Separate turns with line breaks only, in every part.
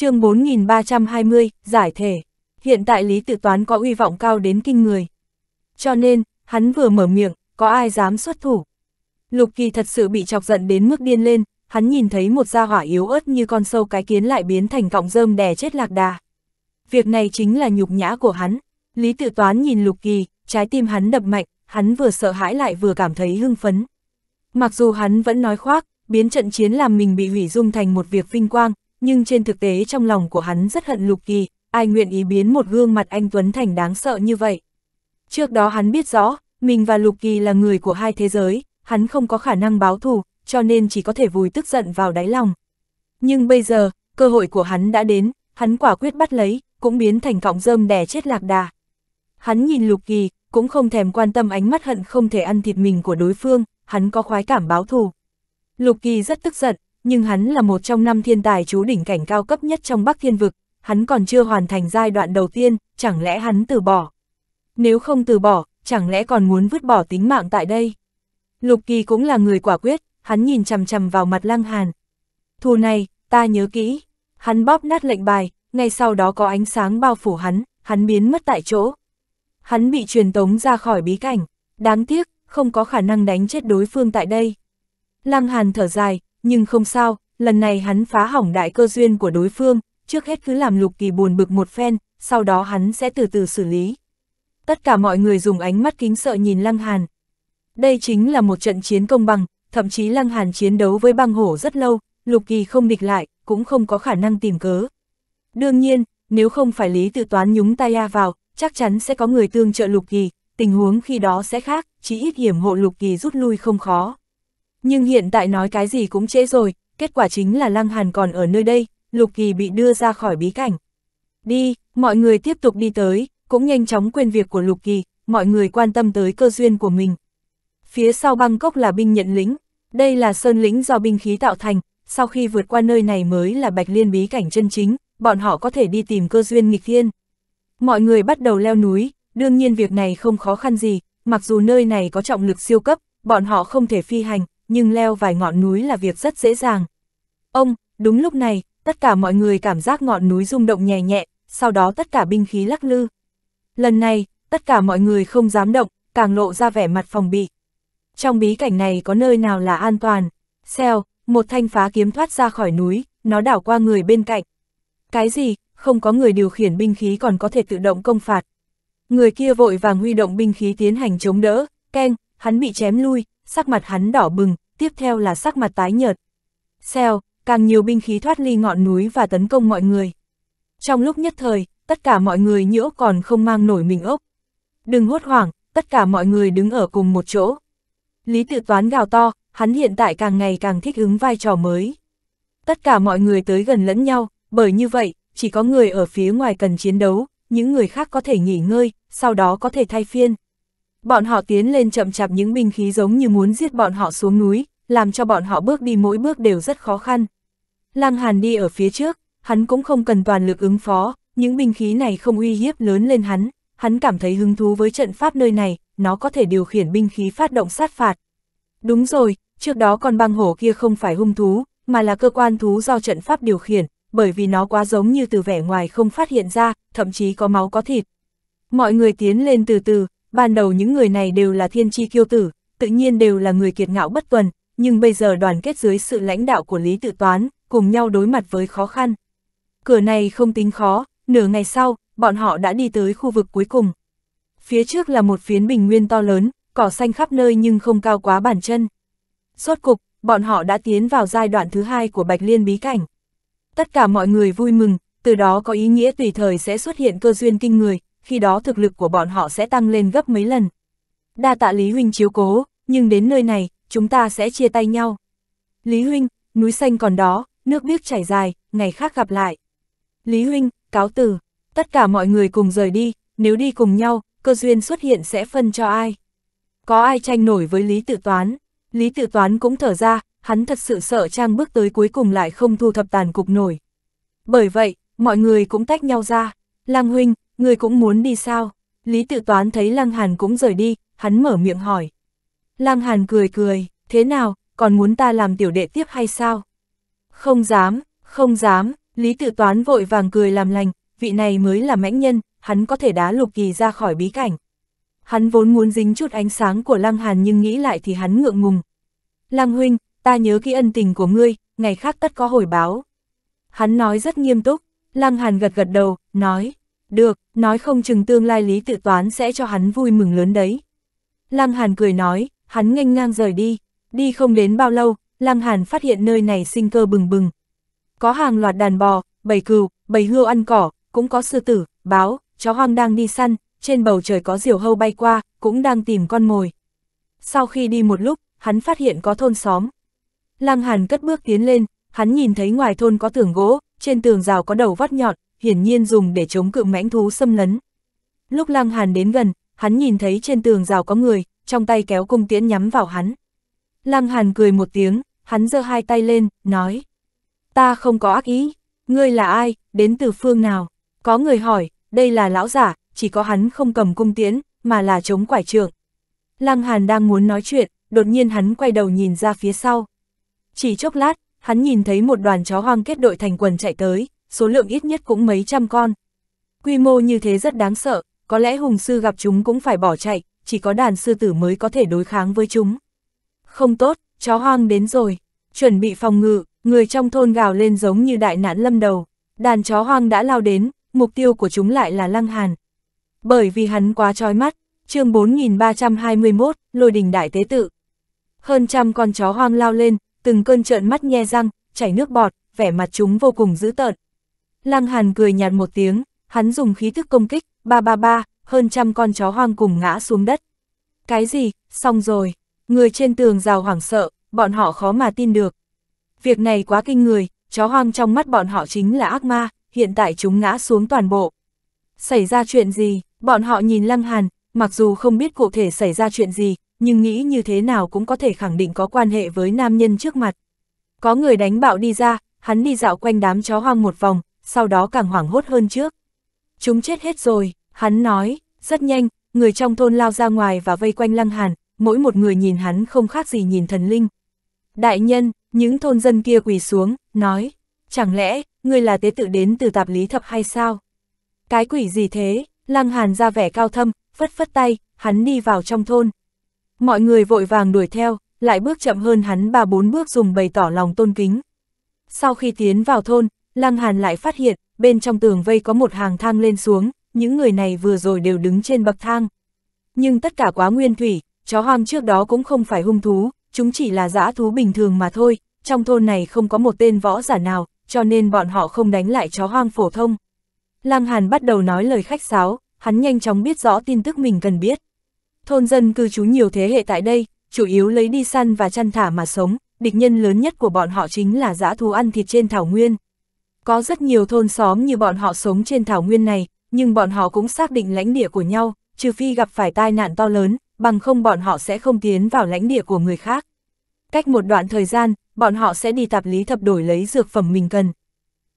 chương 4320, giải thể. Hiện tại Lý Tự Toán có uy vọng cao đến kinh người. Cho nên, hắn vừa mở miệng, có ai dám xuất thủ. Lục Kỳ thật sự bị chọc giận đến mức điên lên, hắn nhìn thấy một gia hỏa yếu ớt như con sâu cái kiến lại biến thành cọng rơm đè chết lạc đà. Việc này chính là nhục nhã của hắn. Lý Tự Toán nhìn Lục Kỳ, trái tim hắn đập mạnh, hắn vừa sợ hãi lại vừa cảm thấy hưng phấn. Mặc dù hắn vẫn nói khoác, biến trận chiến làm mình bị hủy dung thành một việc vinh quang, nhưng trên thực tế trong lòng của hắn rất hận Lục Kỳ, ai nguyện ý biến một gương mặt anh Tuấn thành đáng sợ như vậy. Trước đó hắn biết rõ, mình và Lục Kỳ là người của hai thế giới, hắn không có khả năng báo thù, cho nên chỉ có thể vùi tức giận vào đáy lòng. Nhưng bây giờ, cơ hội của hắn đã đến, hắn quả quyết bắt lấy, cũng biến thành cọng rơm đè chết lạc đà. Hắn nhìn Lục Kỳ, cũng không thèm quan tâm ánh mắt hận không thể ăn thịt mình của đối phương, hắn có khoái cảm báo thù. Lục Kỳ rất tức giận, nhưng hắn là một trong năm thiên tài chú đỉnh cảnh cao cấp nhất trong Bắc Thiên Vực, hắn còn chưa hoàn thành giai đoạn đầu tiên, chẳng lẽ hắn từ bỏ? Nếu không từ bỏ, chẳng lẽ còn muốn vứt bỏ tính mạng tại đây? Lục Kỳ cũng là người quả quyết, hắn nhìn chằm chằm vào mặt Lăng Hàn. Thù này, ta nhớ kỹ. Hắn bóp nát lệnh bài, ngay sau đó có ánh sáng bao phủ hắn, hắn biến mất tại chỗ. Hắn bị truyền tống ra khỏi bí cảnh, đáng tiếc, không có khả năng đánh chết đối phương tại đây. Lăng Hàn thở dài, nhưng không sao, lần này hắn phá hỏng đại cơ duyên của đối phương, trước hết cứ làm lục kỳ buồn bực một phen, sau đó hắn sẽ từ từ xử lý. Tất cả mọi người dùng ánh mắt kính sợ nhìn Lăng Hàn. Đây chính là một trận chiến công bằng, thậm chí Lăng Hàn chiến đấu với băng hổ rất lâu, lục kỳ không địch lại, cũng không có khả năng tìm cớ. Đương nhiên, nếu không phải Lý Tự Toán nhúng tay A vào, chắc chắn sẽ có người tương trợ lục kỳ, tình huống khi đó sẽ khác, chỉ ít hiểm hộ lục kỳ rút lui không khó. Nhưng hiện tại nói cái gì cũng trễ rồi, kết quả chính là Lăng Hàn còn ở nơi đây, Lục Kỳ bị đưa ra khỏi bí cảnh. Đi, mọi người tiếp tục đi tới, cũng nhanh chóng quên việc của Lục Kỳ, mọi người quan tâm tới cơ duyên của mình. Phía sau băng cốc là binh nhận lĩnh, đây là sơn lĩnh do binh khí tạo thành, sau khi vượt qua nơi này mới là bạch liên bí cảnh chân chính, bọn họ có thể đi tìm cơ duyên nghịch thiên. Mọi người bắt đầu leo núi, đương nhiên việc này không khó khăn gì, mặc dù nơi này có trọng lực siêu cấp, bọn họ không thể phi hành, nhưng leo vài ngọn núi là việc rất dễ dàng. Ông, đúng lúc này, tất cả mọi người cảm giác ngọn núi rung động nhẹ nhẹ, sau đó tất cả binh khí lắc lư. Lần này, tất cả mọi người không dám động, càng lộ ra vẻ mặt phòng bị. Trong bí cảnh này có nơi nào là an toàn? xeo một thanh phá kiếm thoát ra khỏi núi, nó đảo qua người bên cạnh. Cái gì, không có người điều khiển binh khí còn có thể tự động công phạt. Người kia vội vàng huy động binh khí tiến hành chống đỡ, keng, hắn bị chém lui, sắc mặt hắn đỏ bừng, tiếp theo là sắc mặt tái nhợt. Xèo, càng nhiều binh khí thoát ly ngọn núi và tấn công mọi người. Trong lúc nhất thời, tất cả mọi người nhiễu còn không mang nổi mình ốc. Đừng hốt hoảng, tất cả mọi người đứng ở cùng một chỗ. Lý tự toán gào to, hắn hiện tại càng ngày càng thích ứng vai trò mới. Tất cả mọi người tới gần lẫn nhau, bởi như vậy, chỉ có người ở phía ngoài cần chiến đấu, những người khác có thể nghỉ ngơi, sau đó có thể thay phiên. Bọn họ tiến lên chậm chạp những binh khí giống như muốn giết bọn họ xuống núi, làm cho bọn họ bước đi mỗi bước đều rất khó khăn. Lăng Hàn đi ở phía trước, hắn cũng không cần toàn lực ứng phó, những binh khí này không uy hiếp lớn lên hắn, hắn cảm thấy hứng thú với trận pháp nơi này, nó có thể điều khiển binh khí phát động sát phạt. Đúng rồi, trước đó con băng hổ kia không phải hung thú, mà là cơ quan thú do trận pháp điều khiển, bởi vì nó quá giống như từ vẻ ngoài không phát hiện ra, thậm chí có máu có thịt. Mọi người tiến lên từ từ, ban đầu những người này đều là thiên chi kiêu tử, tự nhiên đều là người kiệt ngạo bất tuần, nhưng bây giờ đoàn kết dưới sự lãnh đạo của Lý Tự Toán, cùng nhau đối mặt với khó khăn. Cửa này không tính khó, nửa ngày sau, bọn họ đã đi tới khu vực cuối cùng. Phía trước là một phiến bình nguyên to lớn, cỏ xanh khắp nơi nhưng không cao quá bàn chân. Rốt cục, bọn họ đã tiến vào giai đoạn thứ hai của Bạch Liên bí cảnh. Tất cả mọi người vui mừng, từ đó có ý nghĩa tùy thời sẽ xuất hiện cơ duyên kinh người, khi đó thực lực của bọn họ sẽ tăng lên gấp mấy lần. Đa tạ Lý Huynh chiếu cố, nhưng đến nơi này, chúng ta sẽ chia tay nhau. Lý Huynh, núi xanh còn đó, nước biếc chảy dài, ngày khác gặp lại. Lý Huynh, cáo từ, tất cả mọi người cùng rời đi, nếu đi cùng nhau, cơ duyên xuất hiện sẽ phân cho ai. Có ai tranh nổi với Lý Tự Toán? Lý Tự Toán cũng thở ra, hắn thật sự sợ Trang bước tới cuối cùng lại không thu thập tàn cục nổi. Bởi vậy, mọi người cũng tách nhau ra. Lang Huynh, Người cũng muốn đi sao? Lý tự toán thấy Lăng Hàn cũng rời đi, hắn mở miệng hỏi. Lăng Hàn cười cười, thế nào, còn muốn ta làm tiểu đệ tiếp hay sao? Không dám, không dám, Lý tự toán vội vàng cười làm lành, vị này mới là mãnh nhân, hắn có thể đá lục kỳ ra khỏi bí cảnh. Hắn vốn muốn dính chút ánh sáng của Lăng Hàn nhưng nghĩ lại thì hắn ngượng ngùng. Lăng huynh, ta nhớ kỹ ân tình của ngươi, ngày khác tất có hồi báo. Hắn nói rất nghiêm túc, Lăng Hàn gật gật đầu, nói, được, nói không chừng tương lai lý tự toán sẽ cho hắn vui mừng lớn đấy. Lăng Hàn cười nói, hắn nghênh ngang rời đi, đi không đến bao lâu, Lăng Hàn phát hiện nơi này sinh cơ bừng bừng. Có hàng loạt đàn bò, bầy cừu, bầy hươu ăn cỏ, cũng có sư tử, báo, chó hoang đang đi săn, trên bầu trời có diều hâu bay qua, cũng đang tìm con mồi. Sau khi đi một lúc, hắn phát hiện có thôn xóm. Lăng Hàn cất bước tiến lên, hắn nhìn thấy ngoài thôn có tường gỗ, trên tường rào có đầu vót nhọn, hiển nhiên dùng để chống cự mãnh thú xâm lấn. Lúc Lăng Hàn đến gần, hắn nhìn thấy trên tường rào có người, trong tay kéo cung tiễn nhắm vào hắn. Lăng Hàn cười một tiếng, hắn giơ hai tay lên, nói. Ta không có ác ý, ngươi là ai, đến từ phương nào? Có người hỏi, đây là lão giả, chỉ có hắn không cầm cung tiễn, mà là chống quải trưởng. Lăng Hàn đang muốn nói chuyện, đột nhiên hắn quay đầu nhìn ra phía sau. Chỉ chốc lát, hắn nhìn thấy một đoàn chó hoang kết đội thành quần chạy tới, số lượng ít nhất cũng mấy trăm con. Quy mô như thế rất đáng sợ, có lẽ hùng sư gặp chúng cũng phải bỏ chạy, chỉ có đàn sư tử mới có thể đối kháng với chúng. Không tốt, chó hoang đến rồi. Chuẩn bị phòng ngự, người trong thôn gào lên giống như đại nạn lâm đầu. Đàn chó hoang đã lao đến, mục tiêu của chúng lại là Lăng Hàn. Bởi vì hắn quá trói mắt, chương 4321, lôi đình đại tế tự. Hơn trăm con chó hoang lao lên, từng cơn trợn mắt nhe răng, chảy nước bọt, vẻ mặt chúng vô cùng dữ tợn, Lăng Hàn cười nhạt một tiếng, hắn dùng khí thức công kích, ba ba ba, hơn trăm con chó hoang cùng ngã xuống đất. Cái gì, xong rồi, người trên tường rào hoảng sợ, bọn họ khó mà tin được. Việc này quá kinh người, chó hoang trong mắt bọn họ chính là ác ma, hiện tại chúng ngã xuống toàn bộ. Xảy ra chuyện gì, bọn họ nhìn Lăng Hàn, mặc dù không biết cụ thể xảy ra chuyện gì, nhưng nghĩ như thế nào cũng có thể khẳng định có quan hệ với nam nhân trước mặt. Có người đánh bạo đi ra, hắn đi dạo quanh đám chó hoang một vòng, sau đó càng hoảng hốt hơn trước. Chúng chết hết rồi, hắn nói, rất nhanh, người trong thôn lao ra ngoài và vây quanh lăng hàn, mỗi một người nhìn hắn không khác gì nhìn thần linh. Đại nhân, những thôn dân kia quỳ xuống, nói, chẳng lẽ, ngươi là tế tự đến từ tạp lý thập hay sao? Cái quỷ gì thế? Lăng hàn ra vẻ cao thâm, phất phất tay, hắn đi vào trong thôn. Mọi người vội vàng đuổi theo, lại bước chậm hơn hắn ba bốn bước dùng bày tỏ lòng tôn kính. Sau khi tiến vào thôn, Lăng Hàn lại phát hiện, bên trong tường vây có một hàng thang lên xuống, những người này vừa rồi đều đứng trên bậc thang. Nhưng tất cả quá nguyên thủy, chó hoang trước đó cũng không phải hung thú, chúng chỉ là dã thú bình thường mà thôi, trong thôn này không có một tên võ giả nào, cho nên bọn họ không đánh lại chó hoang phổ thông. Lăng Hàn bắt đầu nói lời khách sáo, hắn nhanh chóng biết rõ tin tức mình cần biết. Thôn dân cư trú nhiều thế hệ tại đây, chủ yếu lấy đi săn và chăn thả mà sống, địch nhân lớn nhất của bọn họ chính là dã thú ăn thịt trên thảo nguyên. Có rất nhiều thôn xóm như bọn họ sống trên thảo nguyên này, nhưng bọn họ cũng xác định lãnh địa của nhau, trừ phi gặp phải tai nạn to lớn, bằng không bọn họ sẽ không tiến vào lãnh địa của người khác. Cách một đoạn thời gian, bọn họ sẽ đi tạp lý thập đổi lấy dược phẩm mình cần.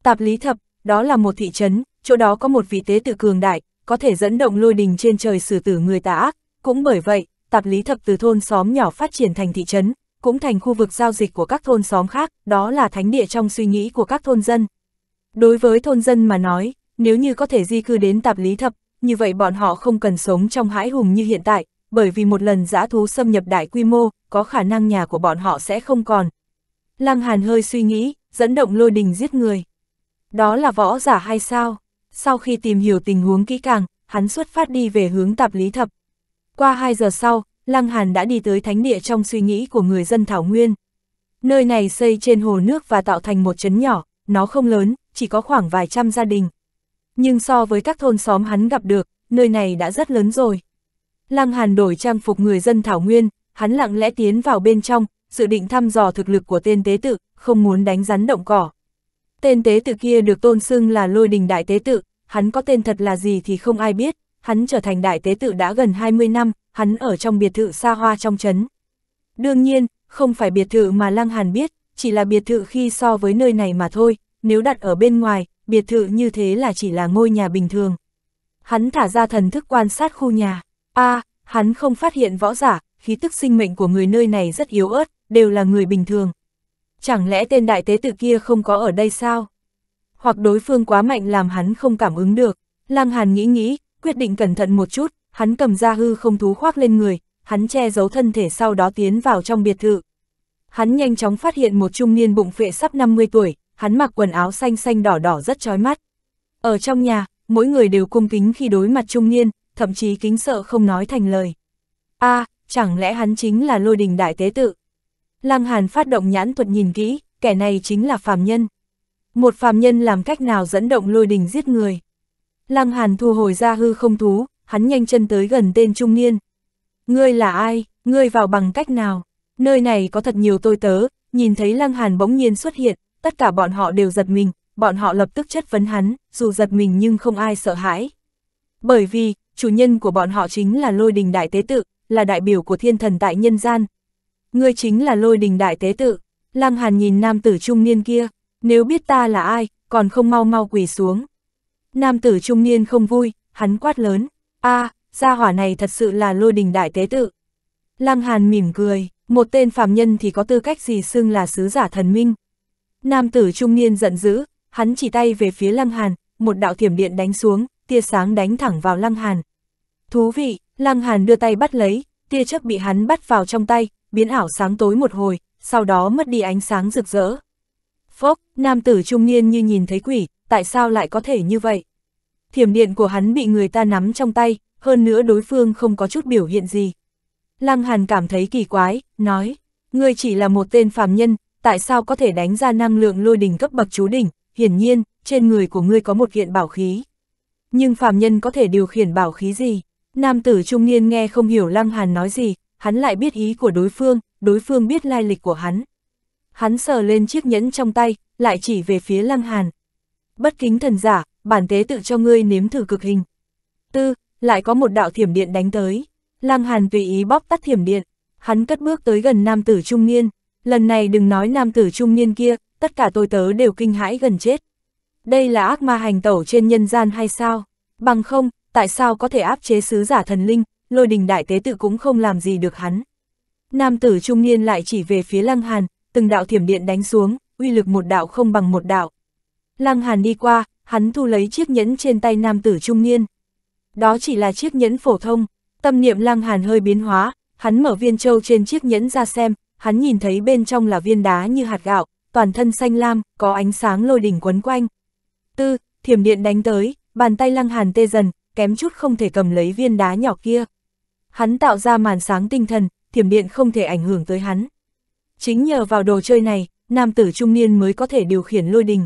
Tạp lý thập, đó là một thị trấn, chỗ đó có một vị tế tự cường đại, có thể dẫn động lôi đình trên trời xử tử người tà ác. Cũng bởi vậy, tạp lý thập từ thôn xóm nhỏ phát triển thành thị trấn, cũng thành khu vực giao dịch của các thôn xóm khác, đó là thánh địa trong suy nghĩ của các thôn dân, Đối với thôn dân mà nói, nếu như có thể di cư đến tạp lý thập, như vậy bọn họ không cần sống trong hãi hùng như hiện tại, bởi vì một lần giã thú xâm nhập đại quy mô, có khả năng nhà của bọn họ sẽ không còn. Lăng Hàn hơi suy nghĩ, dẫn động lôi đình giết người. Đó là võ giả hay sao? Sau khi tìm hiểu tình huống kỹ càng, hắn xuất phát đi về hướng tạp lý thập. Qua 2 giờ sau, Lăng Hàn đã đi tới thánh địa trong suy nghĩ của người dân Thảo Nguyên. Nơi này xây trên hồ nước và tạo thành một chấn nhỏ, nó không lớn, chỉ có khoảng vài trăm gia đình. Nhưng so với các thôn xóm hắn gặp được, nơi này đã rất lớn rồi. Lăng Hàn đổi trang phục người dân Thảo Nguyên, hắn lặng lẽ tiến vào bên trong, dự định thăm dò thực lực của tên tế tự, không muốn đánh rắn động cỏ. Tên tế tự kia được tôn xưng là lôi đình đại tế tự, hắn có tên thật là gì thì không ai biết, hắn trở thành đại tế tự đã gần 20 năm, hắn ở trong biệt thự xa hoa trong chấn. Đương nhiên, không phải biệt thự mà Lăng Hàn biết, chỉ là biệt thự khi so với nơi này mà thôi nếu đặt ở bên ngoài, biệt thự như thế là chỉ là ngôi nhà bình thường. Hắn thả ra thần thức quan sát khu nhà. a à, hắn không phát hiện võ giả, khí tức sinh mệnh của người nơi này rất yếu ớt, đều là người bình thường. Chẳng lẽ tên đại tế tự kia không có ở đây sao? Hoặc đối phương quá mạnh làm hắn không cảm ứng được. Lăng Hàn nghĩ nghĩ, quyết định cẩn thận một chút, hắn cầm ra hư không thú khoác lên người, hắn che giấu thân thể sau đó tiến vào trong biệt thự. Hắn nhanh chóng phát hiện một trung niên bụng phệ sắp 50 tuổi, hắn mặc quần áo xanh xanh đỏ đỏ rất chói mắt. Ở trong nhà, mỗi người đều cung kính khi đối mặt trung niên, thậm chí kính sợ không nói thành lời. a à, chẳng lẽ hắn chính là lôi đình đại tế tự? Lăng Hàn phát động nhãn thuật nhìn kỹ, kẻ này chính là phàm nhân. Một phàm nhân làm cách nào dẫn động lôi đình giết người? Lăng Hàn thu hồi ra hư không thú, hắn nhanh chân tới gần tên trung niên. Ngươi là ai? Ngươi vào bằng cách nào? Nơi này có thật nhiều tôi tớ, nhìn thấy Lăng Hàn bỗng nhiên xuất hiện, tất cả bọn họ đều giật mình, bọn họ lập tức chất vấn hắn, dù giật mình nhưng không ai sợ hãi. Bởi vì, chủ nhân của bọn họ chính là lôi đình đại tế tự, là đại biểu của thiên thần tại nhân gian. Ngươi chính là lôi đình đại tế tự, lang Hàn nhìn nam tử trung niên kia, nếu biết ta là ai, còn không mau mau quỳ xuống. Nam tử trung niên không vui, hắn quát lớn, a à, gia hỏa này thật sự là lôi đình đại tế tự. Lăng Hàn mỉm cười, một tên phàm nhân thì có tư cách gì xưng là sứ giả thần minh. Nam tử trung niên giận dữ, hắn chỉ tay về phía Lăng Hàn, một đạo thiểm điện đánh xuống, tia sáng đánh thẳng vào Lăng Hàn. Thú vị, Lăng Hàn đưa tay bắt lấy, tia chớp bị hắn bắt vào trong tay, biến ảo sáng tối một hồi, sau đó mất đi ánh sáng rực rỡ. Phốc, nam tử trung niên như nhìn thấy quỷ, tại sao lại có thể như vậy? Thiểm điện của hắn bị người ta nắm trong tay, hơn nữa đối phương không có chút biểu hiện gì. Lăng Hàn cảm thấy kỳ quái, nói, ngươi chỉ là một tên phàm nhân, tại sao có thể đánh ra năng lượng lôi đỉnh cấp bậc chú đỉnh, hiển nhiên, trên người của ngươi có một kiện bảo khí. Nhưng phàm nhân có thể điều khiển bảo khí gì? Nam tử trung niên nghe không hiểu Lăng Hàn nói gì, hắn lại biết ý của đối phương, đối phương biết lai lịch của hắn. Hắn sờ lên chiếc nhẫn trong tay, lại chỉ về phía Lăng Hàn. Bất kính thần giả, bản tế tự cho ngươi nếm thử cực hình. Tư, lại có một đạo thiểm điện đánh tới. Lăng Hàn tùy ý bóp tắt thiểm điện, hắn cất bước tới gần nam tử trung niên, Lần này đừng nói nam tử trung niên kia, tất cả tôi tớ đều kinh hãi gần chết. Đây là ác ma hành tẩu trên nhân gian hay sao? Bằng không, tại sao có thể áp chế sứ giả thần linh, lôi đình đại tế tự cũng không làm gì được hắn. Nam tử trung niên lại chỉ về phía Lăng Hàn, từng đạo thiểm điện đánh xuống, uy lực một đạo không bằng một đạo. Lăng Hàn đi qua, hắn thu lấy chiếc nhẫn trên tay nam tử trung niên. Đó chỉ là chiếc nhẫn phổ thông, tâm niệm Lăng Hàn hơi biến hóa, hắn mở viên châu trên chiếc nhẫn ra xem, hắn nhìn thấy bên trong là viên đá như hạt gạo, toàn thân xanh lam, có ánh sáng lôi đỉnh quấn quanh. Tư, thiểm điện đánh tới, bàn tay lăng hàn tê dần, kém chút không thể cầm lấy viên đá nhỏ kia. Hắn tạo ra màn sáng tinh thần, thiểm điện không thể ảnh hưởng tới hắn. Chính nhờ vào đồ chơi này, nam tử trung niên mới có thể điều khiển lôi đình.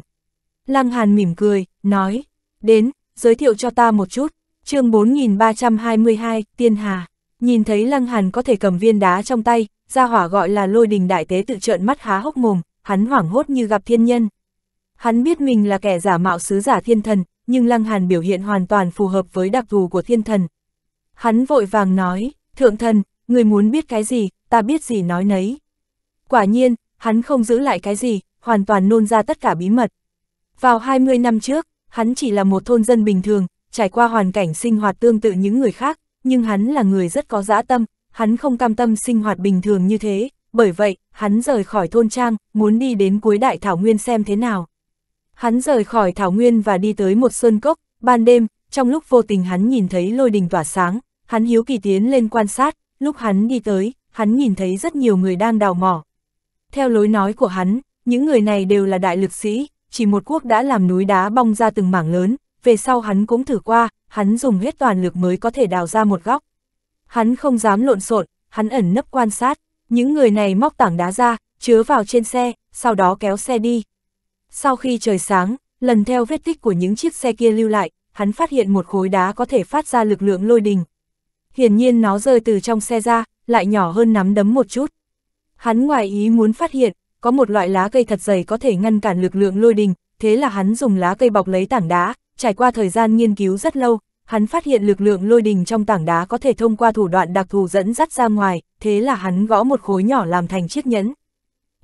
Lăng Hàn mỉm cười, nói, đến, giới thiệu cho ta một chút, chương 4322, Tiên Hà. Nhìn thấy Lăng Hàn có thể cầm viên đá trong tay, gia hỏa gọi là lôi đình đại tế tự trợn mắt há hốc mồm, hắn hoảng hốt như gặp thiên nhân. Hắn biết mình là kẻ giả mạo sứ giả thiên thần, nhưng Lăng Hàn biểu hiện hoàn toàn phù hợp với đặc thù của thiên thần. Hắn vội vàng nói, thượng thần, người muốn biết cái gì, ta biết gì nói nấy. Quả nhiên, hắn không giữ lại cái gì, hoàn toàn nôn ra tất cả bí mật. Vào 20 năm trước, hắn chỉ là một thôn dân bình thường, trải qua hoàn cảnh sinh hoạt tương tự những người khác, nhưng hắn là người rất có dã tâm, hắn không cam tâm sinh hoạt bình thường như thế, bởi vậy, hắn rời khỏi thôn trang, muốn đi đến cuối đại Thảo Nguyên xem thế nào. Hắn rời khỏi Thảo Nguyên và đi tới một sơn cốc, ban đêm, trong lúc vô tình hắn nhìn thấy lôi đình tỏa sáng, hắn hiếu kỳ tiến lên quan sát, lúc hắn đi tới, hắn nhìn thấy rất nhiều người đang đào mỏ. Theo lối nói của hắn, những người này đều là đại lực sĩ, chỉ một quốc đã làm núi đá bong ra từng mảng lớn, về sau hắn cũng thử qua, hắn dùng hết toàn lực mới có thể đào ra một góc. Hắn không dám lộn xộn, hắn ẩn nấp quan sát, những người này móc tảng đá ra, chứa vào trên xe, sau đó kéo xe đi. Sau khi trời sáng, lần theo vết tích của những chiếc xe kia lưu lại, hắn phát hiện một khối đá có thể phát ra lực lượng lôi đình. Hiển nhiên nó rơi từ trong xe ra, lại nhỏ hơn nắm đấm một chút. Hắn ngoài ý muốn phát hiện, có một loại lá cây thật dày có thể ngăn cản lực lượng lôi đình, thế là hắn dùng lá cây bọc lấy tảng đá, trải qua thời gian nghiên cứu rất lâu, hắn phát hiện lực lượng lôi đình trong tảng đá có thể thông qua thủ đoạn đặc thù dẫn dắt ra ngoài, thế là hắn gõ một khối nhỏ làm thành chiếc nhẫn.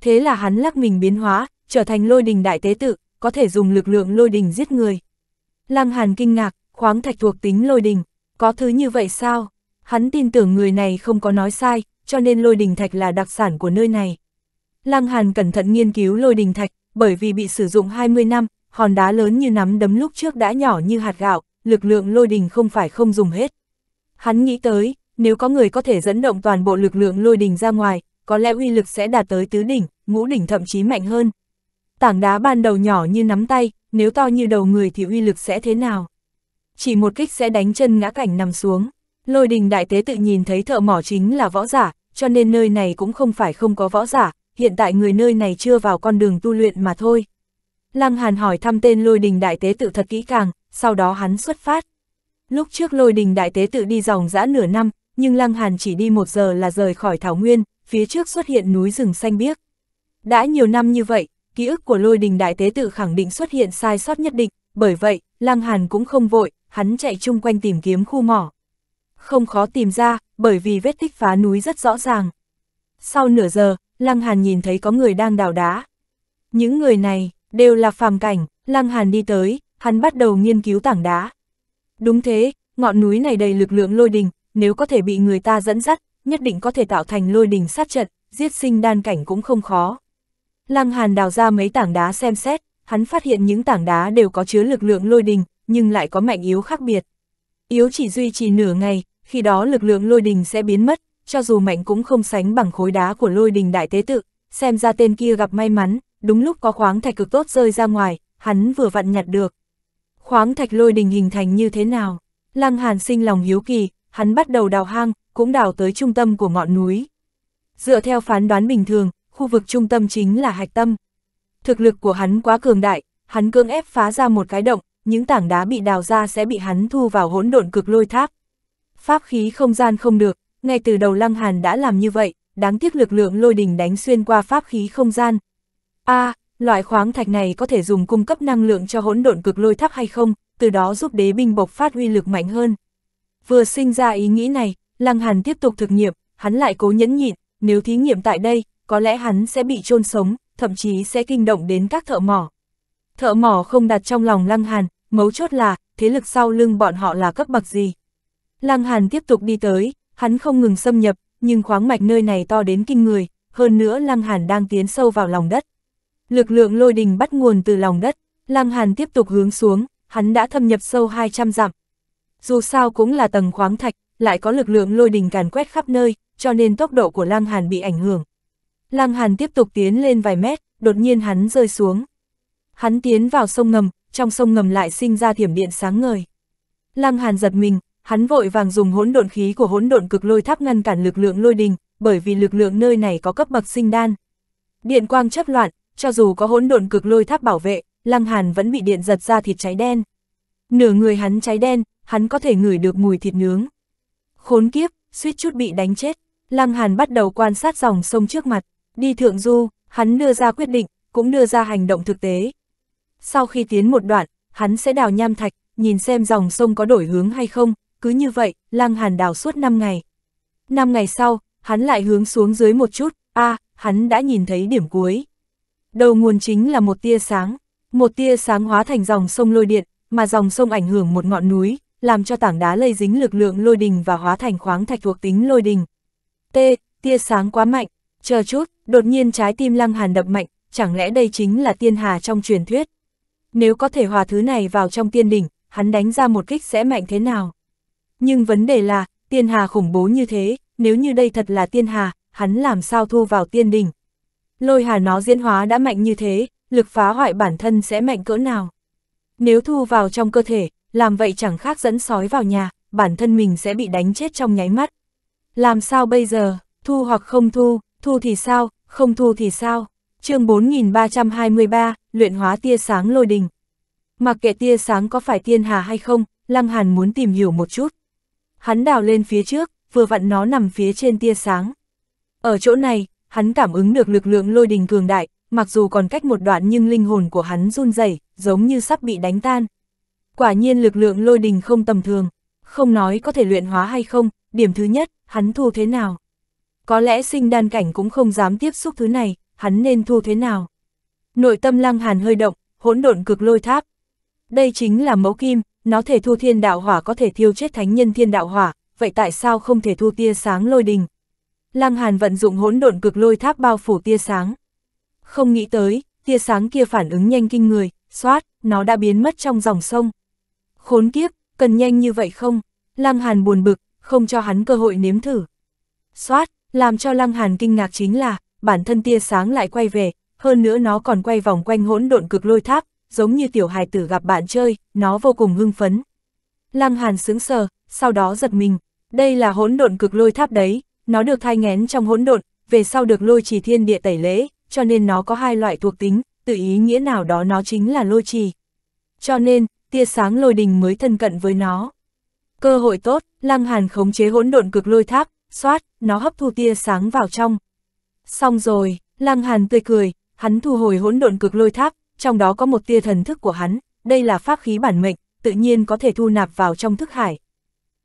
Thế là hắn lắc mình biến hóa, trở thành lôi đình đại tế tự, có thể dùng lực lượng lôi đình giết người. Lăng Hàn kinh ngạc, khoáng thạch thuộc tính lôi đình, có thứ như vậy sao? Hắn tin tưởng người này không có nói sai, cho nên lôi đình thạch là đặc sản của nơi này. Lăng Hàn cẩn thận nghiên cứu lôi đình thạch, bởi vì bị sử dụng 20 năm, hòn đá lớn như nắm đấm lúc trước đã nhỏ như hạt gạo, lực lượng lôi đình không phải không dùng hết. Hắn nghĩ tới, nếu có người có thể dẫn động toàn bộ lực lượng lôi đình ra ngoài, có lẽ uy lực sẽ đạt tới tứ đỉnh, ngũ đỉnh thậm chí mạnh hơn. Tảng đá ban đầu nhỏ như nắm tay, nếu to như đầu người thì uy lực sẽ thế nào? Chỉ một kích sẽ đánh chân ngã cảnh nằm xuống. Lôi đình đại tế tự nhìn thấy thợ mỏ chính là võ giả, cho nên nơi này cũng không phải không có võ giả, hiện tại người nơi này chưa vào con đường tu luyện mà thôi. Lăng Hàn hỏi thăm tên lôi đình đại tế tự thật kỹ càng, sau đó hắn xuất phát. Lúc trước lôi đình đại tế tự đi dòng dã nửa năm, nhưng Lăng Hàn chỉ đi một giờ là rời khỏi Thảo Nguyên, phía trước xuất hiện núi rừng xanh biếc. Đã nhiều năm như vậy, ký ức của lôi đình đại tế tự khẳng định xuất hiện sai sót nhất định, bởi vậy, Lăng Hàn cũng không vội, hắn chạy chung quanh tìm kiếm khu mỏ. Không khó tìm ra, bởi vì vết tích phá núi rất rõ ràng. Sau nửa giờ, Lăng Hàn nhìn thấy có người đang đào đá. Những người này, đều là phàm cảnh, Lăng Hàn đi tới, hắn bắt đầu nghiên cứu tảng đá. Đúng thế, ngọn núi này đầy lực lượng lôi đình, nếu có thể bị người ta dẫn dắt, nhất định có thể tạo thành lôi đình sát trận, giết sinh đan cảnh cũng không khó. Lăng Hàn đào ra mấy tảng đá xem xét, hắn phát hiện những tảng đá đều có chứa lực lượng lôi đình, nhưng lại có mạnh yếu khác biệt. Yếu chỉ duy trì nửa ngày, khi đó lực lượng lôi đình sẽ biến mất, cho dù mạnh cũng không sánh bằng khối đá của lôi đình đại tế tự, xem ra tên kia gặp may mắn, đúng lúc có khoáng thạch cực tốt rơi ra ngoài, hắn vừa vặn nhặt được. Khoáng thạch lôi đình hình thành như thế nào? Lăng Hàn sinh lòng hiếu kỳ, hắn bắt đầu đào hang, cũng đào tới trung tâm của ngọn núi. Dựa theo phán đoán bình thường, khu vực trung tâm chính là hạch tâm. Thực lực của hắn quá cường đại, hắn cưỡng ép phá ra một cái động, những tảng đá bị đào ra sẽ bị hắn thu vào hỗn độn cực lôi tháp. Pháp khí không gian không được, ngay từ đầu Lăng Hàn đã làm như vậy, đáng tiếc lực lượng lôi đình đánh xuyên qua pháp khí không gian, a à, loại khoáng thạch này có thể dùng cung cấp năng lượng cho hỗn độn cực lôi tháp hay không, từ đó giúp đế binh bộc phát uy lực mạnh hơn. Vừa sinh ra ý nghĩ này, Lăng Hàn tiếp tục thực nghiệm, hắn lại cố nhẫn nhịn, nếu thí nghiệm tại đây, có lẽ hắn sẽ bị chôn sống, thậm chí sẽ kinh động đến các thợ mỏ. Thợ mỏ không đặt trong lòng Lăng Hàn, mấu chốt là, thế lực sau lưng bọn họ là cấp bậc gì. Lăng Hàn tiếp tục đi tới, hắn không ngừng xâm nhập, nhưng khoáng mạch nơi này to đến kinh người, hơn nữa Lăng Hàn đang tiến sâu vào lòng đất. Lực lượng lôi đình bắt nguồn từ lòng đất, Lăng Hàn tiếp tục hướng xuống, hắn đã thâm nhập sâu 200 dặm. Dù sao cũng là tầng khoáng thạch, lại có lực lượng lôi đình càn quét khắp nơi, cho nên tốc độ của Lăng Hàn bị ảnh hưởng. Lăng Hàn tiếp tục tiến lên vài mét, đột nhiên hắn rơi xuống. Hắn tiến vào sông ngầm, trong sông ngầm lại sinh ra thiểm điện sáng ngời. Lăng Hàn giật mình, hắn vội vàng dùng hỗn độn khí của hỗn độn cực lôi tháp ngăn cản lực lượng lôi đình, bởi vì lực lượng nơi này có cấp bậc sinh đan. Điện quang chấp loạn, cho dù có hỗn độn cực lôi tháp bảo vệ, Lăng Hàn vẫn bị điện giật ra thịt cháy đen. Nửa người hắn cháy đen, hắn có thể ngửi được mùi thịt nướng. Khốn kiếp, suýt chút bị đánh chết. Lăng Hàn bắt đầu quan sát dòng sông trước mặt, đi thượng du, hắn đưa ra quyết định, cũng đưa ra hành động thực tế. Sau khi tiến một đoạn, hắn sẽ đào nham thạch, nhìn xem dòng sông có đổi hướng hay không, cứ như vậy, Lăng Hàn đào suốt 5 ngày. 5 ngày sau, hắn lại hướng xuống dưới một chút, a, à, hắn đã nhìn thấy điểm cuối. Đầu nguồn chính là một tia sáng, một tia sáng hóa thành dòng sông lôi điện, mà dòng sông ảnh hưởng một ngọn núi, làm cho tảng đá lây dính lực lượng lôi đình và hóa thành khoáng thạch thuộc tính lôi đình. T, tia sáng quá mạnh, chờ chút, đột nhiên trái tim Lăng Hàn đập mạnh, chẳng lẽ đây chính là tiên hà trong truyền thuyết? Nếu có thể hòa thứ này vào trong tiên đỉnh, hắn đánh ra một kích sẽ mạnh thế nào? Nhưng vấn đề là, tiên hà khủng bố như thế, nếu như đây thật là tiên hà, hắn làm sao thu vào tiên đỉnh? lôi hà nó diễn hóa đã mạnh như thế, lực phá hoại bản thân sẽ mạnh cỡ nào. Nếu thu vào trong cơ thể, làm vậy chẳng khác dẫn sói vào nhà, bản thân mình sẽ bị đánh chết trong nháy mắt. Làm sao bây giờ, thu hoặc không thu, thu thì sao, không thu thì sao? chương 4323, luyện hóa tia sáng lôi đình. Mặc kệ tia sáng có phải tiên hà hay không, Lăng Hàn muốn tìm hiểu một chút. Hắn đào lên phía trước, vừa vặn nó nằm phía trên tia sáng. Ở chỗ này, hắn cảm ứng được lực lượng lôi đình cường đại, mặc dù còn cách một đoạn nhưng linh hồn của hắn run rẩy, giống như sắp bị đánh tan. Quả nhiên lực lượng lôi đình không tầm thường, không nói có thể luyện hóa hay không, điểm thứ nhất, hắn thu thế nào. Có lẽ sinh đan cảnh cũng không dám tiếp xúc thứ này, hắn nên thu thế nào. Nội tâm lăng hàn hơi động, hỗn độn cực lôi tháp. Đây chính là mẫu kim, nó thể thu thiên đạo hỏa có thể thiêu chết thánh nhân thiên đạo hỏa, vậy tại sao không thể thu tia sáng lôi đình, Lăng Hàn vận dụng hỗn độn cực lôi tháp bao phủ tia sáng. Không nghĩ tới, tia sáng kia phản ứng nhanh kinh người, xoát, nó đã biến mất trong dòng sông. Khốn kiếp, cần nhanh như vậy không? Lăng Hàn buồn bực, không cho hắn cơ hội nếm thử. Xoát, làm cho Lăng Hàn kinh ngạc chính là, bản thân tia sáng lại quay về, hơn nữa nó còn quay vòng quanh hỗn độn cực lôi tháp, giống như tiểu hài tử gặp bạn chơi, nó vô cùng hưng phấn. Lăng Hàn sướng sờ, sau đó giật mình, đây là hỗn độn cực lôi tháp đấy, nó được thai ngén trong hỗn độn, về sau được lôi trì thiên địa tẩy lễ, cho nên nó có hai loại thuộc tính, tự ý nghĩa nào đó nó chính là lôi trì. Cho nên, tia sáng lôi đình mới thân cận với nó. Cơ hội tốt, Lăng Hàn khống chế hỗn độn cực lôi tháp, xoát, nó hấp thu tia sáng vào trong. Xong rồi, Lăng Hàn tươi cười, hắn thu hồi hỗn độn cực lôi tháp, trong đó có một tia thần thức của hắn, đây là pháp khí bản mệnh, tự nhiên có thể thu nạp vào trong thức hải.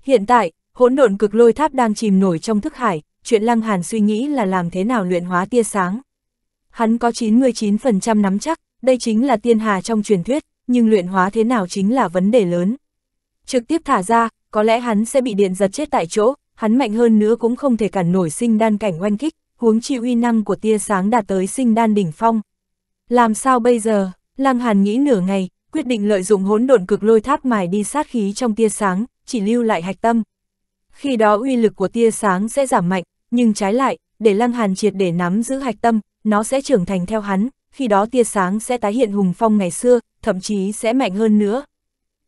Hiện tại, hỗn độn cực lôi tháp đang chìm nổi trong thức hải, chuyện Lăng Hàn suy nghĩ là làm thế nào luyện hóa tia sáng. Hắn có 99% nắm chắc, đây chính là tiên hà trong truyền thuyết, nhưng luyện hóa thế nào chính là vấn đề lớn. Trực tiếp thả ra, có lẽ hắn sẽ bị điện giật chết tại chỗ, hắn mạnh hơn nữa cũng không thể cản nổi sinh đan cảnh oanh kích, huống chi uy năng của tia sáng đạt tới sinh đan đỉnh phong. Làm sao bây giờ? Lăng Hàn nghĩ nửa ngày, quyết định lợi dụng hỗn độn cực lôi tháp mài đi sát khí trong tia sáng, chỉ lưu lại hạch tâm, khi đó uy lực của tia sáng sẽ giảm mạnh, nhưng trái lại, để Lăng Hàn triệt để nắm giữ hạch tâm, nó sẽ trưởng thành theo hắn, khi đó tia sáng sẽ tái hiện hùng phong ngày xưa, thậm chí sẽ mạnh hơn nữa.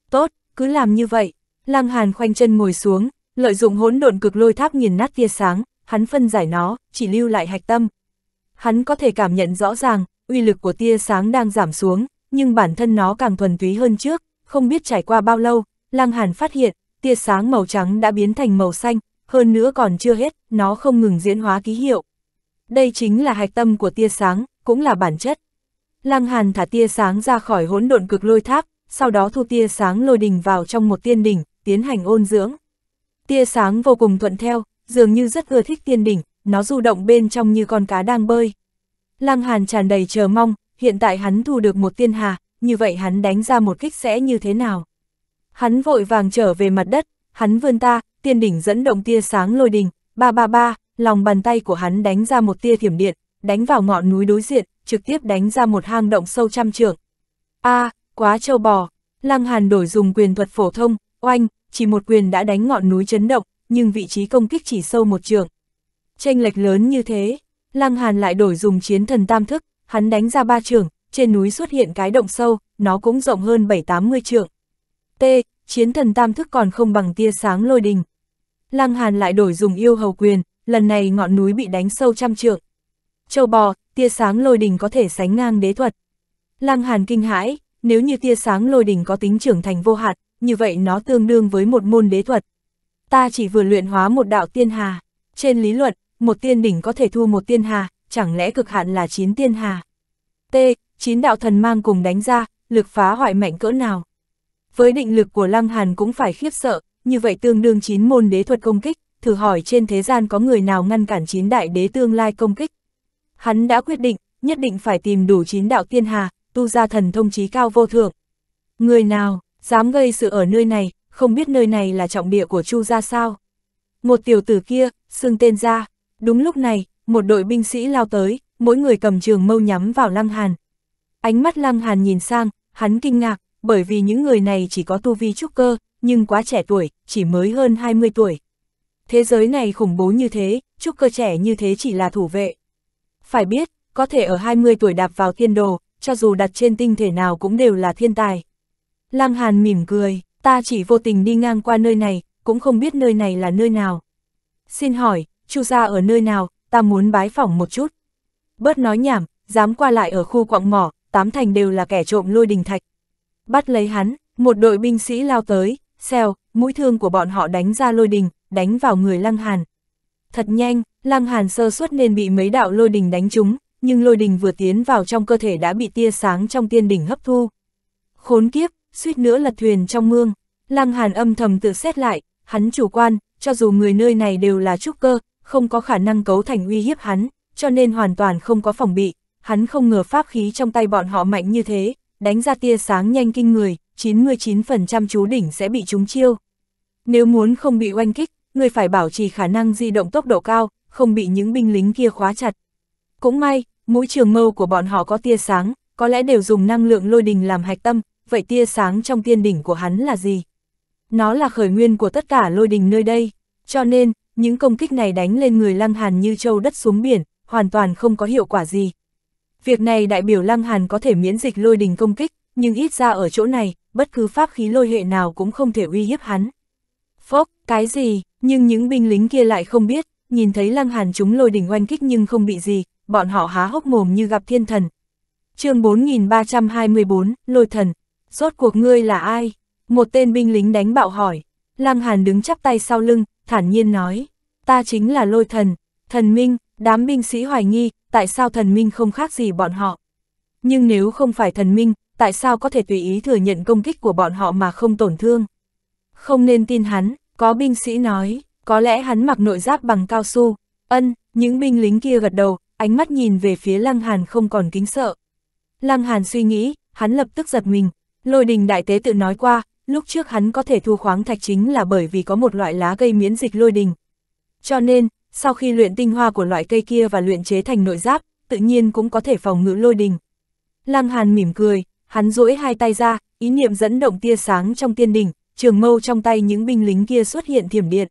Tốt, cứ làm như vậy. Lăng Hàn khoanh chân ngồi xuống, lợi dụng hỗn độn cực lôi tháp nghiền nát tia sáng, hắn phân giải nó, chỉ lưu lại hạch tâm. Hắn có thể cảm nhận rõ ràng, uy lực của tia sáng đang giảm xuống, nhưng bản thân nó càng thuần túy hơn trước, không biết trải qua bao lâu, Lăng Hàn phát hiện, tia sáng màu trắng đã biến thành màu xanh, hơn nữa còn chưa hết, nó không ngừng diễn hóa ký hiệu. Đây chính là hạch tâm của tia sáng, cũng là bản chất. Lăng Hàn thả tia sáng ra khỏi hỗn độn cực lôi tháp, sau đó thu tia sáng lôi đình vào trong một tiên đỉnh, tiến hành ôn dưỡng. Tia sáng vô cùng thuận theo, dường như rất ưa thích tiên đỉnh, nó du động bên trong như con cá đang bơi. Lăng Hàn tràn đầy chờ mong, hiện tại hắn thu được một tiên hà, như vậy hắn đánh ra một kích sẽ như thế nào? Hắn vội vàng trở về mặt đất, hắn vươn ta, tiên đỉnh dẫn động tia sáng lôi đình, ba ba ba, lòng bàn tay của hắn đánh ra một tia thiểm điện, đánh vào ngọn núi đối diện, trực tiếp đánh ra một hang động sâu trăm trượng. A, à, quá trâu bò, Lăng Hàn đổi dùng quyền thuật phổ thông, oanh, chỉ một quyền đã đánh ngọn núi chấn động, nhưng vị trí công kích chỉ sâu một trường. tranh lệch lớn như thế, Lăng Hàn lại đổi dùng chiến thần tam thức, hắn đánh ra ba trường, trên núi xuất hiện cái động sâu, nó cũng rộng hơn 7-80 trường. T, chiến thần tam thức còn không bằng tia sáng lôi đình. Lăng Hàn lại đổi dùng yêu hầu quyền, lần này ngọn núi bị đánh sâu trăm trượng. Châu bò, tia sáng lôi đình có thể sánh ngang đế thuật. Lăng Hàn kinh hãi, nếu như tia sáng lôi đình có tính trưởng thành vô hạn, như vậy nó tương đương với một môn đế thuật. Ta chỉ vừa luyện hóa một đạo tiên hà. Trên lý luận, một tiên đỉnh có thể thu một tiên hà, chẳng lẽ cực hạn là chín tiên hà? T, chín đạo thần mang cùng đánh ra, lực phá hoại mạnh cỡ nào? với định lực của Lăng Hàn cũng phải khiếp sợ, như vậy tương đương chín môn đế thuật công kích, thử hỏi trên thế gian có người nào ngăn cản chín đại đế tương lai công kích. Hắn đã quyết định, nhất định phải tìm đủ chín đạo tiên hà, tu ra thần thông trí cao vô thượng. Người nào, dám gây sự ở nơi này, không biết nơi này là trọng địa của Chu ra sao. Một tiểu tử kia, xưng tên ra, đúng lúc này, một đội binh sĩ lao tới, mỗi người cầm trường mâu nhắm vào Lăng Hàn. Ánh mắt Lăng Hàn nhìn sang, hắn kinh ngạc, bởi vì những người này chỉ có tu vi trúc cơ, nhưng quá trẻ tuổi, chỉ mới hơn 20 tuổi. Thế giới này khủng bố như thế, trúc cơ trẻ như thế chỉ là thủ vệ. Phải biết, có thể ở 20 tuổi đạp vào thiên đồ, cho dù đặt trên tinh thể nào cũng đều là thiên tài. Lăng Hàn mỉm cười, ta chỉ vô tình đi ngang qua nơi này, cũng không biết nơi này là nơi nào. Xin hỏi, Chu gia ở nơi nào, ta muốn bái phỏng một chút. Bớt nói nhảm, dám qua lại ở khu quặng mỏ, tám thành đều là kẻ trộm lôi đình thạch. Bắt lấy hắn, một đội binh sĩ lao tới, xèo, mũi thương của bọn họ đánh ra lôi đình, đánh vào người Lăng Hàn. Thật nhanh, Lăng Hàn sơ suất nên bị mấy đạo lôi đình đánh trúng, nhưng lôi đình vừa tiến vào trong cơ thể đã bị tia sáng trong tiên đỉnh hấp thu. Khốn kiếp, suýt nữa lật thuyền trong mương. Lăng Hàn âm thầm tự xét lại, hắn chủ quan, cho dù người nơi này đều là trúc cơ, không có khả năng cấu thành uy hiếp hắn, cho nên hoàn toàn không có phòng bị. Hắn không ngờ pháp khí trong tay bọn họ mạnh như thế, đánh ra tia sáng nhanh kinh người, 99% chú đỉnh sẽ bị trúng chiêu. Nếu muốn không bị oanh kích, người phải bảo trì khả năng di động tốc độ cao, không bị những binh lính kia khóa chặt. Cũng may, mũi trường mâu của bọn họ có tia sáng, có lẽ đều dùng năng lượng lôi đình làm hạch tâm, vậy tia sáng trong tiên đỉnh của hắn là gì? Nó là khởi nguyên của tất cả lôi đình nơi đây, cho nên, những công kích này đánh lên người lăng hàn như châu đất xuống biển, hoàn toàn không có hiệu quả gì, Việc này đại biểu Lăng Hàn có thể miễn dịch lôi đình công kích, nhưng ít ra ở chỗ này, bất cứ pháp khí lôi hệ nào cũng không thể uy hiếp hắn. Phốc, cái gì, nhưng những binh lính kia lại không biết, nhìn thấy Lăng Hàn chúng lôi đình oanh kích nhưng không bị gì, bọn họ há hốc mồm như gặp thiên thần. chương 4324, lôi thần, rốt cuộc ngươi là ai? Một tên binh lính đánh bạo hỏi, Lăng Hàn đứng chắp tay sau lưng, thản nhiên nói, ta chính là lôi thần, thần minh, đám binh sĩ hoài nghi, tại sao thần minh không khác gì bọn họ. Nhưng nếu không phải thần minh, tại sao có thể tùy ý thừa nhận công kích của bọn họ mà không tổn thương? Không nên tin hắn, có binh sĩ nói, có lẽ hắn mặc nội giáp bằng cao su. Ân, những binh lính kia gật đầu, ánh mắt nhìn về phía Lăng Hàn không còn kính sợ. Lăng Hàn suy nghĩ, hắn lập tức giật mình. Lôi đình đại tế tự nói qua, lúc trước hắn có thể thu khoáng thạch chính là bởi vì có một loại lá gây miễn dịch lôi đình. Cho nên, sau khi luyện tinh hoa của loại cây kia và luyện chế thành nội giáp, tự nhiên cũng có thể phòng ngự lôi đình. Lăng Hàn mỉm cười, hắn duỗi hai tay ra, ý niệm dẫn động tia sáng trong tiên đỉnh, trường mâu trong tay những binh lính kia xuất hiện thiểm điện.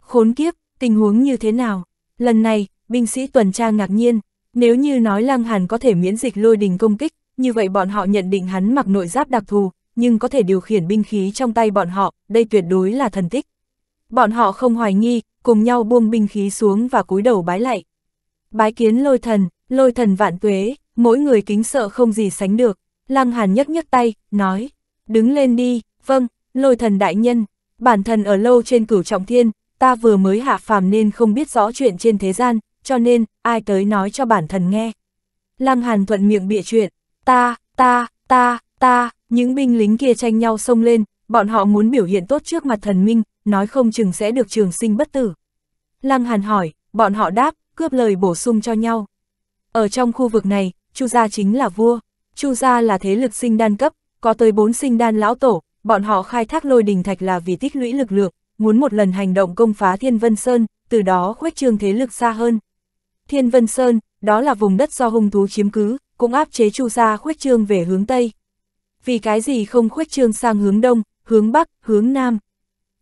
Khốn kiếp, tình huống như thế nào? Lần này, binh sĩ tuần tra ngạc nhiên, nếu như nói Lăng Hàn có thể miễn dịch lôi đình công kích, như vậy bọn họ nhận định hắn mặc nội giáp đặc thù, nhưng có thể điều khiển binh khí trong tay bọn họ, đây tuyệt đối là thần tích. Bọn họ không hoài nghi, cùng nhau buông binh khí xuống và cúi đầu bái lạy. Bái kiến lôi thần, lôi thần vạn tuế, mỗi người kính sợ không gì sánh được. Lăng Hàn nhấc nhấc tay, nói, đứng lên đi, vâng, lôi thần đại nhân, bản thần ở lâu trên cửu trọng thiên, ta vừa mới hạ phàm nên không biết rõ chuyện trên thế gian, cho nên, ai tới nói cho bản thần nghe. Lăng Hàn thuận miệng bịa chuyện, ta, ta, ta, ta, những binh lính kia tranh nhau xông lên, bọn họ muốn biểu hiện tốt trước mặt thần minh, nói không chừng sẽ được trường sinh bất tử. Lăng Hàn hỏi, bọn họ đáp, cướp lời bổ sung cho nhau. Ở trong khu vực này, Chu gia chính là vua, Chu gia là thế lực sinh đan cấp, có tới bốn sinh đan lão tổ, bọn họ khai thác lôi đình thạch là vì tích lũy lực lượng, muốn một lần hành động công phá Thiên Vân Sơn, từ đó khuếch trương thế lực xa hơn. Thiên Vân Sơn, đó là vùng đất do hung thú chiếm cứ, cũng áp chế Chu gia khuếch trương về hướng Tây. Vì cái gì không khuếch trương sang hướng Đông, hướng Bắc, hướng Nam.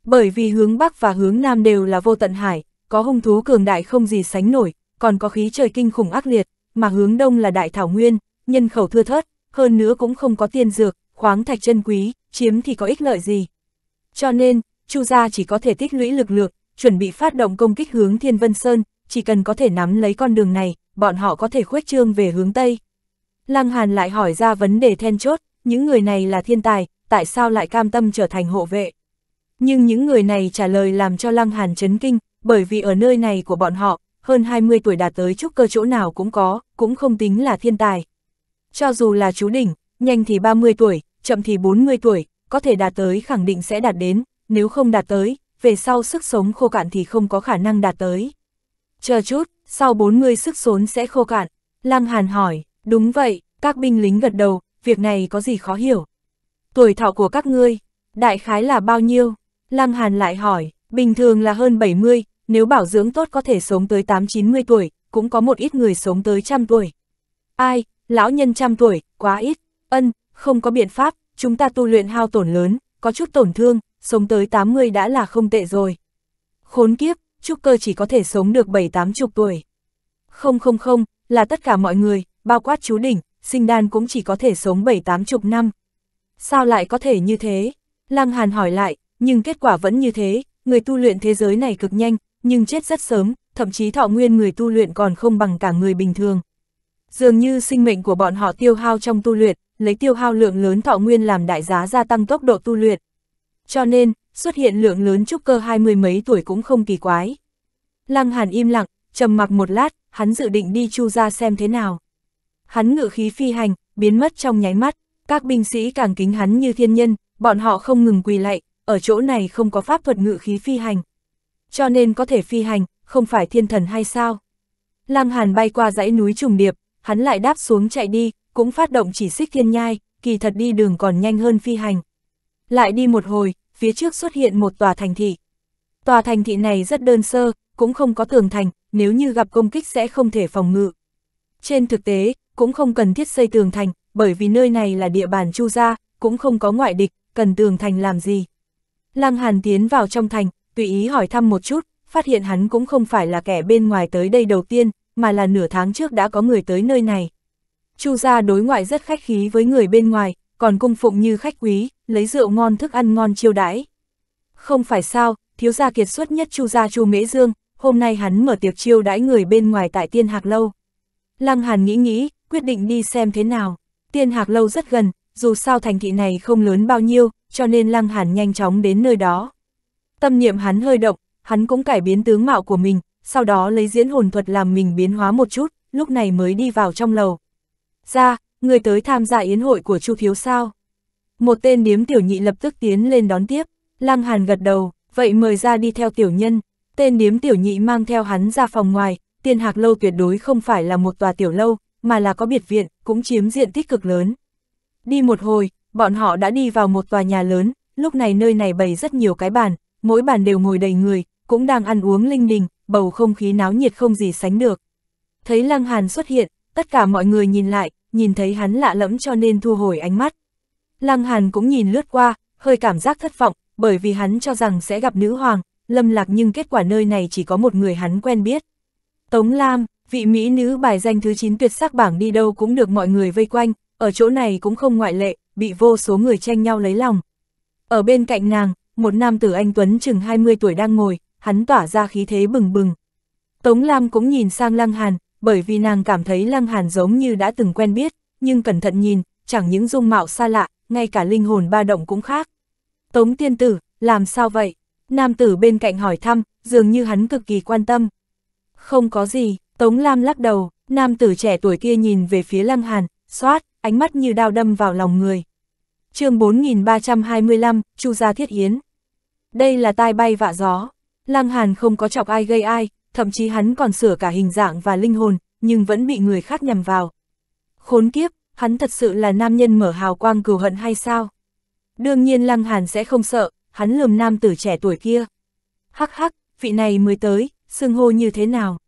Bởi vì hướng Bắc và hướng Nam đều là vô tận hải, có hung thú cường đại không gì sánh nổi, còn có khí trời kinh khủng ác liệt, mà hướng Đông là đại thảo nguyên, nhân khẩu thưa thớt, hơn nữa cũng không có tiên dược, khoáng thạch chân quý, chiếm thì có ích lợi gì. Cho nên, Chu gia chỉ có thể tích lũy lực lượng, chuẩn bị phát động công kích hướng Thiên Vân Sơn, chỉ cần có thể nắm lấy con đường này, bọn họ có thể khuếch trương về hướng Tây. Lăng Hàn lại hỏi ra vấn đề then chốt, những người này là thiên tài, tại sao lại cam tâm trở thành hộ vệ. Nhưng những người này trả lời làm cho Lăng Hàn chấn kinh, bởi vì ở nơi này của bọn họ, hơn 20 tuổi đạt tới trúc cơ chỗ nào cũng có, cũng không tính là thiên tài. Cho dù là chú đỉnh, nhanh thì 30 tuổi, chậm thì 40 tuổi, có thể đạt tới khẳng định sẽ đạt đến, nếu không đạt tới, về sau sức sống khô cạn thì không có khả năng đạt tới. Chờ chút, sau 40 sức sống sẽ khô cạn. Lăng Hàn hỏi, đúng vậy, các binh lính gật đầu, việc này có gì khó hiểu tuổi thọ của các ngươi, đại khái là bao nhiêu? Lăng Hàn lại hỏi, bình thường là hơn 70, nếu bảo dưỡng tốt có thể sống tới 8-90 tuổi, cũng có một ít người sống tới trăm tuổi. Ai, lão nhân trăm tuổi, quá ít, ân, không có biện pháp, chúng ta tu luyện hao tổn lớn, có chút tổn thương, sống tới 80 đã là không tệ rồi. Khốn kiếp, trúc cơ chỉ có thể sống được 7-8 chục tuổi. Không không không, là tất cả mọi người, bao quát chú đỉnh, sinh đan cũng chỉ có thể sống 7-8 chục năm, Sao lại có thể như thế? Lăng Hàn hỏi lại, nhưng kết quả vẫn như thế, người tu luyện thế giới này cực nhanh, nhưng chết rất sớm, thậm chí thọ nguyên người tu luyện còn không bằng cả người bình thường. Dường như sinh mệnh của bọn họ tiêu hao trong tu luyện, lấy tiêu hao lượng lớn thọ nguyên làm đại giá gia tăng tốc độ tu luyện. Cho nên, xuất hiện lượng lớn trúc cơ hai mươi mấy tuổi cũng không kỳ quái. Lăng Hàn im lặng, trầm mặc một lát, hắn dự định đi chu ra xem thế nào. Hắn ngự khí phi hành, biến mất trong nháy mắt. Các binh sĩ càng kính hắn như thiên nhân, bọn họ không ngừng quỳ lạy, ở chỗ này không có pháp thuật ngự khí phi hành. Cho nên có thể phi hành, không phải thiên thần hay sao? Lăng Hàn bay qua dãy núi trùng điệp, hắn lại đáp xuống chạy đi, cũng phát động chỉ xích thiên nhai, kỳ thật đi đường còn nhanh hơn phi hành. Lại đi một hồi, phía trước xuất hiện một tòa thành thị. Tòa thành thị này rất đơn sơ, cũng không có tường thành, nếu như gặp công kích sẽ không thể phòng ngự. Trên thực tế, cũng không cần thiết xây tường thành, bởi vì nơi này là địa bàn Chu gia, cũng không có ngoại địch, cần tường thành làm gì. Lăng Hàn tiến vào trong thành, tùy ý hỏi thăm một chút, phát hiện hắn cũng không phải là kẻ bên ngoài tới đây đầu tiên, mà là nửa tháng trước đã có người tới nơi này. Chu gia đối ngoại rất khách khí với người bên ngoài, còn cung phụng như khách quý, lấy rượu ngon thức ăn ngon chiêu đãi. Không phải sao, thiếu gia kiệt xuất nhất Chu gia Chu Mễ Dương, hôm nay hắn mở tiệc chiêu đãi người bên ngoài tại Tiên Hạc lâu. Lăng Hàn nghĩ nghĩ, quyết định đi xem thế nào. Tiên Hạc Lâu rất gần, dù sao thành thị này không lớn bao nhiêu, cho nên Lăng Hàn nhanh chóng đến nơi đó. Tâm niệm hắn hơi động, hắn cũng cải biến tướng mạo của mình, sau đó lấy diễn hồn thuật làm mình biến hóa một chút, lúc này mới đi vào trong lầu. Ra, người tới tham gia yến hội của Chu Thiếu sao? Một tên điếm tiểu nhị lập tức tiến lên đón tiếp, Lăng Hàn gật đầu, vậy mời ra đi theo tiểu nhân. Tên điếm tiểu nhị mang theo hắn ra phòng ngoài, tiên hạc lâu tuyệt đối không phải là một tòa tiểu lâu, mà là có biệt viện, cũng chiếm diện tích cực lớn. Đi một hồi, bọn họ đã đi vào một tòa nhà lớn, lúc này nơi này bày rất nhiều cái bàn, mỗi bàn đều ngồi đầy người, cũng đang ăn uống linh đình, bầu không khí náo nhiệt không gì sánh được. Thấy Lăng Hàn xuất hiện, tất cả mọi người nhìn lại, nhìn thấy hắn lạ lẫm cho nên thu hồi ánh mắt. Lăng Hàn cũng nhìn lướt qua, hơi cảm giác thất vọng, bởi vì hắn cho rằng sẽ gặp nữ hoàng, lâm lạc nhưng kết quả nơi này chỉ có một người hắn quen biết. Tống Lam, vị Mỹ nữ bài danh thứ 9 tuyệt sắc bảng đi đâu cũng được mọi người vây quanh, ở chỗ này cũng không ngoại lệ, bị vô số người tranh nhau lấy lòng. Ở bên cạnh nàng, một nam tử anh Tuấn chừng 20 tuổi đang ngồi, hắn tỏa ra khí thế bừng bừng. Tống Lam cũng nhìn sang Lăng Hàn, bởi vì nàng cảm thấy Lăng Hàn giống như đã từng quen biết, nhưng cẩn thận nhìn, chẳng những dung mạo xa lạ, ngay cả linh hồn ba động cũng khác. Tống tiên tử, làm sao vậy? Nam tử bên cạnh hỏi thăm, dường như hắn cực kỳ quan tâm. Không có gì, Tống Lam lắc đầu, nam tử trẻ tuổi kia nhìn về phía Lăng Hàn, xoát, ánh mắt như đao đâm vào lòng người. chương 4325, Chu Gia Thiết yến Đây là tai bay vạ gió. Lăng Hàn không có chọc ai gây ai, thậm chí hắn còn sửa cả hình dạng và linh hồn, nhưng vẫn bị người khác nhầm vào. Khốn kiếp, hắn thật sự là nam nhân mở hào quang cừu hận hay sao? Đương nhiên Lăng Hàn sẽ không sợ, hắn lườm nam tử trẻ tuổi kia. Hắc hắc, vị này mới tới, xưng hô như thế nào?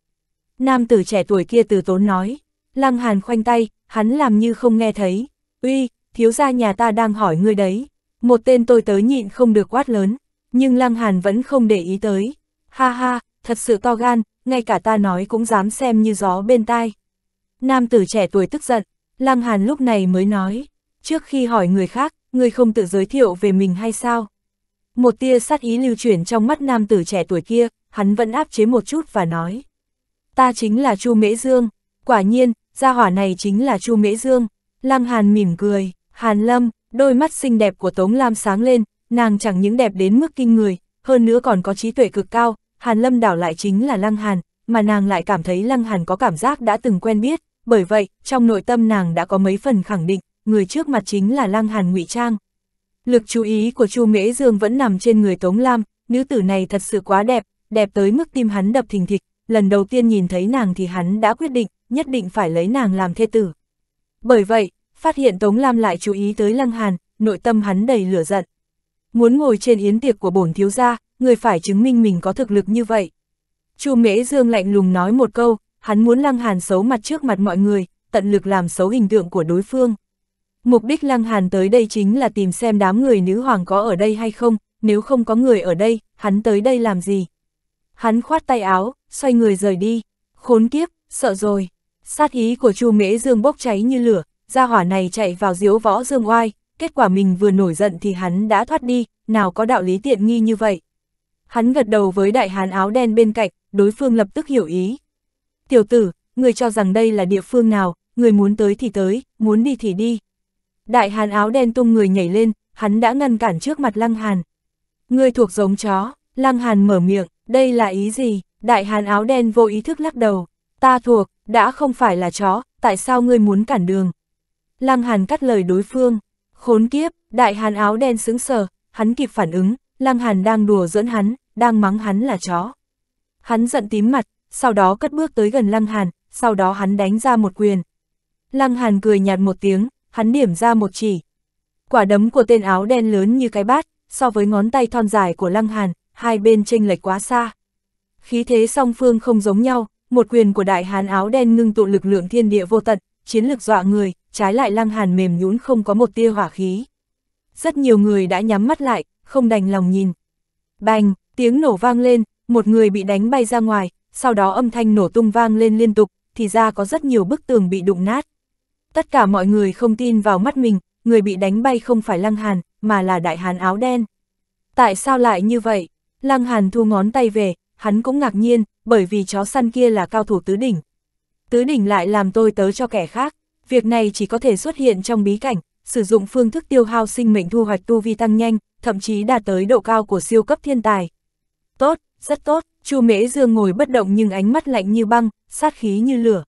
Nam tử trẻ tuổi kia từ tốn nói, Lăng Hàn khoanh tay, hắn làm như không nghe thấy, uy, thiếu gia nhà ta đang hỏi ngươi đấy. Một tên tôi tới nhịn không được quát lớn, nhưng Lăng Hàn vẫn không để ý tới. Ha ha, thật sự to gan, ngay cả ta nói cũng dám xem như gió bên tai. Nam tử trẻ tuổi tức giận, Lăng Hàn lúc này mới nói, trước khi hỏi người khác, người không tự giới thiệu về mình hay sao? Một tia sát ý lưu chuyển trong mắt nam tử trẻ tuổi kia, hắn vẫn áp chế một chút và nói, ta chính là Chu Mễ Dương, quả nhiên, gia hỏa này chính là Chu Mễ Dương. Lăng Hàn mỉm cười, Hàn Lâm, đôi mắt xinh đẹp của Tống Lam sáng lên, nàng chẳng những đẹp đến mức kinh người, hơn nữa còn có trí tuệ cực cao, Hàn Lâm đảo lại chính là Lăng Hàn, mà nàng lại cảm thấy Lăng Hàn có cảm giác đã từng quen biết, bởi vậy, trong nội tâm nàng đã có mấy phần khẳng định, người trước mặt chính là Lăng Hàn Ngụy Trang. Lực chú ý của Chu Mễ Dương vẫn nằm trên người Tống Lam, nữ tử này thật sự quá đẹp, đẹp tới mức tim hắn đập thình thịch, lần đầu tiên nhìn thấy nàng thì hắn đã quyết định, nhất định phải lấy nàng làm thê tử. Bởi vậy, phát hiện Tống Lam lại chú ý tới Lăng Hàn, nội tâm hắn đầy lửa giận. Muốn ngồi trên yến tiệc của bổn thiếu gia, người phải chứng minh mình có thực lực như vậy. Chu Mễ Dương lạnh lùng nói một câu, hắn muốn Lăng Hàn xấu mặt trước mặt mọi người, tận lực làm xấu hình tượng của đối phương. Mục đích Lăng Hàn tới đây chính là tìm xem đám người nữ hoàng có ở đây hay không, nếu không có người ở đây, hắn tới đây làm gì. Hắn khoát tay áo, xoay người rời đi. Khốn kiếp, sợ rồi. Sát ý của Chu Mễ Dương bốc cháy như lửa, gia hỏa này chạy vào diếu võ Dương Oai, kết quả mình vừa nổi giận thì hắn đã thoát đi, nào có đạo lý tiện nghi như vậy. Hắn gật đầu với đại hán áo đen bên cạnh, đối phương lập tức hiểu ý. Tiểu tử, người cho rằng đây là địa phương nào, người muốn tới thì tới, muốn đi thì đi. Đại hàn áo đen tung người nhảy lên, hắn đã ngăn cản trước mặt Lăng Hàn. Người thuộc giống chó, Lăng Hàn mở miệng, đây là ý gì? Đại hàn áo đen vô ý thức lắc đầu. Ta thuộc, đã không phải là chó, tại sao ngươi muốn cản đường? Lăng hàn cắt lời đối phương. Khốn kiếp, đại hàn áo đen sững sờ, hắn kịp phản ứng, lăng hàn đang đùa dẫn hắn, đang mắng hắn là chó. Hắn giận tím mặt, sau đó cất bước tới gần lăng hàn, sau đó hắn đánh ra một quyền. Lăng hàn cười nhạt một tiếng, hắn điểm ra một chỉ. Quả đấm của tên áo đen lớn như cái bát, so với ngón tay thon dài của lăng hàn, hai bên tranh lệch quá xa. Khí thế song phương không giống nhau, một quyền của đại hán áo đen ngưng tụ lực lượng thiên địa vô tận, chiến lực dọa người, trái lại lăng hàn mềm nhũn không có một tia hỏa khí. Rất nhiều người đã nhắm mắt lại, không đành lòng nhìn. Bành, tiếng nổ vang lên, một người bị đánh bay ra ngoài, sau đó âm thanh nổ tung vang lên liên tục, thì ra có rất nhiều bức tường bị đụng nát. Tất cả mọi người không tin vào mắt mình, người bị đánh bay không phải lăng hàn, mà là đại hàn áo đen. Tại sao lại như vậy? Lăng Hàn thu ngón tay về, hắn cũng ngạc nhiên, bởi vì chó săn kia là cao thủ tứ đỉnh. Tứ đỉnh lại làm tôi tớ cho kẻ khác, việc này chỉ có thể xuất hiện trong bí cảnh, sử dụng phương thức tiêu hao sinh mệnh thu hoạch tu vi tăng nhanh, thậm chí đạt tới độ cao của siêu cấp thiên tài. Tốt, rất tốt, Chu Mễ Dương ngồi bất động nhưng ánh mắt lạnh như băng, sát khí như lửa.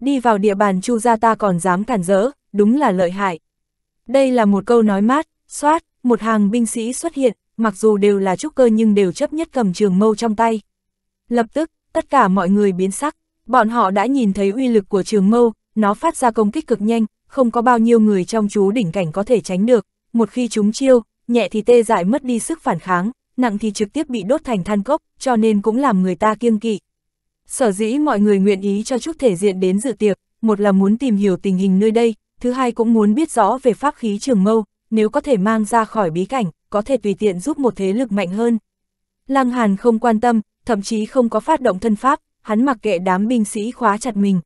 Đi vào địa bàn Chu gia ta còn dám cản rỡ, đúng là lợi hại. Đây là một câu nói mát, xoát, một hàng binh sĩ xuất hiện, mặc dù đều là trúc cơ nhưng đều chấp nhất cầm trường mâu trong tay. Lập tức, tất cả mọi người biến sắc, bọn họ đã nhìn thấy uy lực của trường mâu, nó phát ra công kích cực nhanh, không có bao nhiêu người trong chú đỉnh cảnh có thể tránh được, một khi chúng chiêu, nhẹ thì tê dại mất đi sức phản kháng, nặng thì trực tiếp bị đốt thành than cốc, cho nên cũng làm người ta kiêng kỵ. Sở dĩ mọi người nguyện ý cho chút thể diện đến dự tiệc, một là muốn tìm hiểu tình hình nơi đây, thứ hai cũng muốn biết rõ về pháp khí trường mâu, nếu có thể mang ra khỏi bí cảnh, có thể tùy tiện giúp một thế lực mạnh hơn. Lăng Hàn không quan tâm, thậm chí không có phát động thân pháp, hắn mặc kệ đám binh sĩ khóa chặt mình.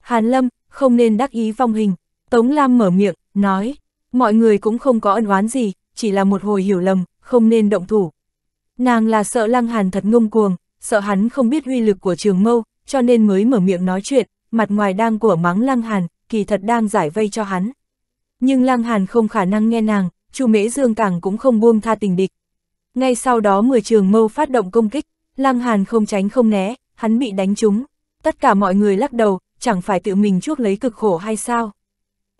Hàn Lâm, không nên đắc ý vong hình. Tống Lam mở miệng, nói, mọi người cũng không có ân oán gì, chỉ là một hồi hiểu lầm, không nên động thủ. Nàng là sợ Lăng Hàn thật ngông cuồng, sợ hắn không biết uy lực của trường mâu, cho nên mới mở miệng nói chuyện, mặt ngoài đang của mắng Lăng Hàn, kỳ thật đang giải vây cho hắn. Nhưng Lăng Hàn không khả năng nghe nàng, Chu Mễ Dương càng cũng không buông tha tình địch. Ngay sau đó 10 trường mâu phát động công kích, Lăng Hàn không tránh không né, hắn bị đánh trúng. Tất cả mọi người lắc đầu, chẳng phải tự mình chuốc lấy cực khổ hay sao?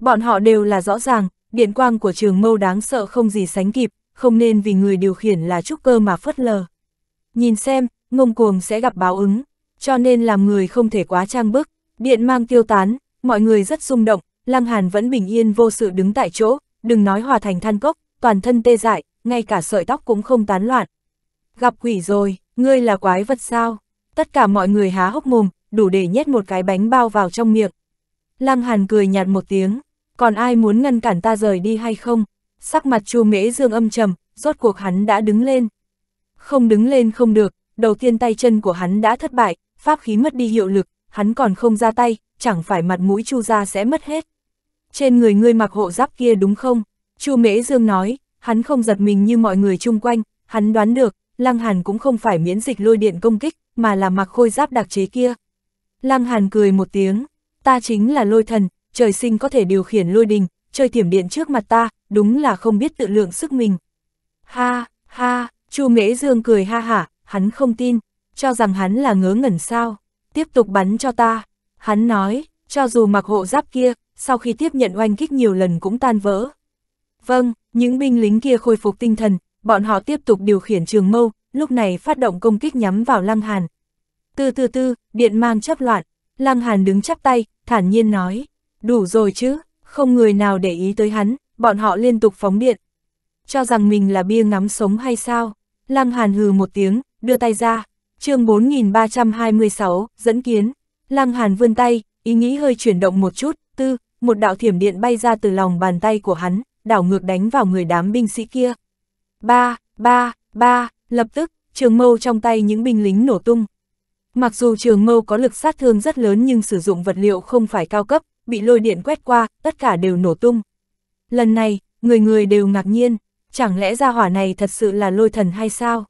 Bọn họ đều là rõ ràng, điện quang của trường mâu đáng sợ không gì sánh kịp, không nên vì người điều khiển là trúc cơ mà phất lờ. Nhìn xem, ngông cuồng sẽ gặp báo ứng, cho nên làm người không thể quá trang bức, điện mang tiêu tán, mọi người rất rung động, Lăng Hàn vẫn bình yên vô sự đứng tại chỗ, đừng nói hòa thành than cốc, toàn thân tê dại, ngay cả sợi tóc cũng không tán loạn. Gặp quỷ rồi, ngươi là quái vật sao? Tất cả mọi người há hốc mồm, đủ để nhét một cái bánh bao vào trong miệng. Lăng Hàn cười nhạt một tiếng, còn ai muốn ngăn cản ta rời đi hay không? Sắc mặt Chu Mễ Dương âm trầm, rốt cuộc hắn đã đứng lên. Không đứng lên không được, đầu tiên tay chân của hắn đã thất bại, pháp khí mất đi hiệu lực, hắn còn không ra tay, chẳng phải mặt mũi Chu ra sẽ mất hết trên người ngươi mặc hộ giáp kia đúng không? Chu Mễ Dương nói, hắn không giật mình như mọi người chung quanh, hắn đoán được, Lăng Hàn cũng không phải miễn dịch lôi điện công kích, mà là mặc khôi giáp đặc chế kia. Lăng Hàn cười một tiếng, ta chính là lôi thần, trời sinh có thể điều khiển lôi đình, chơi thiểm điện trước mặt ta, đúng là không biết tự lượng sức mình. Ha, ha, Chu Mễ Dương cười ha hả, hắn không tin, cho rằng hắn là ngớ ngẩn sao, tiếp tục bắn cho ta. Hắn nói, cho dù mặc hộ giáp kia, sau khi tiếp nhận oanh kích nhiều lần cũng tan vỡ. Vâng, những binh lính kia khôi phục tinh thần, bọn họ tiếp tục điều khiển trường mâu, lúc này phát động công kích nhắm vào Lăng Hàn. Từ từ từ, điện mang chấp loạn, Lăng Hàn đứng chắp tay, thản nhiên nói, đủ rồi chứ, không người nào để ý tới hắn, bọn họ liên tục phóng điện. Cho rằng mình là bia ngắm sống hay sao? Lăng Hàn hừ một tiếng, đưa tay ra, chương 4326, dẫn kiến. Lăng Hàn vươn tay, ý nghĩ hơi chuyển động một chút, tư, một đạo thiểm điện bay ra từ lòng bàn tay của hắn, đảo ngược đánh vào người đám binh sĩ kia. Ba, ba, ba, lập tức, trường mâu trong tay những binh lính nổ tung. Mặc dù trường mâu có lực sát thương rất lớn nhưng sử dụng vật liệu không phải cao cấp, bị lôi điện quét qua, tất cả đều nổ tung. Lần này, người người đều ngạc nhiên, chẳng lẽ ra hỏa này thật sự là lôi thần hay sao?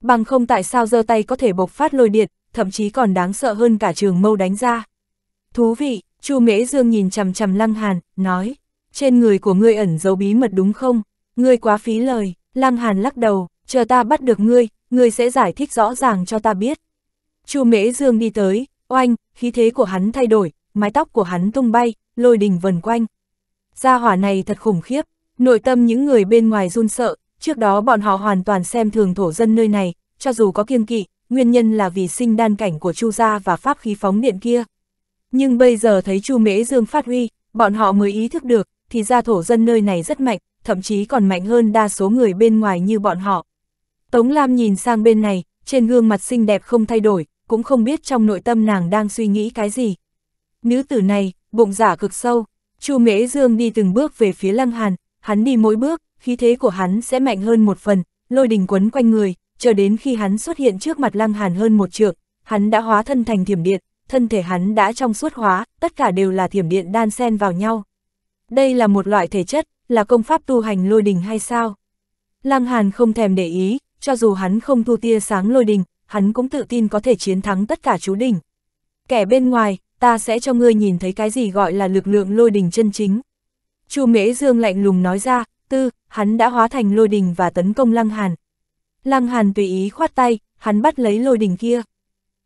Bằng không tại sao giơ tay có thể bộc phát lôi điện, thậm chí còn đáng sợ hơn cả trường mâu đánh ra. Thú vị, Chu Mễ Dương nhìn chằm chằm Lăng Hàn, nói, trên người của ngươi ẩn giấu bí mật đúng không? Ngươi quá phí lời, Lăng Hàn lắc đầu, chờ ta bắt được ngươi, ngươi sẽ giải thích rõ ràng cho ta biết. Chu Mễ Dương đi tới, oanh, khí thế của hắn thay đổi, mái tóc của hắn tung bay, lôi đình vần quanh. Gia hỏa này thật khủng khiếp, nội tâm những người bên ngoài run sợ, trước đó bọn họ hoàn toàn xem thường thổ dân nơi này, cho dù có kiêng kỵ, nguyên nhân là vì sinh đan cảnh của Chu gia và pháp khí phóng điện kia. Nhưng bây giờ thấy Chu Mễ Dương phát huy, bọn họ mới ý thức được, thì ra thổ dân nơi này rất mạnh, thậm chí còn mạnh hơn đa số người bên ngoài như bọn họ. Tống Lam nhìn sang bên này, trên gương mặt xinh đẹp không thay đổi, cũng không biết trong nội tâm nàng đang suy nghĩ cái gì. Nữ tử này, bụng giả dạ cực sâu, Chu Mễ Dương đi từng bước về phía Lăng Hàn, hắn đi mỗi bước, khí thế của hắn sẽ mạnh hơn một phần, lôi đình quấn quanh người, chờ đến khi hắn xuất hiện trước mặt Lăng Hàn hơn một trượng, hắn đã hóa thân thành thiểm điện, thân thể hắn đã trong suốt hóa, tất cả đều là thiểm điện đan xen vào nhau. Đây là một loại thể chất, là công pháp tu hành lôi đình hay sao? Lăng Hàn không thèm để ý, cho dù hắn không thu tia sáng lôi đình, hắn cũng tự tin có thể chiến thắng tất cả chú đỉnh. Kẻ bên ngoài, ta sẽ cho ngươi nhìn thấy cái gì gọi là lực lượng lôi đình chân chính. Chu Mễ Dương lạnh lùng nói ra, tư, hắn đã hóa thành lôi đình và tấn công Lăng Hàn. Lăng Hàn tùy ý khoát tay, hắn bắt lấy lôi đình kia.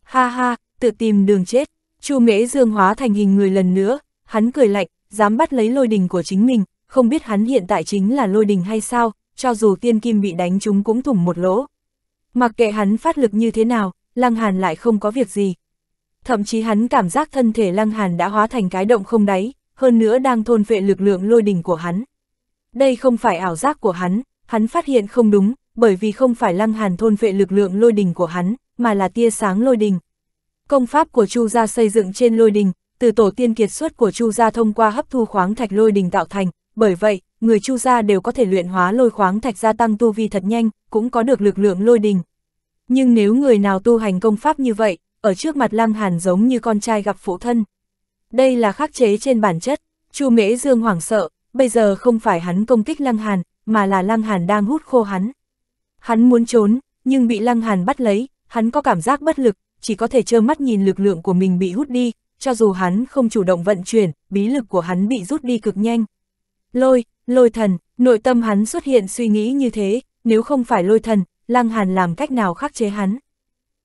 Ha ha, tự tìm đường chết. Chu Mễ Dương hóa thành hình người lần nữa, hắn cười lạnh, dám bắt lấy lôi đình của chính mình, không biết hắn hiện tại chính là lôi đình hay sao, cho dù tiên kim bị đánh chúng cũng thủng một lỗ. Mặc kệ hắn phát lực như thế nào, Lăng Hàn lại không có việc gì. Thậm chí hắn cảm giác thân thể Lăng Hàn đã hóa thành cái động không đáy, hơn nữa đang thôn vệ lực lượng lôi đình của hắn. Đây không phải ảo giác của hắn, hắn phát hiện không đúng, bởi vì không phải Lăng Hàn thôn vệ lực lượng lôi đình của hắn, mà là tia sáng lôi đình, Công pháp của Chu gia xây dựng trên lôi đình, từ tổ tiên kiệt xuất của Chu gia thông qua hấp thu khoáng thạch lôi đình tạo thành, bởi vậy, người Chu gia đều có thể luyện hóa lôi khoáng thạch gia tăng tu vi thật nhanh, cũng có được lực lượng lôi đình. Nhưng nếu người nào tu hành công pháp như vậy, ở trước mặt Lăng Hàn giống như con trai gặp phụ thân. Đây là khắc chế trên bản chất, Chu Mễ Dương hoảng sợ, bây giờ không phải hắn công kích Lăng Hàn, mà là Lăng Hàn đang hút khô hắn. Hắn muốn trốn, nhưng bị Lăng Hàn bắt lấy, hắn có cảm giác bất lực, chỉ có thể trơ mắt nhìn lực lượng của mình bị hút đi, cho dù hắn không chủ động vận chuyển, bí lực của hắn bị rút đi cực nhanh. Lôi, lôi thần, nội tâm hắn xuất hiện suy nghĩ như thế, nếu không phải lôi thần, Lăng Hàn làm cách nào khắc chế hắn.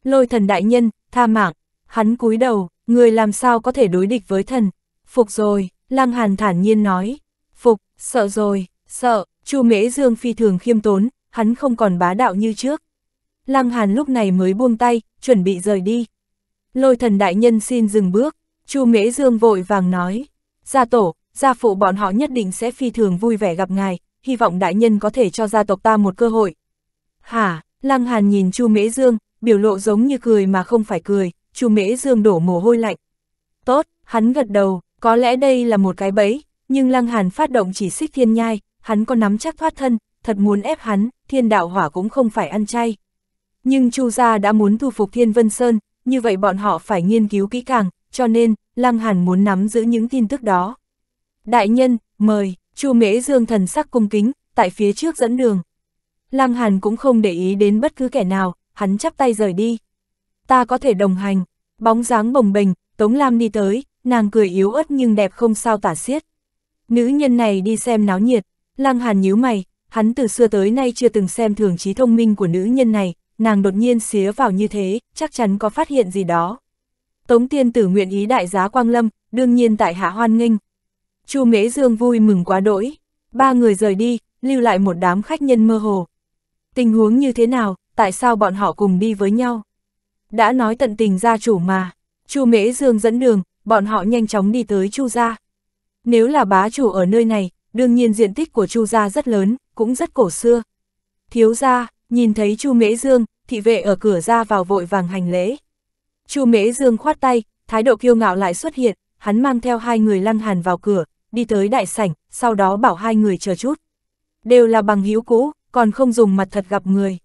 Lôi thần đại nhân, tha mạng, hắn cúi đầu, người làm sao có thể đối địch với thần. Phục rồi, Lăng Hàn thản nhiên nói. Phục, sợ rồi, sợ, Chu Mễ Dương phi thường khiêm tốn, hắn không còn bá đạo như trước. Lăng Hàn lúc này mới buông tay, chuẩn bị rời đi. Lôi thần đại nhân xin dừng bước, Chu Mễ Dương vội vàng nói, gia tổ, gia phụ bọn họ nhất định sẽ phi thường vui vẻ gặp ngài, hy vọng đại nhân có thể cho gia tộc ta một cơ hội. Hả, Lăng Hàn nhìn Chu Mễ Dương, biểu lộ giống như cười mà không phải cười, Chu Mễ Dương đổ mồ hôi lạnh. Tốt, hắn gật đầu, có lẽ đây là một cái bẫy, nhưng Lăng Hàn phát động chỉ xích thiên nhai, hắn có nắm chắc thoát thân, thật muốn ép hắn, thiên đạo hỏa cũng không phải ăn chay. Nhưng Chu gia đã muốn thu phục Thiên Vân Sơn, như vậy bọn họ phải nghiên cứu kỹ càng, cho nên, Lăng Hàn muốn nắm giữ những tin tức đó. Đại nhân, mời, Chu Mễ Dương thần sắc cung kính, tại phía trước dẫn đường. Lăng Hàn cũng không để ý đến bất cứ kẻ nào, hắn chắp tay rời đi. Ta có thể đồng hành, bóng dáng bồng bềnh, Tống Lam đi tới, nàng cười yếu ớt nhưng đẹp không sao tả xiết. Nữ nhân này đi xem náo nhiệt, Lăng Hàn nhíu mày, hắn từ xưa tới nay chưa từng xem thường trí thông minh của nữ nhân này, nàng đột nhiên xía vào như thế, chắc chắn có phát hiện gì đó. Tống tiên tử nguyện ý đại giá Quang Lâm, đương nhiên tại hạ hoan nghênh. Chu Mễ Dương vui mừng quá đỗi, ba người rời đi, lưu lại một đám khách nhân mơ hồ. Tình huống như thế nào, tại sao bọn họ cùng đi với nhau? Đã nói tận tình gia chủ mà, Chu Mễ Dương dẫn đường, bọn họ nhanh chóng đi tới Chu gia. Nếu là bá chủ ở nơi này, đương nhiên diện tích của Chu gia rất lớn, cũng rất cổ xưa. Thiếu gia, Nhìn thấy Chu Mễ Dương, thị vệ ở cửa ra vào vội vàng hành lễ. Chu Mễ Dương khoát tay, thái độ kiêu ngạo lại xuất hiện, hắn mang theo hai người lăn hàn vào cửa, đi tới đại sảnh, sau đó bảo hai người chờ chút. Đều là bằng hữu cũ, còn không dùng mặt thật gặp người.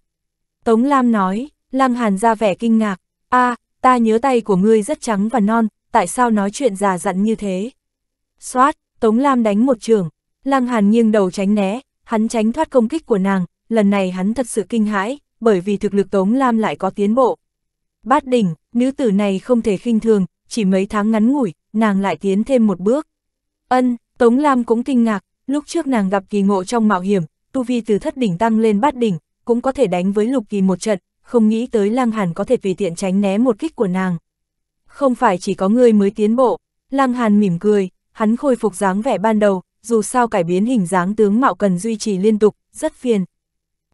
Tống Lam nói, Lăng Hàn ra vẻ kinh ngạc, a à, ta nhớ tay của ngươi rất trắng và non, tại sao nói chuyện già dặn như thế? Xoát, Tống Lam đánh một trường, Lăng Hàn nghiêng đầu tránh né, hắn tránh thoát công kích của nàng, lần này hắn thật sự kinh hãi, bởi vì thực lực Tống Lam lại có tiến bộ. Bát đỉnh, nữ tử này không thể khinh thường, chỉ mấy tháng ngắn ngủi, nàng lại tiến thêm một bước. Ân, Tống Lam cũng kinh ngạc, lúc trước nàng gặp kỳ ngộ trong mạo hiểm, tu vi từ thất đỉnh tăng lên bát đỉnh, cũng có thể đánh với lục kỳ một trận, không nghĩ tới Lang Hàn có thể vì tiện tránh né một kích của nàng. Không phải chỉ có ngươi mới tiến bộ, Lang Hàn mỉm cười, hắn khôi phục dáng vẻ ban đầu, dù sao cải biến hình dáng tướng mạo cần duy trì liên tục, rất phiền,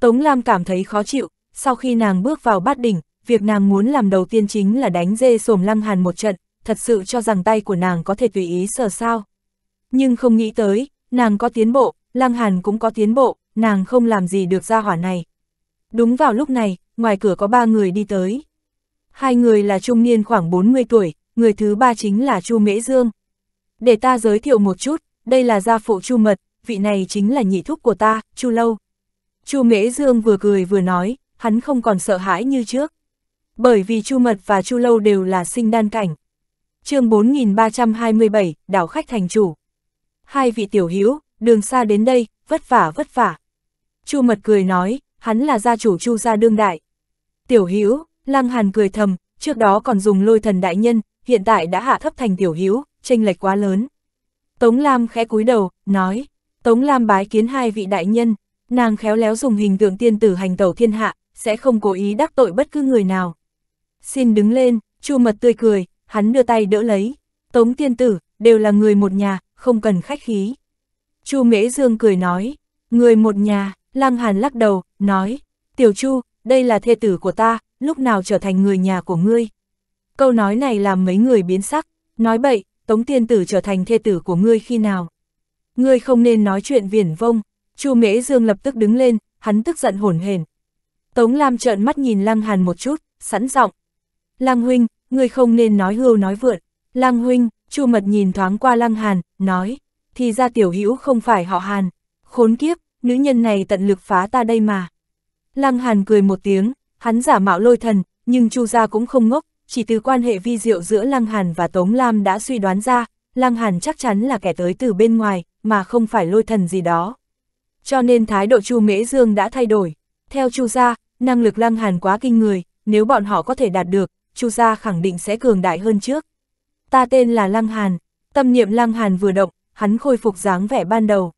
Tống Lam cảm thấy khó chịu, sau khi nàng bước vào bát đỉnh, việc nàng muốn làm đầu tiên chính là đánh dê sồm lăng hàn một trận, thật sự cho rằng tay của nàng có thể tùy ý sờ sao. Nhưng không nghĩ tới, nàng có tiến bộ, lăng hàn cũng có tiến bộ, nàng không làm gì được ra hỏa này. Đúng vào lúc này, ngoài cửa có ba người đi tới. Hai người là trung niên khoảng 40 tuổi, người thứ ba chính là Chu Mễ Dương. Để ta giới thiệu một chút, đây là gia phụ Chu Mật, vị này chính là nhị thúc của ta, Chu Lâu. Chu Mễ Dương vừa cười vừa nói, hắn không còn sợ hãi như trước. Bởi vì Chu Mật và Chu Lâu đều là sinh đan cảnh. chương 4327, đảo khách thành chủ. Hai vị tiểu hiếu đường xa đến đây, vất vả vất vả. Chu Mật cười nói, hắn là gia chủ Chu gia đương đại. Tiểu hiếu Lăng Hàn cười thầm, trước đó còn dùng lôi thần đại nhân, hiện tại đã hạ thấp thành tiểu hiếu, tranh lệch quá lớn. Tống Lam khẽ cúi đầu, nói, Tống Lam bái kiến hai vị đại nhân. Nàng khéo léo dùng hình tượng tiên tử hành tẩu thiên hạ, sẽ không cố ý đắc tội bất cứ người nào. Xin đứng lên, chu mật tươi cười, hắn đưa tay đỡ lấy. Tống tiên tử, đều là người một nhà, không cần khách khí. chu mễ dương cười nói, người một nhà, lăng hàn lắc đầu, nói, tiểu chu, đây là thê tử của ta, lúc nào trở thành người nhà của ngươi. Câu nói này làm mấy người biến sắc, nói bậy, tống tiên tử trở thành thê tử của ngươi khi nào. Ngươi không nên nói chuyện viển vông, Chu Mễ Dương lập tức đứng lên, hắn tức giận hổn hển. Tống Lam trợn mắt nhìn Lăng Hàn một chút, sẵn giọng. Lăng huynh, ngươi không nên nói hưu nói vượn. Lăng huynh, Chu Mật nhìn thoáng qua Lăng Hàn, nói, thì ra tiểu hữu không phải họ Hàn. Khốn kiếp, nữ nhân này tận lực phá ta đây mà. Lăng Hàn cười một tiếng, hắn giả mạo lôi thần, nhưng Chu gia cũng không ngốc, chỉ từ quan hệ vi diệu giữa Lăng Hàn và Tống Lam đã suy đoán ra, Lăng Hàn chắc chắn là kẻ tới từ bên ngoài, mà không phải lôi thần gì đó cho nên thái độ Chu Mễ Dương đã thay đổi. Theo Chu gia, năng lực Lăng Hàn quá kinh người, nếu bọn họ có thể đạt được, Chu gia khẳng định sẽ cường đại hơn trước. Ta tên là Lăng Hàn, tâm niệm Lăng Hàn vừa động, hắn khôi phục dáng vẻ ban đầu.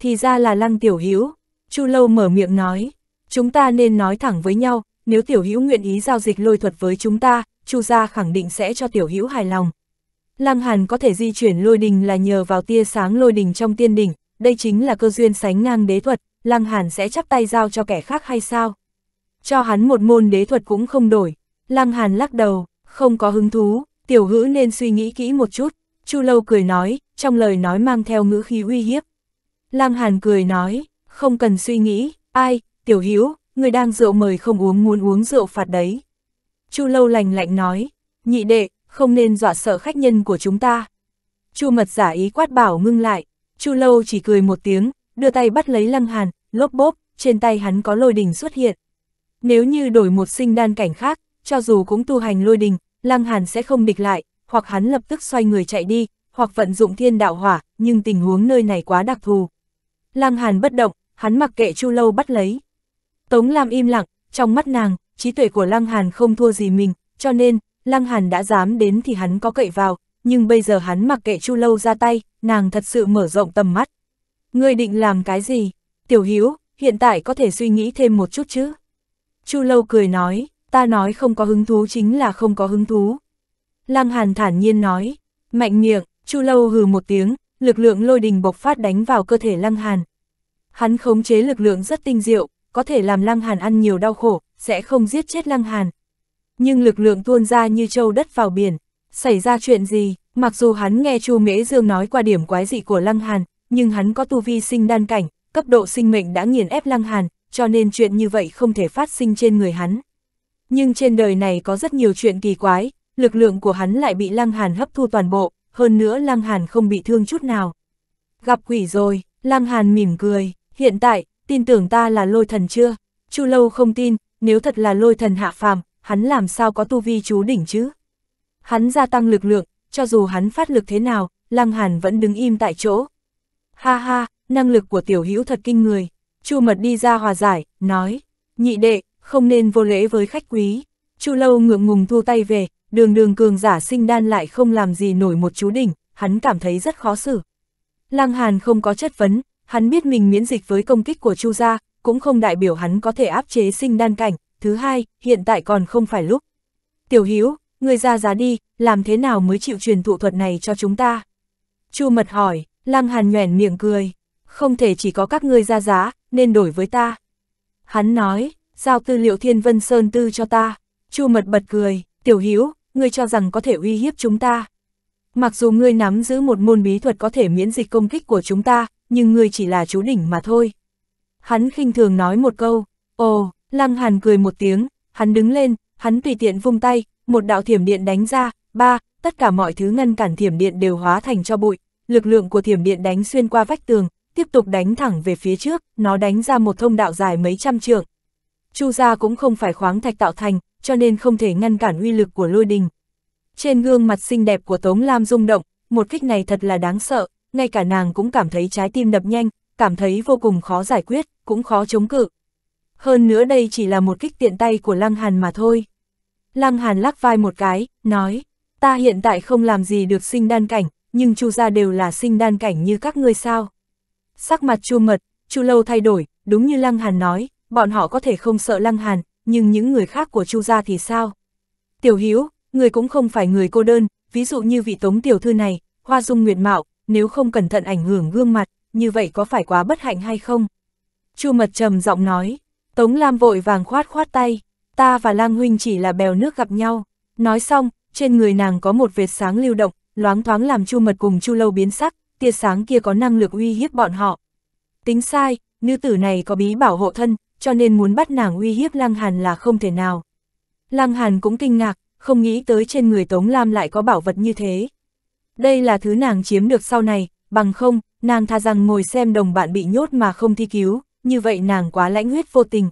Thì ra là Lăng Tiểu Hữu, Chu Lâu mở miệng nói, chúng ta nên nói thẳng với nhau, nếu Tiểu Hữu nguyện ý giao dịch lôi thuật với chúng ta, Chu gia khẳng định sẽ cho Tiểu Hữu hài lòng. Lăng Hàn có thể di chuyển lôi đình là nhờ vào tia sáng lôi đình trong tiên đỉnh, đây chính là cơ duyên sánh ngang đế thuật, Lăng Hàn sẽ chắp tay giao cho kẻ khác hay sao? Cho hắn một môn đế thuật cũng không đổi. Lăng Hàn lắc đầu, không có hứng thú, tiểu hữu nên suy nghĩ kỹ một chút. Chu Lâu cười nói, trong lời nói mang theo ngữ khí uy hiếp. Lăng Hàn cười nói, không cần suy nghĩ, ai, tiểu hữu, người đang rượu mời không uống muốn uống rượu phạt đấy. Chu Lâu lành lạnh nói, nhị đệ, không nên dọa sợ khách nhân của chúng ta. Chu Mật giả ý quát bảo ngưng lại, Chu Lâu chỉ cười một tiếng, đưa tay bắt lấy Lăng Hàn, lốp bốp, trên tay hắn có lôi đình xuất hiện. Nếu như đổi một sinh đan cảnh khác, cho dù cũng tu hành lôi đình, Lăng Hàn sẽ không địch lại, hoặc hắn lập tức xoay người chạy đi, hoặc vận dụng thiên đạo hỏa, nhưng tình huống nơi này quá đặc thù. Lăng Hàn bất động, hắn mặc kệ Chu Lâu bắt lấy. Tống Lam im lặng, trong mắt nàng, trí tuệ của Lăng Hàn không thua gì mình, cho nên, Lăng Hàn đã dám đến thì hắn có cậy vào, nhưng bây giờ hắn mặc kệ Chu Lâu ra tay, nàng thật sự mở rộng tầm mắt. Ngươi định làm cái gì? Tiểu Hiếu, hiện tại có thể suy nghĩ thêm một chút chứ? Chu Lâu cười nói, ta nói không có hứng thú chính là không có hứng thú. Lăng Hàn thản nhiên nói, mạnh miệng, Chu Lâu hừ một tiếng, lực lượng lôi đình bộc phát đánh vào cơ thể Lăng Hàn. Hắn khống chế lực lượng rất tinh diệu, có thể làm Lăng Hàn ăn nhiều đau khổ, sẽ không giết chết Lăng Hàn. Nhưng lực lượng tuôn ra như châu đất vào biển, xảy ra chuyện gì, mặc dù hắn nghe Chu Mễ Dương nói qua điểm quái dị của Lăng Hàn, nhưng hắn có tu vi sinh đan cảnh, cấp độ sinh mệnh đã nghiền ép Lăng Hàn, cho nên chuyện như vậy không thể phát sinh trên người hắn. Nhưng trên đời này có rất nhiều chuyện kỳ quái, lực lượng của hắn lại bị Lăng Hàn hấp thu toàn bộ, hơn nữa Lăng Hàn không bị thương chút nào. Gặp quỷ rồi, Lăng Hàn mỉm cười, hiện tại, tin tưởng ta là lôi thần chưa? Chu Lâu không tin, nếu thật là lôi thần hạ phàm, hắn làm sao có tu vi chú đỉnh chứ? hắn gia tăng lực lượng, cho dù hắn phát lực thế nào, Lăng Hàn vẫn đứng im tại chỗ. Ha ha, năng lực của tiểu hữu thật kinh người. Chu Mật đi ra hòa giải, nói, nhị đệ, không nên vô lễ với khách quý. Chu Lâu ngượng ngùng thu tay về, đường đường cường giả sinh đan lại không làm gì nổi một chú đỉnh, hắn cảm thấy rất khó xử. Lăng Hàn không có chất vấn, hắn biết mình miễn dịch với công kích của Chu gia, cũng không đại biểu hắn có thể áp chế sinh đan cảnh. Thứ hai, hiện tại còn không phải lúc. Tiểu Hữu Người ra giá đi, làm thế nào mới chịu truyền thụ thuật này cho chúng ta? Chu mật hỏi, Lăng Hàn nhoẻn miệng cười, không thể chỉ có các ngươi ra giá, nên đổi với ta. Hắn nói, giao tư liệu Thiên Vân Sơn Tư cho ta. Chu mật bật cười, tiểu Hiếu, ngươi cho rằng có thể uy hiếp chúng ta. Mặc dù ngươi nắm giữ một môn bí thuật có thể miễn dịch công kích của chúng ta, nhưng ngươi chỉ là chú đỉnh mà thôi. Hắn khinh thường nói một câu, ồ, Lăng Hàn cười một tiếng, hắn đứng lên, hắn tùy tiện vung tay, một đạo thiểm điện đánh ra, ba, tất cả mọi thứ ngăn cản thiểm điện đều hóa thành cho bụi, lực lượng của thiểm điện đánh xuyên qua vách tường, tiếp tục đánh thẳng về phía trước, nó đánh ra một thông đạo dài mấy trăm trượng. Chu gia cũng không phải khoáng thạch tạo thành, cho nên không thể ngăn cản uy lực của lôi đình. Trên gương mặt xinh đẹp của Tống Lam rung động, một kích này thật là đáng sợ, ngay cả nàng cũng cảm thấy trái tim đập nhanh, cảm thấy vô cùng khó giải quyết, cũng khó chống cự. Hơn nữa đây chỉ là một kích tiện tay của Lăng Hàn mà thôi. Lăng Hàn lắc vai một cái, nói, ta hiện tại không làm gì được sinh đan cảnh, nhưng chu gia đều là sinh đan cảnh như các ngươi sao. Sắc mặt chu mật, chu lâu thay đổi, đúng như Lăng Hàn nói, bọn họ có thể không sợ Lăng Hàn, nhưng những người khác của chu gia thì sao? Tiểu Hiếu, người cũng không phải người cô đơn, ví dụ như vị tống tiểu thư này, hoa dung nguyệt mạo, nếu không cẩn thận ảnh hưởng gương mặt, như vậy có phải quá bất hạnh hay không? Chu mật trầm giọng nói, Tống Lam vội vàng khoát khoát tay, ta và Lang Huynh chỉ là bèo nước gặp nhau. Nói xong, trên người nàng có một vệt sáng lưu động, loáng thoáng làm Chu Mật cùng Chu Lâu biến sắc, tia sáng kia có năng lực uy hiếp bọn họ. Tính sai, nữ tử này có bí bảo hộ thân, cho nên muốn bắt nàng uy hiếp lang Hàn là không thể nào. lang Hàn cũng kinh ngạc, không nghĩ tới trên người Tống Lam lại có bảo vật như thế. Đây là thứ nàng chiếm được sau này, bằng không, nàng tha rằng ngồi xem đồng bạn bị nhốt mà không thi cứu, như vậy nàng quá lãnh huyết vô tình,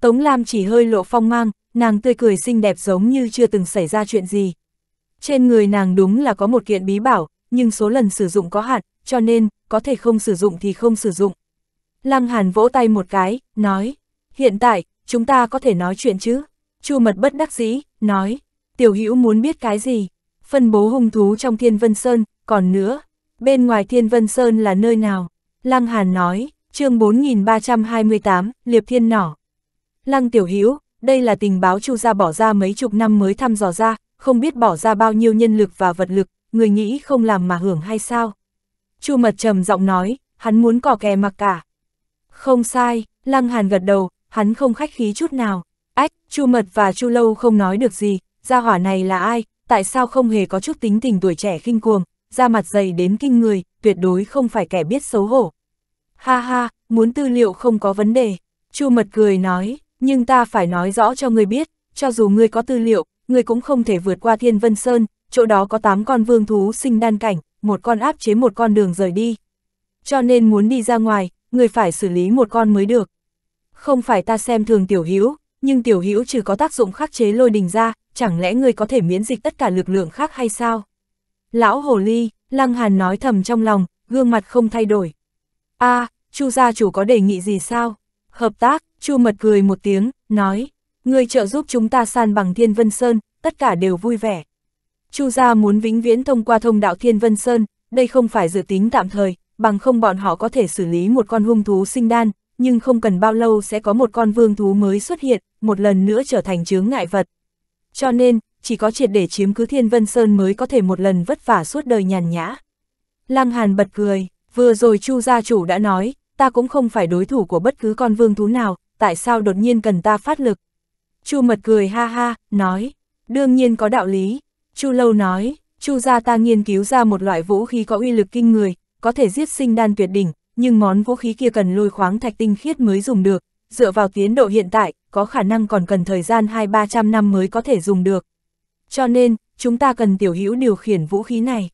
Tống Lam chỉ hơi lộ phong mang, nàng tươi cười xinh đẹp giống như chưa từng xảy ra chuyện gì. Trên người nàng đúng là có một kiện bí bảo, nhưng số lần sử dụng có hạn, cho nên, có thể không sử dụng thì không sử dụng. Lăng Hàn vỗ tay một cái, nói, hiện tại, chúng ta có thể nói chuyện chứ? Chu mật bất đắc dĩ, nói, tiểu hữu muốn biết cái gì? Phân bố hung thú trong Thiên Vân Sơn, còn nữa, bên ngoài Thiên Vân Sơn là nơi nào? Lăng Hàn nói, chương 4328, Liệp Thiên Nỏ. Lăng Tiểu Hiếu, đây là tình báo Chu gia bỏ ra mấy chục năm mới thăm dò ra, không biết bỏ ra bao nhiêu nhân lực và vật lực, người nghĩ không làm mà hưởng hay sao? Chu Mật trầm giọng nói, hắn muốn cỏ kè mặc cả. Không sai, Lăng Hàn gật đầu, hắn không khách khí chút nào. Ách, Chu Mật và Chu Lâu không nói được gì, gia hỏa này là ai, tại sao không hề có chút tính tình tuổi trẻ khinh cuồng, da mặt dày đến kinh người, tuyệt đối không phải kẻ biết xấu hổ. Ha ha, muốn tư liệu không có vấn đề, Chu Mật cười nói, nhưng ta phải nói rõ cho ngươi biết, cho dù ngươi có tư liệu, ngươi cũng không thể vượt qua Thiên Vân Sơn, chỗ đó có 8 con vương thú sinh đan cảnh, một con áp chế một con đường rời đi. Cho nên muốn đi ra ngoài, ngươi phải xử lý một con mới được. Không phải ta xem thường tiểu hữu, nhưng tiểu hữu trừ có tác dụng khắc chế lôi đình ra, chẳng lẽ ngươi có thể miễn dịch tất cả lực lượng khác hay sao? Lão Hồ Ly, Lăng Hàn nói thầm trong lòng, gương mặt không thay đổi. a à, Chu gia chủ có đề nghị gì sao? Hợp tác, Chu mật cười một tiếng, nói, người trợ giúp chúng ta san bằng Thiên Vân Sơn, tất cả đều vui vẻ. Chu gia muốn vĩnh viễn thông qua thông đạo Thiên Vân Sơn, đây không phải dự tính tạm thời, bằng không bọn họ có thể xử lý một con hung thú sinh đan, nhưng không cần bao lâu sẽ có một con vương thú mới xuất hiện, một lần nữa trở thành chướng ngại vật. Cho nên, chỉ có triệt để chiếm cứ Thiên Vân Sơn mới có thể một lần vất vả suốt đời nhàn nhã. Lăng Hàn bật cười, vừa rồi Chu gia chủ đã nói, ta cũng không phải đối thủ của bất cứ con vương thú nào, tại sao đột nhiên cần ta phát lực? Chu mật cười ha ha, nói, đương nhiên có đạo lý. Chu lâu nói, chu gia ta nghiên cứu ra một loại vũ khí có uy lực kinh người, có thể giết sinh đan tuyệt đỉnh, nhưng món vũ khí kia cần lôi khoáng thạch tinh khiết mới dùng được, dựa vào tiến độ hiện tại, có khả năng còn cần thời gian 2-300 năm mới có thể dùng được. Cho nên, chúng ta cần tiểu hữu điều khiển vũ khí này.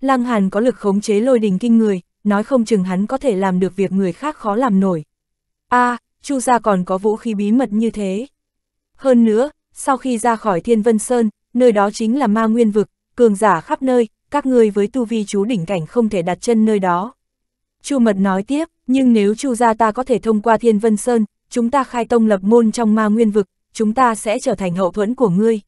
Lăng Hàn có lực khống chế lôi đình kinh người, nói không chừng hắn có thể làm được việc người khác khó làm nổi. a à, Chu gia còn có vũ khí bí mật như thế. Hơn nữa, sau khi ra khỏi Thiên Vân Sơn, nơi đó chính là ma nguyên vực, cường giả khắp nơi, các ngươi với tu vi chú đỉnh cảnh không thể đặt chân nơi đó. Chu Mật nói tiếp, nhưng nếu Chu gia ta có thể thông qua Thiên Vân Sơn, chúng ta khai tông lập môn trong ma nguyên vực, chúng ta sẽ trở thành hậu thuẫn của ngươi.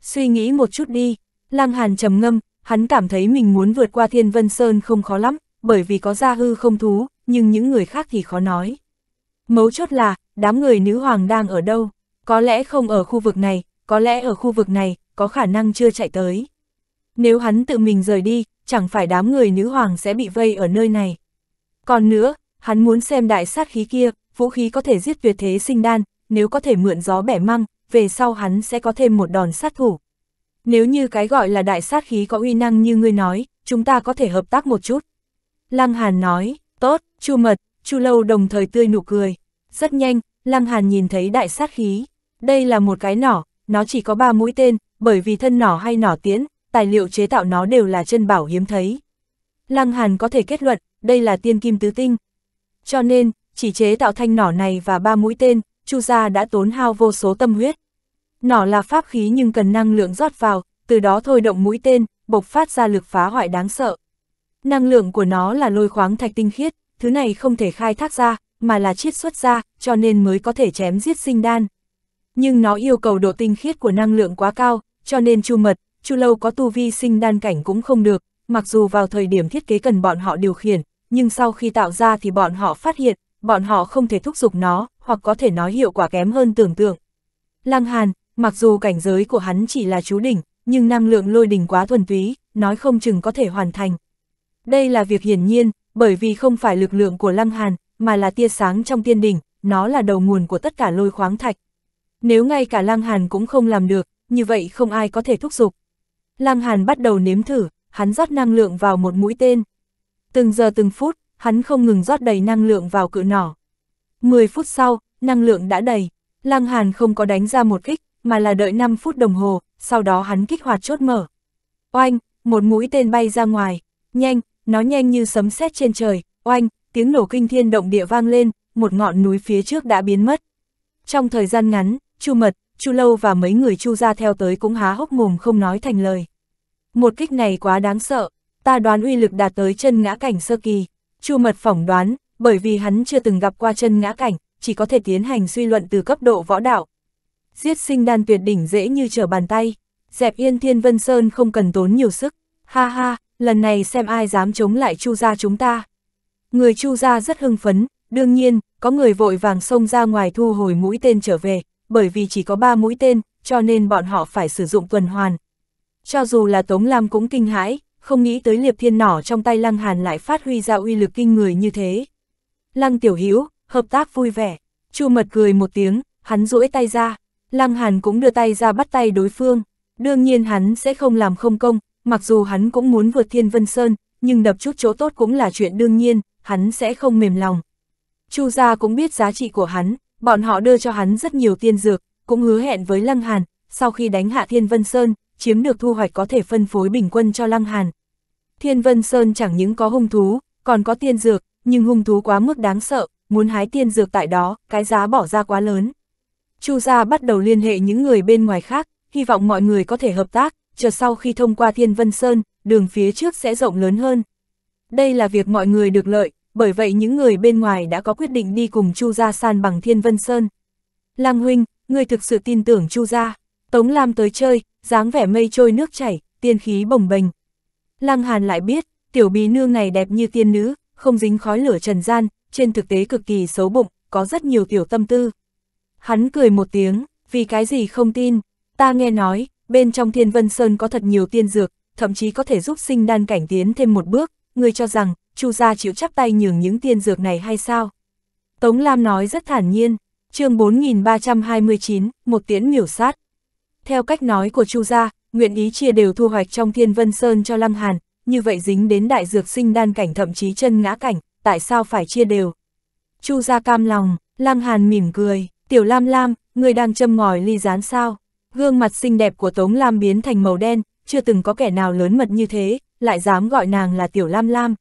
Suy nghĩ một chút đi, Lang Hàn trầm ngâm, hắn cảm thấy mình muốn vượt qua Thiên Vân Sơn không khó lắm, bởi vì có gia hư không thú, nhưng những người khác thì khó nói. Mấu chốt là, đám người nữ hoàng đang ở đâu? Có lẽ không ở khu vực này, có lẽ ở khu vực này, có khả năng chưa chạy tới. Nếu hắn tự mình rời đi, chẳng phải đám người nữ hoàng sẽ bị vây ở nơi này. Còn nữa, hắn muốn xem đại sát khí kia, vũ khí có thể giết tuyệt thế sinh đan, nếu có thể mượn gió bẻ măng, về sau hắn sẽ có thêm một đòn sát thủ. Nếu như cái gọi là đại sát khí có uy năng như ngươi nói, chúng ta có thể hợp tác một chút. Lăng Hàn nói, tốt, chu mật, Chu Lâu đồng thời tươi nụ cười. Rất nhanh, Lăng Hàn nhìn thấy đại sát khí. Đây là một cái nỏ, nó chỉ có ba mũi tên, bởi vì thân nỏ hay nỏ tiễn, tài liệu chế tạo nó đều là chân bảo hiếm thấy. Lăng Hàn có thể kết luận, đây là tiên kim tứ tinh. Cho nên, chỉ chế tạo thanh nỏ này và ba mũi tên, Chu gia đã tốn hao vô số tâm huyết. Nỏ là pháp khí nhưng cần năng lượng rót vào, từ đó thôi động mũi tên, bộc phát ra lực phá hoại đáng sợ. Năng lượng của nó là lôi khoáng thạch tinh khiết, thứ này không thể khai thác ra, mà là chiết xuất ra, cho nên mới có thể chém giết sinh đan. Nhưng nó yêu cầu độ tinh khiết của năng lượng quá cao, cho nên chu mật, chu lâu có tu vi sinh đan cảnh cũng không được, mặc dù vào thời điểm thiết kế cần bọn họ điều khiển, nhưng sau khi tạo ra thì bọn họ phát hiện, bọn họ không thể thúc giục nó, hoặc có thể nói hiệu quả kém hơn tưởng tượng. Lăng Hàn, mặc dù cảnh giới của hắn chỉ là chú đỉnh, nhưng năng lượng lôi đỉnh quá thuần túy, nói không chừng có thể hoàn thành. Đây là việc hiển nhiên, bởi vì không phải lực lượng của Lăng Hàn, mà là tia sáng trong tiên đỉnh, nó là đầu nguồn của tất cả lôi khoáng thạch. Nếu ngay cả Lăng Hàn cũng không làm được, như vậy không ai có thể thúc giục. Lăng Hàn bắt đầu nếm thử, hắn rót năng lượng vào một mũi tên. Từng giờ từng phút, hắn không ngừng rót đầy năng lượng vào cự nỏ. 10 phút sau, năng lượng đã đầy, Lăng Hàn không có đánh ra một kích, mà là đợi 5 phút đồng hồ, sau đó hắn kích hoạt chốt mở. Oanh, một mũi tên bay ra ngoài, nhanh, nó nhanh như sấm sét trên trời, oanh, tiếng nổ kinh thiên động địa vang lên, một ngọn núi phía trước đã biến mất. Trong thời gian ngắn, Chu Mật, Chu Lâu và mấy người Chu ra theo tới cũng há hốc mồm không nói thành lời. Một kích này quá đáng sợ, ta đoán uy lực đạt tới chân ngã cảnh sơ kỳ. Chu Mật phỏng đoán, bởi vì hắn chưa từng gặp qua chân ngã cảnh, chỉ có thể tiến hành suy luận từ cấp độ võ đạo. Giết sinh đan tuyệt đỉnh dễ như trở bàn tay, dẹp yên thiên vân sơn không cần tốn nhiều sức. Ha ha, lần này xem ai dám chống lại Chu gia chúng ta. Người Chu gia rất hưng phấn, đương nhiên, có người vội vàng xông ra ngoài thu hồi mũi tên trở về, bởi vì chỉ có ba mũi tên, cho nên bọn họ phải sử dụng tuần hoàn. Cho dù là Tống Lam cũng kinh hãi, không nghĩ tới liệp thiên nỏ trong tay Lăng Hàn lại phát huy ra uy lực kinh người như thế. Lăng Tiểu Hữu hợp tác vui vẻ, Chu Mật cười một tiếng, hắn duỗi tay ra, Lăng Hàn cũng đưa tay ra bắt tay đối phương, đương nhiên hắn sẽ không làm không công, mặc dù hắn cũng muốn vượt Thiên Vân Sơn, nhưng đập chút chỗ tốt cũng là chuyện đương nhiên, hắn sẽ không mềm lòng. Chu gia cũng biết giá trị của hắn, bọn họ đưa cho hắn rất nhiều tiên dược, cũng hứa hẹn với Lăng Hàn, sau khi đánh hạ Thiên Vân Sơn, chiếm được thu hoạch có thể phân phối bình quân cho Lăng Hàn. Thiên Vân Sơn chẳng những có hung thú, còn có tiên dược, nhưng hung thú quá mức đáng sợ, muốn hái tiên dược tại đó, cái giá bỏ ra quá lớn. Chu gia bắt đầu liên hệ những người bên ngoài khác, hy vọng mọi người có thể hợp tác, chờ sau khi thông qua Thiên Vân Sơn, đường phía trước sẽ rộng lớn hơn. Đây là việc mọi người được lợi, bởi vậy những người bên ngoài đã có quyết định đi cùng Chu Gia San bằng Thiên Vân Sơn. Lang huynh, người thực sự tin tưởng Chu Gia. Tống Lam tới chơi, dáng vẻ mây trôi nước chảy, tiên khí bồng bềnh. Lăng Hàn lại biết, tiểu bí nương này đẹp như tiên nữ, không dính khói lửa trần gian, trên thực tế cực kỳ xấu bụng, có rất nhiều tiểu tâm tư. Hắn cười một tiếng, vì cái gì không tin, ta nghe nói, Bên trong Thiên Vân Sơn có thật nhiều tiên dược, thậm chí có thể giúp sinh đan cảnh tiến thêm một bước, người cho rằng, Chu gia chịu chắp tay nhường những tiên dược này hay sao? Tống Lam nói rất thản nhiên, chương 4329, một tiễn miểu sát. Theo cách nói của Chu gia, nguyện ý chia đều thu hoạch trong Thiên Vân Sơn cho Lăng Hàn, như vậy dính đến đại dược sinh đan cảnh thậm chí chân ngã cảnh, tại sao phải chia đều? Chu gia cam lòng, Lăng Hàn mỉm cười, "Tiểu Lam Lam, người đang châm ngòi ly gián sao?" Gương mặt xinh đẹp của Tống Lam biến thành màu đen, chưa từng có kẻ nào lớn mật như thế, lại dám gọi nàng là Tiểu Lam Lam.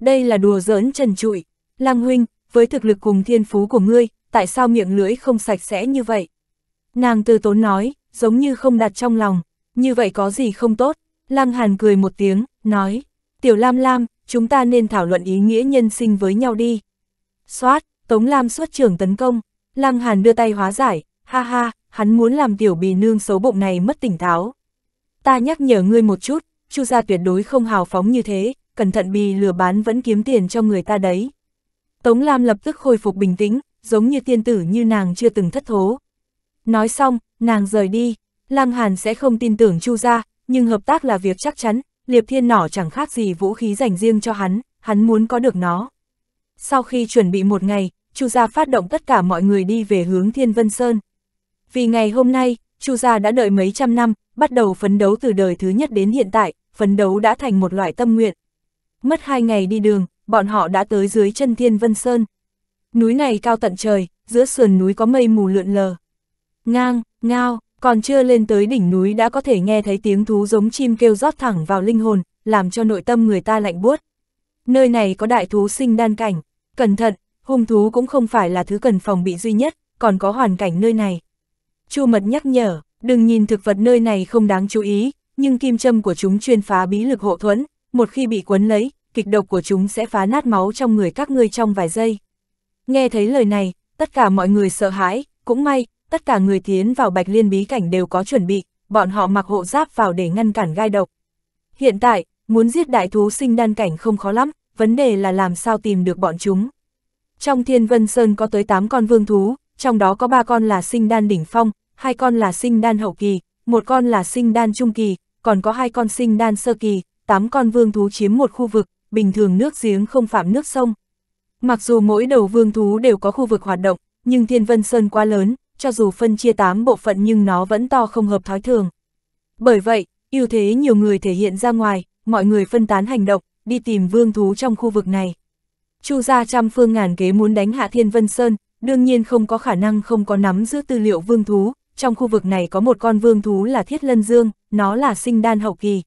Đây là đùa giỡn trần trụi. Lăng huynh, với thực lực cùng thiên phú của ngươi, tại sao miệng lưỡi không sạch sẽ như vậy? Nàng từ tốn nói, giống như không đặt trong lòng, như vậy có gì không tốt? Lăng Hàn cười một tiếng, nói, Tiểu Lam Lam, chúng ta nên thảo luận ý nghĩa nhân sinh với nhau đi. Xoát, Tống Lam xuất trưởng tấn công, Lăng Hàn đưa tay hóa giải, ha ha, hắn muốn làm tiểu bì nương xấu bụng này mất tỉnh táo. Ta nhắc nhở ngươi một chút, chu gia tuyệt đối không hào phóng như thế, cẩn thận bì lừa bán vẫn kiếm tiền cho người ta đấy. Tống Lam lập tức khôi phục bình tĩnh, giống như tiên tử như nàng chưa từng thất thố. Nói xong, nàng rời đi, Lam Hàn sẽ không tin tưởng chu gia, nhưng hợp tác là việc chắc chắn, liệp thiên nỏ chẳng khác gì vũ khí dành riêng cho hắn, hắn muốn có được nó. Sau khi chuẩn bị một ngày, chu gia phát động tất cả mọi người đi về hướng Thiên Vân Sơn vì ngày hôm nay, Chu gia đã đợi mấy trăm năm, bắt đầu phấn đấu từ đời thứ nhất đến hiện tại, phấn đấu đã thành một loại tâm nguyện. Mất hai ngày đi đường, bọn họ đã tới dưới chân Thiên Vân Sơn. Núi này cao tận trời, giữa sườn núi có mây mù lượn lờ. Ngang, ngao, còn chưa lên tới đỉnh núi đã có thể nghe thấy tiếng thú giống chim kêu rót thẳng vào linh hồn, làm cho nội tâm người ta lạnh buốt. Nơi này có đại thú sinh đan cảnh, cẩn thận, hung thú cũng không phải là thứ cần phòng bị duy nhất, còn có hoàn cảnh nơi này. Chu Mật nhắc nhở, đừng nhìn thực vật nơi này không đáng chú ý, nhưng kim châm của chúng chuyên phá bí lực hộ thuẫn, một khi bị quấn lấy, kịch độc của chúng sẽ phá nát máu trong người các ngươi trong vài giây. Nghe thấy lời này, tất cả mọi người sợ hãi, cũng may, tất cả người tiến vào bạch liên bí cảnh đều có chuẩn bị, bọn họ mặc hộ giáp vào để ngăn cản gai độc. Hiện tại, muốn giết đại thú sinh đan cảnh không khó lắm, vấn đề là làm sao tìm được bọn chúng. Trong thiên vân sơn có tới 8 con vương thú, trong đó có ba con là sinh đan đỉnh phong, hai con là sinh đan hậu kỳ, một con là sinh đan trung kỳ, còn có hai con sinh đan sơ kỳ, tám con vương thú chiếm một khu vực, bình thường nước giếng không phạm nước sông. Mặc dù mỗi đầu vương thú đều có khu vực hoạt động, nhưng Thiên Vân Sơn quá lớn, cho dù phân chia tám bộ phận nhưng nó vẫn to không hợp thói thường. Bởi vậy, ưu thế nhiều người thể hiện ra ngoài, mọi người phân tán hành động, đi tìm vương thú trong khu vực này. Chu gia trăm phương ngàn kế muốn đánh hạ Thiên Vân Sơn, đương nhiên không có khả năng không có nắm giữ tư liệu vương thú, trong khu vực này có một con vương thú là Thiết Lân Dương, nó là sinh đan hậu kỳ.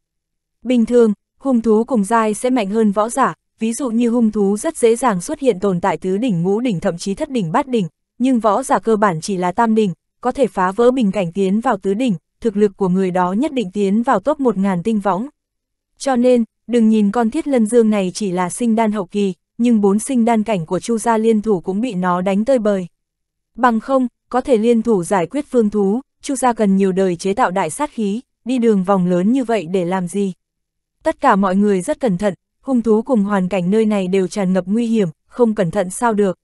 Bình thường, hung thú cùng dai sẽ mạnh hơn võ giả, ví dụ như hung thú rất dễ dàng xuất hiện tồn tại tứ đỉnh ngũ đỉnh thậm chí thất đỉnh bát đỉnh, nhưng võ giả cơ bản chỉ là tam đỉnh, có thể phá vỡ bình cảnh tiến vào tứ đỉnh, thực lực của người đó nhất định tiến vào top 1000 tinh võng. Cho nên, đừng nhìn con Thiết Lân Dương này chỉ là sinh đan hậu kỳ, nhưng bốn sinh đan cảnh của Chu gia liên thủ cũng bị nó đánh tơi bời. Bằng không, có thể liên thủ giải quyết phương thú, Chu gia cần nhiều đời chế tạo đại sát khí, đi đường vòng lớn như vậy để làm gì? Tất cả mọi người rất cẩn thận, hung thú cùng hoàn cảnh nơi này đều tràn ngập nguy hiểm, không cẩn thận sao được.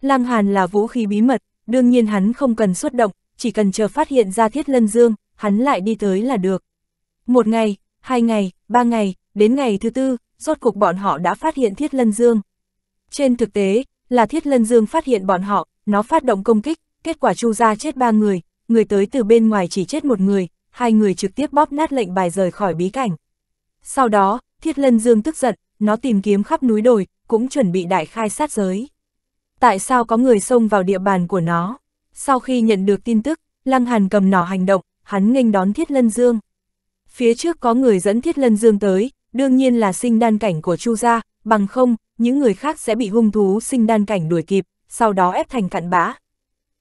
Lăng Hàn là vũ khí bí mật, đương nhiên hắn không cần xuất động, chỉ cần chờ phát hiện ra thiết lân dương, hắn lại đi tới là được. Một ngày, hai ngày, ba ngày, đến ngày thứ tư, rốt cục bọn họ đã phát hiện thiết lân dương. Trên thực tế, là Thiết Lân Dương phát hiện bọn họ, nó phát động công kích, kết quả Chu gia chết ba người, người tới từ bên ngoài chỉ chết một người, hai người trực tiếp bóp nát lệnh bài rời khỏi bí cảnh. Sau đó, Thiết Lân Dương tức giận, nó tìm kiếm khắp núi đồi, cũng chuẩn bị đại khai sát giới. Tại sao có người xông vào địa bàn của nó? Sau khi nhận được tin tức, Lăng Hàn cầm nỏ hành động, hắn nghênh đón Thiết Lân Dương. Phía trước có người dẫn Thiết Lân Dương tới, đương nhiên là sinh đan cảnh của Chu gia, bằng không, những người khác sẽ bị hung thú sinh đan cảnh đuổi kịp, sau đó ép thành cặn bã.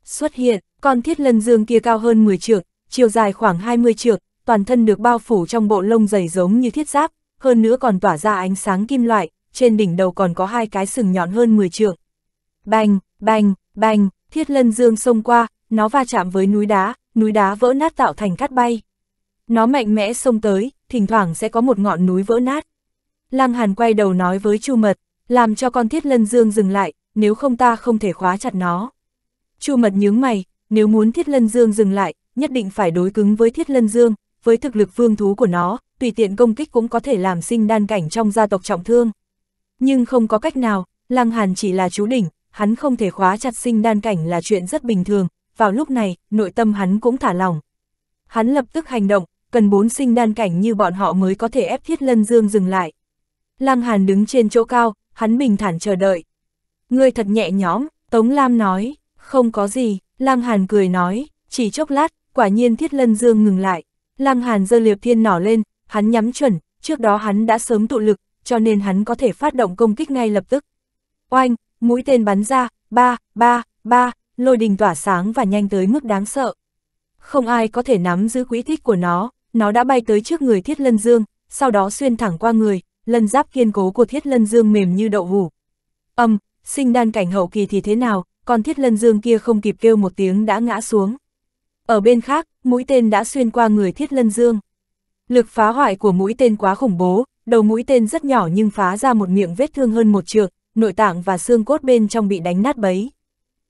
Xuất hiện, con thiết lân dương kia cao hơn 10 trượng, chiều dài khoảng 20 trượng, toàn thân được bao phủ trong bộ lông dày giống như thiết giáp, hơn nữa còn tỏa ra ánh sáng kim loại, trên đỉnh đầu còn có hai cái sừng nhọn hơn 10 trượng. Bành, bành, bành, thiết lân dương xông qua, nó va chạm với núi đá, núi đá vỡ nát tạo thành cát bay. Nó mạnh mẽ xông tới, thỉnh thoảng sẽ có một ngọn núi vỡ nát. Lăng Hàn quay đầu nói với Chu Mật, làm cho con thiết lân dương dừng lại, nếu không ta không thể khóa chặt nó. Chu mật nhướng mày, nếu muốn thiết lân dương dừng lại, nhất định phải đối cứng với thiết lân dương, với thực lực vương thú của nó, tùy tiện công kích cũng có thể làm sinh đan cảnh trong gia tộc trọng thương. Nhưng không có cách nào, Lăng Hàn chỉ là chú đỉnh, hắn không thể khóa chặt sinh đan cảnh là chuyện rất bình thường, vào lúc này, nội tâm hắn cũng thả lòng. Hắn lập tức hành động, cần bốn sinh đan cảnh như bọn họ mới có thể ép thiết lân dương dừng lại. Lăng Hàn đứng trên chỗ cao, hắn bình thản chờ đợi. Ngươi thật nhẹ nhõm, Tống Lam nói, không có gì, Lăng Hàn cười nói, chỉ chốc lát, quả nhiên Thiết Lân Dương ngừng lại. Lăng Hàn giơ liệp thiên nỏ lên, hắn nhắm chuẩn, trước đó hắn đã sớm tụ lực, cho nên hắn có thể phát động công kích ngay lập tức. Oanh, mũi tên bắn ra, ba, ba, ba, lôi đình tỏa sáng và nhanh tới mức đáng sợ. Không ai có thể nắm giữ quỹ tích của nó, nó đã bay tới trước người Thiết Lân Dương, sau đó xuyên thẳng qua người, lân giáp kiên cố của thiết lân dương mềm như đậu hủ. Âm, sinh đan cảnh hậu kỳ thì thế nào, còn thiết lân dương kia không kịp kêu một tiếng đã ngã xuống. Ở bên khác, mũi tên đã xuyên qua người thiết lân dương. Lực phá hoại của mũi tên quá khủng bố, đầu mũi tên rất nhỏ nhưng phá ra một miệng vết thương hơn một trượng, nội tạng và xương cốt bên trong bị đánh nát bấy.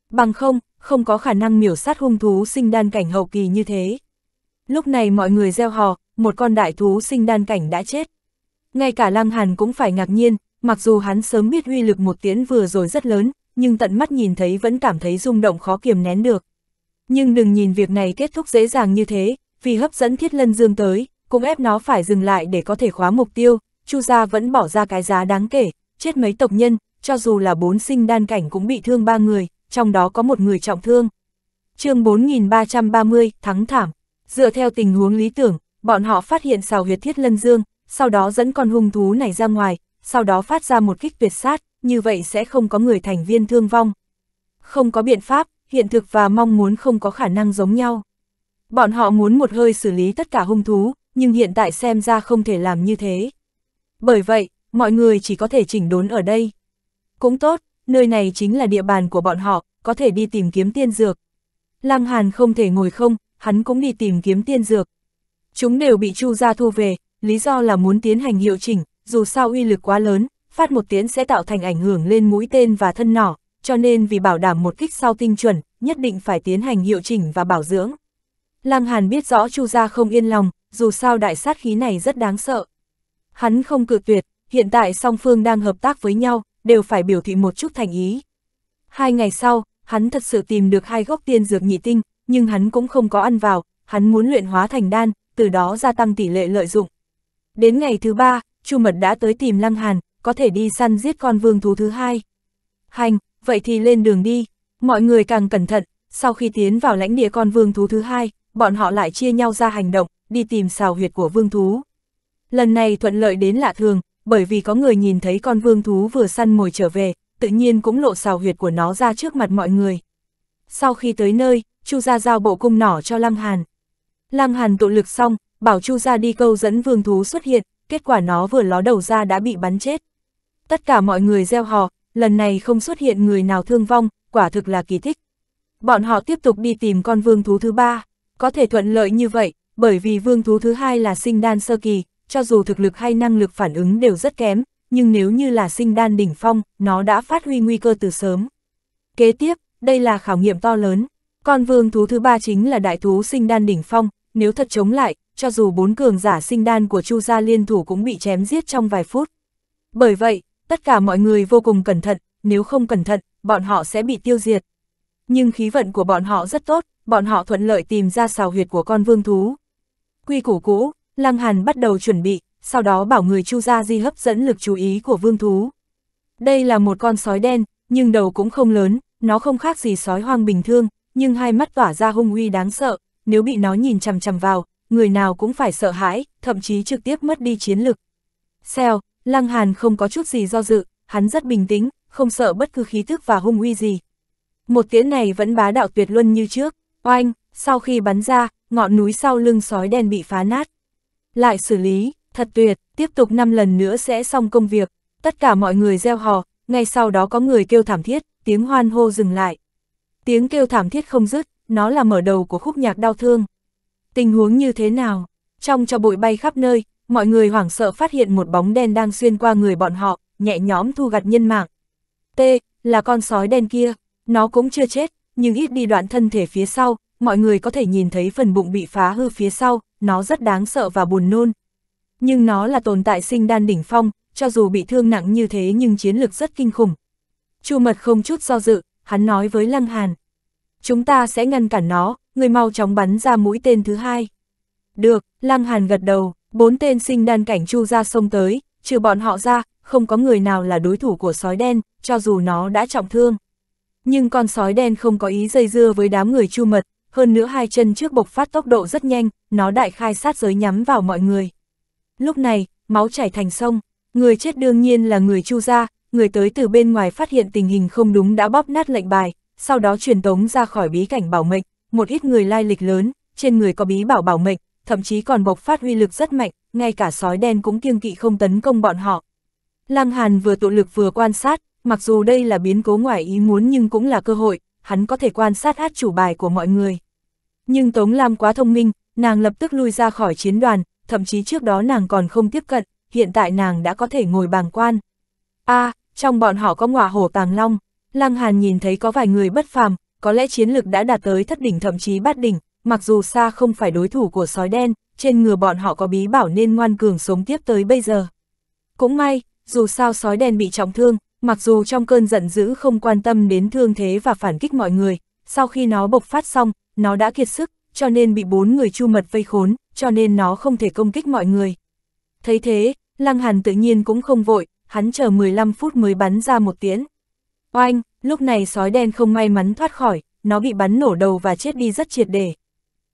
Bằng không, không có khả năng miểu sát hung thú sinh đan cảnh hậu kỳ như thế. Lúc này mọi người gieo hò, một con đại thú sinh đan cảnh đã chết. Ngay cả Lăng Hàn cũng phải ngạc nhiên, mặc dù hắn sớm biết huy lực một tiễn vừa rồi rất lớn, nhưng tận mắt nhìn thấy vẫn cảm thấy rung động khó kiềm nén được. Nhưng đừng nhìn việc này kết thúc dễ dàng như thế, vì hấp dẫn thiết lân dương tới, cũng ép nó phải dừng lại để có thể khóa mục tiêu, Chu gia vẫn bỏ ra cái giá đáng kể, chết mấy tộc nhân, cho dù là bốn sinh đan cảnh cũng bị thương ba người, trong đó có một người trọng thương. chương 4330, thắng thảm. Dựa theo tình huống lý tưởng, bọn họ phát hiện xào huyệt thiết lân dương, sau đó dẫn con hung thú này ra ngoài, sau đó phát ra một kích tuyệt sát, như vậy sẽ không có người thành viên thương vong. Không có biện pháp, hiện thực và mong muốn không có khả năng giống nhau. Bọn họ muốn một hơi xử lý tất cả hung thú, nhưng hiện tại xem ra không thể làm như thế. Bởi vậy, mọi người chỉ có thể chỉnh đốn ở đây. Cũng tốt, nơi này chính là địa bàn của bọn họ, có thể đi tìm kiếm tiên dược. Lăng Hàn không thể ngồi không, hắn cũng đi tìm kiếm tiên dược. Chúng đều bị Chu gia thu về, lý do là muốn tiến hành hiệu chỉnh, dù sao uy lực quá lớn, phát một tiếng sẽ tạo thành ảnh hưởng lên mũi tên và thân nỏ, cho nên vì bảo đảm một kích sau tinh chuẩn, nhất định phải tiến hành hiệu chỉnh và bảo dưỡng. Lăng Hàn biết rõ Chu gia không yên lòng, dù sao đại sát khí này rất đáng sợ. Hắn không cự tuyệt, hiện tại song phương đang hợp tác với nhau, đều phải biểu thị một chút thành ý. Hai ngày sau, hắn thật sự tìm được hai gốc tiên dược nhị tinh, nhưng hắn cũng không có ăn vào, hắn muốn luyện hóa thành đan, từ đó gia tăng tỷ lệ lợi dụng. Đến ngày thứ ba, Chu Mật đã tới tìm Lăng Hàn, có thể đi săn giết con vương thú thứ hai. Hành, vậy thì lên đường đi. Mọi người càng cẩn thận, sau khi tiến vào lãnh địa con vương thú thứ hai, bọn họ lại chia nhau ra hành động, đi tìm xào huyệt của vương thú. Lần này thuận lợi đến lạ thường, bởi vì có người nhìn thấy con vương thú vừa săn mồi trở về, tự nhiên cũng lộ xào huyệt của nó ra trước mặt mọi người. Sau khi tới nơi, Chu ra giao bộ cung nỏ cho Lăng Hàn. Lăng Hàn tụ lực xong, bảo Chu ra đi câu dẫn vương thú xuất hiện, kết quả nó vừa ló đầu ra đã bị bắn chết. Tất cả mọi người gieo hò, lần này không xuất hiện người nào thương vong, quả thực là kỳ tích. Bọn họ tiếp tục đi tìm con vương thú thứ ba, có thể thuận lợi như vậy, bởi vì vương thú thứ hai là sinh đan sơ kỳ, cho dù thực lực hay năng lực phản ứng đều rất kém, nhưng nếu như là sinh đan đỉnh phong, nó đã phát huy nguy cơ từ sớm. Kế tiếp, đây là khảo nghiệm to lớn, con vương thú thứ ba chính là đại thú sinh đan đỉnh phong, nếu thật chống lại, cho dù bốn cường giả sinh đan của Chu gia liên thủ cũng bị chém giết trong vài phút. Bởi vậy, tất cả mọi người vô cùng cẩn thận, nếu không cẩn thận, bọn họ sẽ bị tiêu diệt. Nhưng khí vận của bọn họ rất tốt, bọn họ thuận lợi tìm ra xào huyệt của con vương thú. Quy củ cũ, Lăng Hàn bắt đầu chuẩn bị, sau đó bảo người Chu gia di hấp dẫn lực chú ý của vương thú. Đây là một con sói đen, nhưng đầu cũng không lớn, nó không khác gì sói hoang bình thường, nhưng hai mắt tỏa ra hung uy đáng sợ, nếu bị nó nhìn chằm chằm vào, người nào cũng phải sợ hãi, thậm chí trực tiếp mất đi chiến lực. Xèo, Lăng Hàn không có chút gì do dự, hắn rất bình tĩnh, không sợ bất cứ khí thức và hung uy gì. Một tiễn này vẫn bá đạo tuyệt luân như trước, oanh, sau khi bắn ra, ngọn núi sau lưng sói đen bị phá nát. Lại xử lý, thật tuyệt, tiếp tục 5 lần nữa sẽ xong công việc, tất cả mọi người gieo hò, ngay sau đó có người kêu thảm thiết, tiếng hoan hô dừng lại. Tiếng kêu thảm thiết không dứt, nó là mở đầu của khúc nhạc đau thương. Tình huống như thế nào? Trong cho bụi bay khắp nơi, mọi người hoảng sợ phát hiện một bóng đen đang xuyên qua người bọn họ, nhẹ nhõm thu gặt nhân mạng. T, là con sói đen kia, nó cũng chưa chết, nhưng ít đi đoạn thân thể phía sau, mọi người có thể nhìn thấy phần bụng bị phá hư phía sau, nó rất đáng sợ và buồn nôn. Nhưng nó là tồn tại sinh đan đỉnh phong, cho dù bị thương nặng như thế nhưng chiến lực rất kinh khủng. Chu mật không chút do dự, hắn nói với Lăng Hàn, chúng ta sẽ ngăn cản nó, người mau chóng bắn ra mũi tên thứ hai. Được, Lăng Hàn gật đầu, bốn tên sinh đan cảnh chu ra sông tới, trừ bọn họ ra, không có người nào là đối thủ của sói đen, cho dù nó đã trọng thương. Nhưng con sói đen không có ý dây dưa với đám người chu mật, hơn nữa hai chân trước bộc phát tốc độ rất nhanh, nó đại khai sát giới nhắm vào mọi người. Lúc này, máu chảy thành sông, người chết đương nhiên là người chu ra, người tới từ bên ngoài phát hiện tình hình không đúng đã bóp nát lệnh bài, sau đó truyền tống ra khỏi bí cảnh bảo mệnh, một ít người lai lịch lớn, trên người có bí bảo bảo mệnh, thậm chí còn bộc phát huy lực rất mạnh, ngay cả sói đen cũng kiêng kỵ không tấn công bọn họ. Lăng Hàn vừa tụ lực vừa quan sát, mặc dù đây là biến cố ngoài ý muốn nhưng cũng là cơ hội, hắn có thể quan sát át chủ bài của mọi người. Nhưng Tống Lam quá thông minh, nàng lập tức lui ra khỏi chiến đoàn, thậm chí trước đó nàng còn không tiếp cận, hiện tại nàng đã có thể ngồi bàng quan. a à, trong bọn họ có ngọa hổ tàng long. Lăng Hàn nhìn thấy có vài người bất phàm, có lẽ chiến lực đã đạt tới thất đỉnh thậm chí bát đỉnh, mặc dù xa không phải đối thủ của sói đen, trên ngừa bọn họ có bí bảo nên ngoan cường sống tiếp tới bây giờ. Cũng may, dù sao sói đen bị trọng thương, mặc dù trong cơn giận dữ không quan tâm đến thương thế và phản kích mọi người, sau khi nó bộc phát xong, nó đã kiệt sức, cho nên bị bốn người chu mật vây khốn, cho nên nó không thể công kích mọi người. Thấy thế, Lăng Hàn tự nhiên cũng không vội, hắn chờ 15 phút mới bắn ra một tiếng. Oanh, lúc này sói đen không may mắn thoát khỏi, nó bị bắn nổ đầu và chết đi rất triệt để.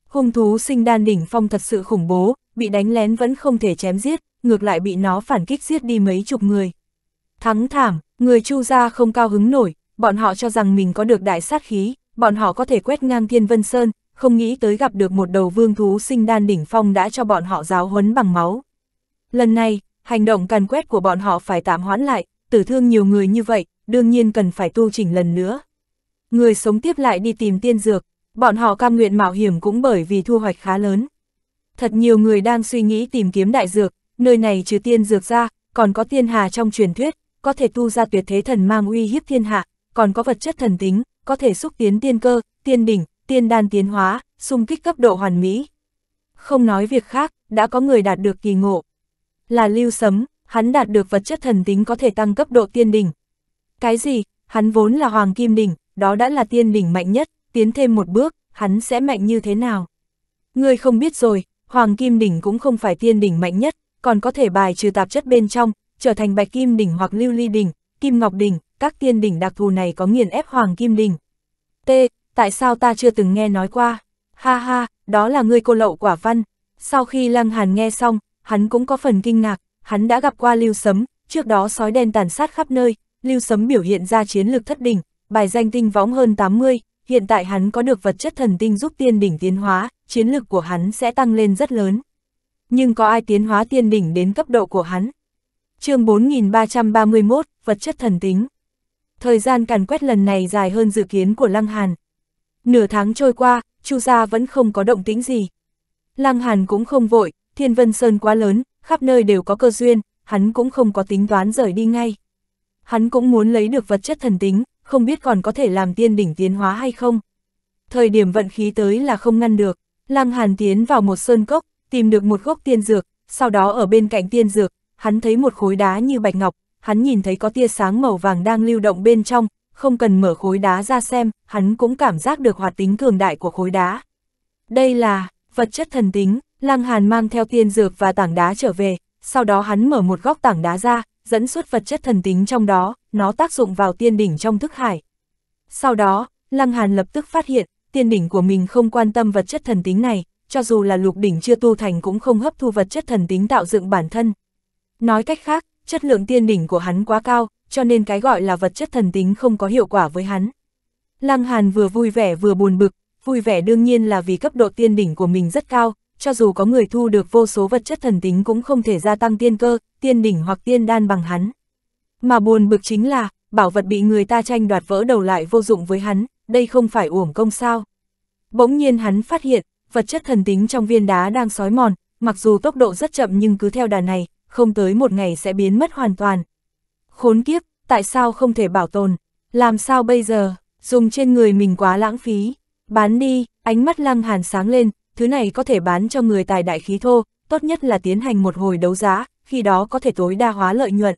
Hung thú sinh đan đỉnh phong thật sự khủng bố, bị đánh lén vẫn không thể chém giết, ngược lại bị nó phản kích giết đi mấy chục người. Thắng thảm, người chu gia không cao hứng nổi, bọn họ cho rằng mình có được đại sát khí, bọn họ có thể quét ngang thiên vân sơn, không nghĩ tới gặp được một đầu vương thú sinh đan đỉnh phong đã cho bọn họ giáo huấn bằng máu. Lần này, hành động càn quét của bọn họ phải tạm hoãn lại, tử thương nhiều người như vậy, đương nhiên cần phải tu chỉnh lần nữa. Người sống tiếp lại đi tìm tiên dược, bọn họ cam nguyện mạo hiểm cũng bởi vì thu hoạch khá lớn. Thật nhiều người đang suy nghĩ tìm kiếm đại dược, nơi này trừ tiên dược ra, còn có tiên hà trong truyền thuyết, có thể tu ra tuyệt thế thần mang uy hiếp thiên hạ, còn có vật chất thần tính, có thể xúc tiến tiên cơ, tiên đỉnh, tiên đan tiến hóa, xung kích cấp độ hoàn mỹ. Không nói việc khác, đã có người đạt được kỳ ngộ. Là lưu sấm, hắn đạt được vật chất thần tính có thể tăng cấp độ tiên đỉnh, cái gì, hắn vốn là hoàng kim đỉnh, đó đã là tiên đỉnh mạnh nhất, tiến thêm một bước, hắn sẽ mạnh như thế nào? Ngươi không biết rồi, hoàng kim đỉnh cũng không phải tiên đỉnh mạnh nhất, còn có thể bài trừ tạp chất bên trong, trở thành bạch kim đỉnh hoặc lưu ly đỉnh, kim ngọc đỉnh, các tiên đỉnh đặc thù này có nghiền ép hoàng kim đỉnh. T, tại sao ta chưa từng nghe nói qua? Ha ha, đó là ngươi cô lậu quả văn. Sau khi Lăng Hàn nghe xong, hắn cũng có phần kinh ngạc, hắn đã gặp qua lưu sấm, trước đó sói đen tàn sát khắp nơi, Lưu Sấm biểu hiện ra chiến lược thất đỉnh, bài danh tinh võng hơn 80, hiện tại hắn có được vật chất thần tinh giúp tiên đỉnh tiến hóa, chiến lược của hắn sẽ tăng lên rất lớn. Nhưng có ai tiến hóa tiên đỉnh đến cấp độ của hắn? chương 4331, vật chất thần tính. Thời gian càn quét lần này dài hơn dự kiến của Lăng Hàn. Nửa tháng trôi qua, Chu Gia vẫn không có động tĩnh gì. Lăng Hàn cũng không vội, Thiên Vân Sơn quá lớn, khắp nơi đều có cơ duyên, hắn cũng không có tính toán rời đi ngay hắn cũng muốn lấy được vật chất thần tính, không biết còn có thể làm tiên đỉnh tiến hóa hay không. Thời điểm vận khí tới là không ngăn được, Lăng Hàn tiến vào một sơn cốc, tìm được một gốc tiên dược, sau đó ở bên cạnh tiên dược, hắn thấy một khối đá như bạch ngọc, hắn nhìn thấy có tia sáng màu vàng đang lưu động bên trong, không cần mở khối đá ra xem, hắn cũng cảm giác được hoạt tính cường đại của khối đá. Đây là vật chất thần tính, Lăng Hàn mang theo tiên dược và tảng đá trở về, sau đó hắn mở một góc tảng đá ra, dẫn xuất vật chất thần tính trong đó, nó tác dụng vào tiên đỉnh trong thức hải. Sau đó, Lăng Hàn lập tức phát hiện, tiên đỉnh của mình không quan tâm vật chất thần tính này, cho dù là lục đỉnh chưa tu thành cũng không hấp thu vật chất thần tính tạo dựng bản thân. Nói cách khác, chất lượng tiên đỉnh của hắn quá cao, cho nên cái gọi là vật chất thần tính không có hiệu quả với hắn. Lăng Hàn vừa vui vẻ vừa buồn bực, vui vẻ đương nhiên là vì cấp độ tiên đỉnh của mình rất cao, cho dù có người thu được vô số vật chất thần tính cũng không thể gia tăng tiên cơ, tiên đỉnh hoặc tiên đan bằng hắn. Mà buồn bực chính là, bảo vật bị người ta tranh đoạt vỡ đầu lại vô dụng với hắn, đây không phải uổng công sao. Bỗng nhiên hắn phát hiện, vật chất thần tính trong viên đá đang sói mòn, mặc dù tốc độ rất chậm nhưng cứ theo đà này, không tới một ngày sẽ biến mất hoàn toàn. Khốn kiếp, tại sao không thể bảo tồn? Làm sao bây giờ? Dùng trên người mình quá lãng phí. Bán đi, ánh mắt lăng hàn sáng lên, thứ này có thể bán cho người tài đại khí thô, tốt nhất là tiến hành một hồi đấu giá, khi đó có thể tối đa hóa lợi nhuận.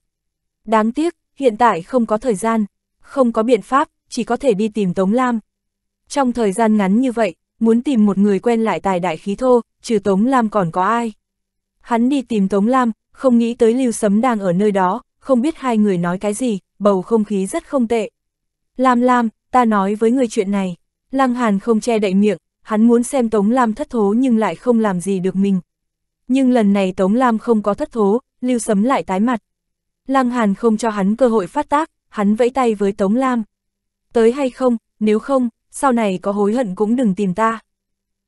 Đáng tiếc, hiện tại không có thời gian, không có biện pháp, chỉ có thể đi tìm Tống Lam. Trong thời gian ngắn như vậy, muốn tìm một người quen lại tài đại khí thô, trừ Tống Lam còn có ai. Hắn đi tìm Tống Lam, không nghĩ tới Lưu Sấm đang ở nơi đó, không biết hai người nói cái gì, bầu không khí rất không tệ. Lam Lam, ta nói với người chuyện này. Lăng Hàn không che đậy miệng, hắn muốn xem Tống Lam thất thố nhưng lại không làm gì được mình. Nhưng lần này Tống Lam không có thất thố, Lưu Sấm lại tái mặt. Lăng Hàn không cho hắn cơ hội phát tác, hắn vẫy tay với Tống Lam. Tới hay không, nếu không, sau này có hối hận cũng đừng tìm ta.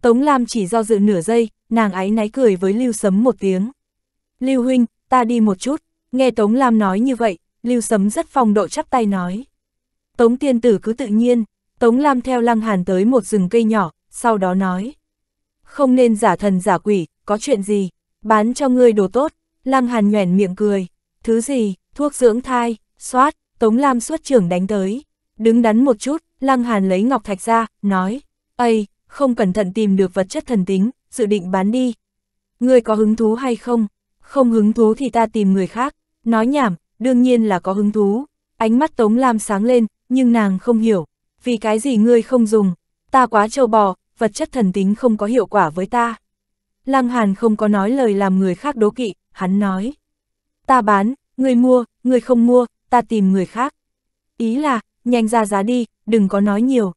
Tống Lam chỉ do dự nửa giây, nàng ấy náy cười với Lưu Sấm một tiếng. Lưu Huynh, ta đi một chút, nghe Tống Lam nói như vậy, Lưu Sấm rất phong độ chắp tay nói. Tống tiên tử cứ tự nhiên, Tống Lam theo Lăng Hàn tới một rừng cây nhỏ, sau đó nói. Không nên giả thần giả quỷ, có chuyện gì, bán cho ngươi đồ tốt, Lăng Hàn nhoẻn miệng cười, thứ gì, thuốc dưỡng thai, xoát, Tống Lam suốt trưởng đánh tới. Đứng đắn một chút, Lăng Hàn lấy ngọc thạch ra, nói, Ây, không cẩn thận tìm được vật chất thần tính, dự định bán đi. Ngươi có hứng thú hay không? Không hứng thú thì ta tìm người khác. Nói nhảm, đương nhiên là có hứng thú. Ánh mắt Tống Lam sáng lên, nhưng nàng không hiểu. Vì cái gì ngươi không dùng? Ta quá trâu bò, vật chất thần tính không có hiệu quả với ta. Lăng Hàn không có nói lời làm người khác đố kỵ, hắn nói. Ta bán, người mua, người không mua, ta tìm người khác. Ý là, nhanh ra giá đi, đừng có nói nhiều.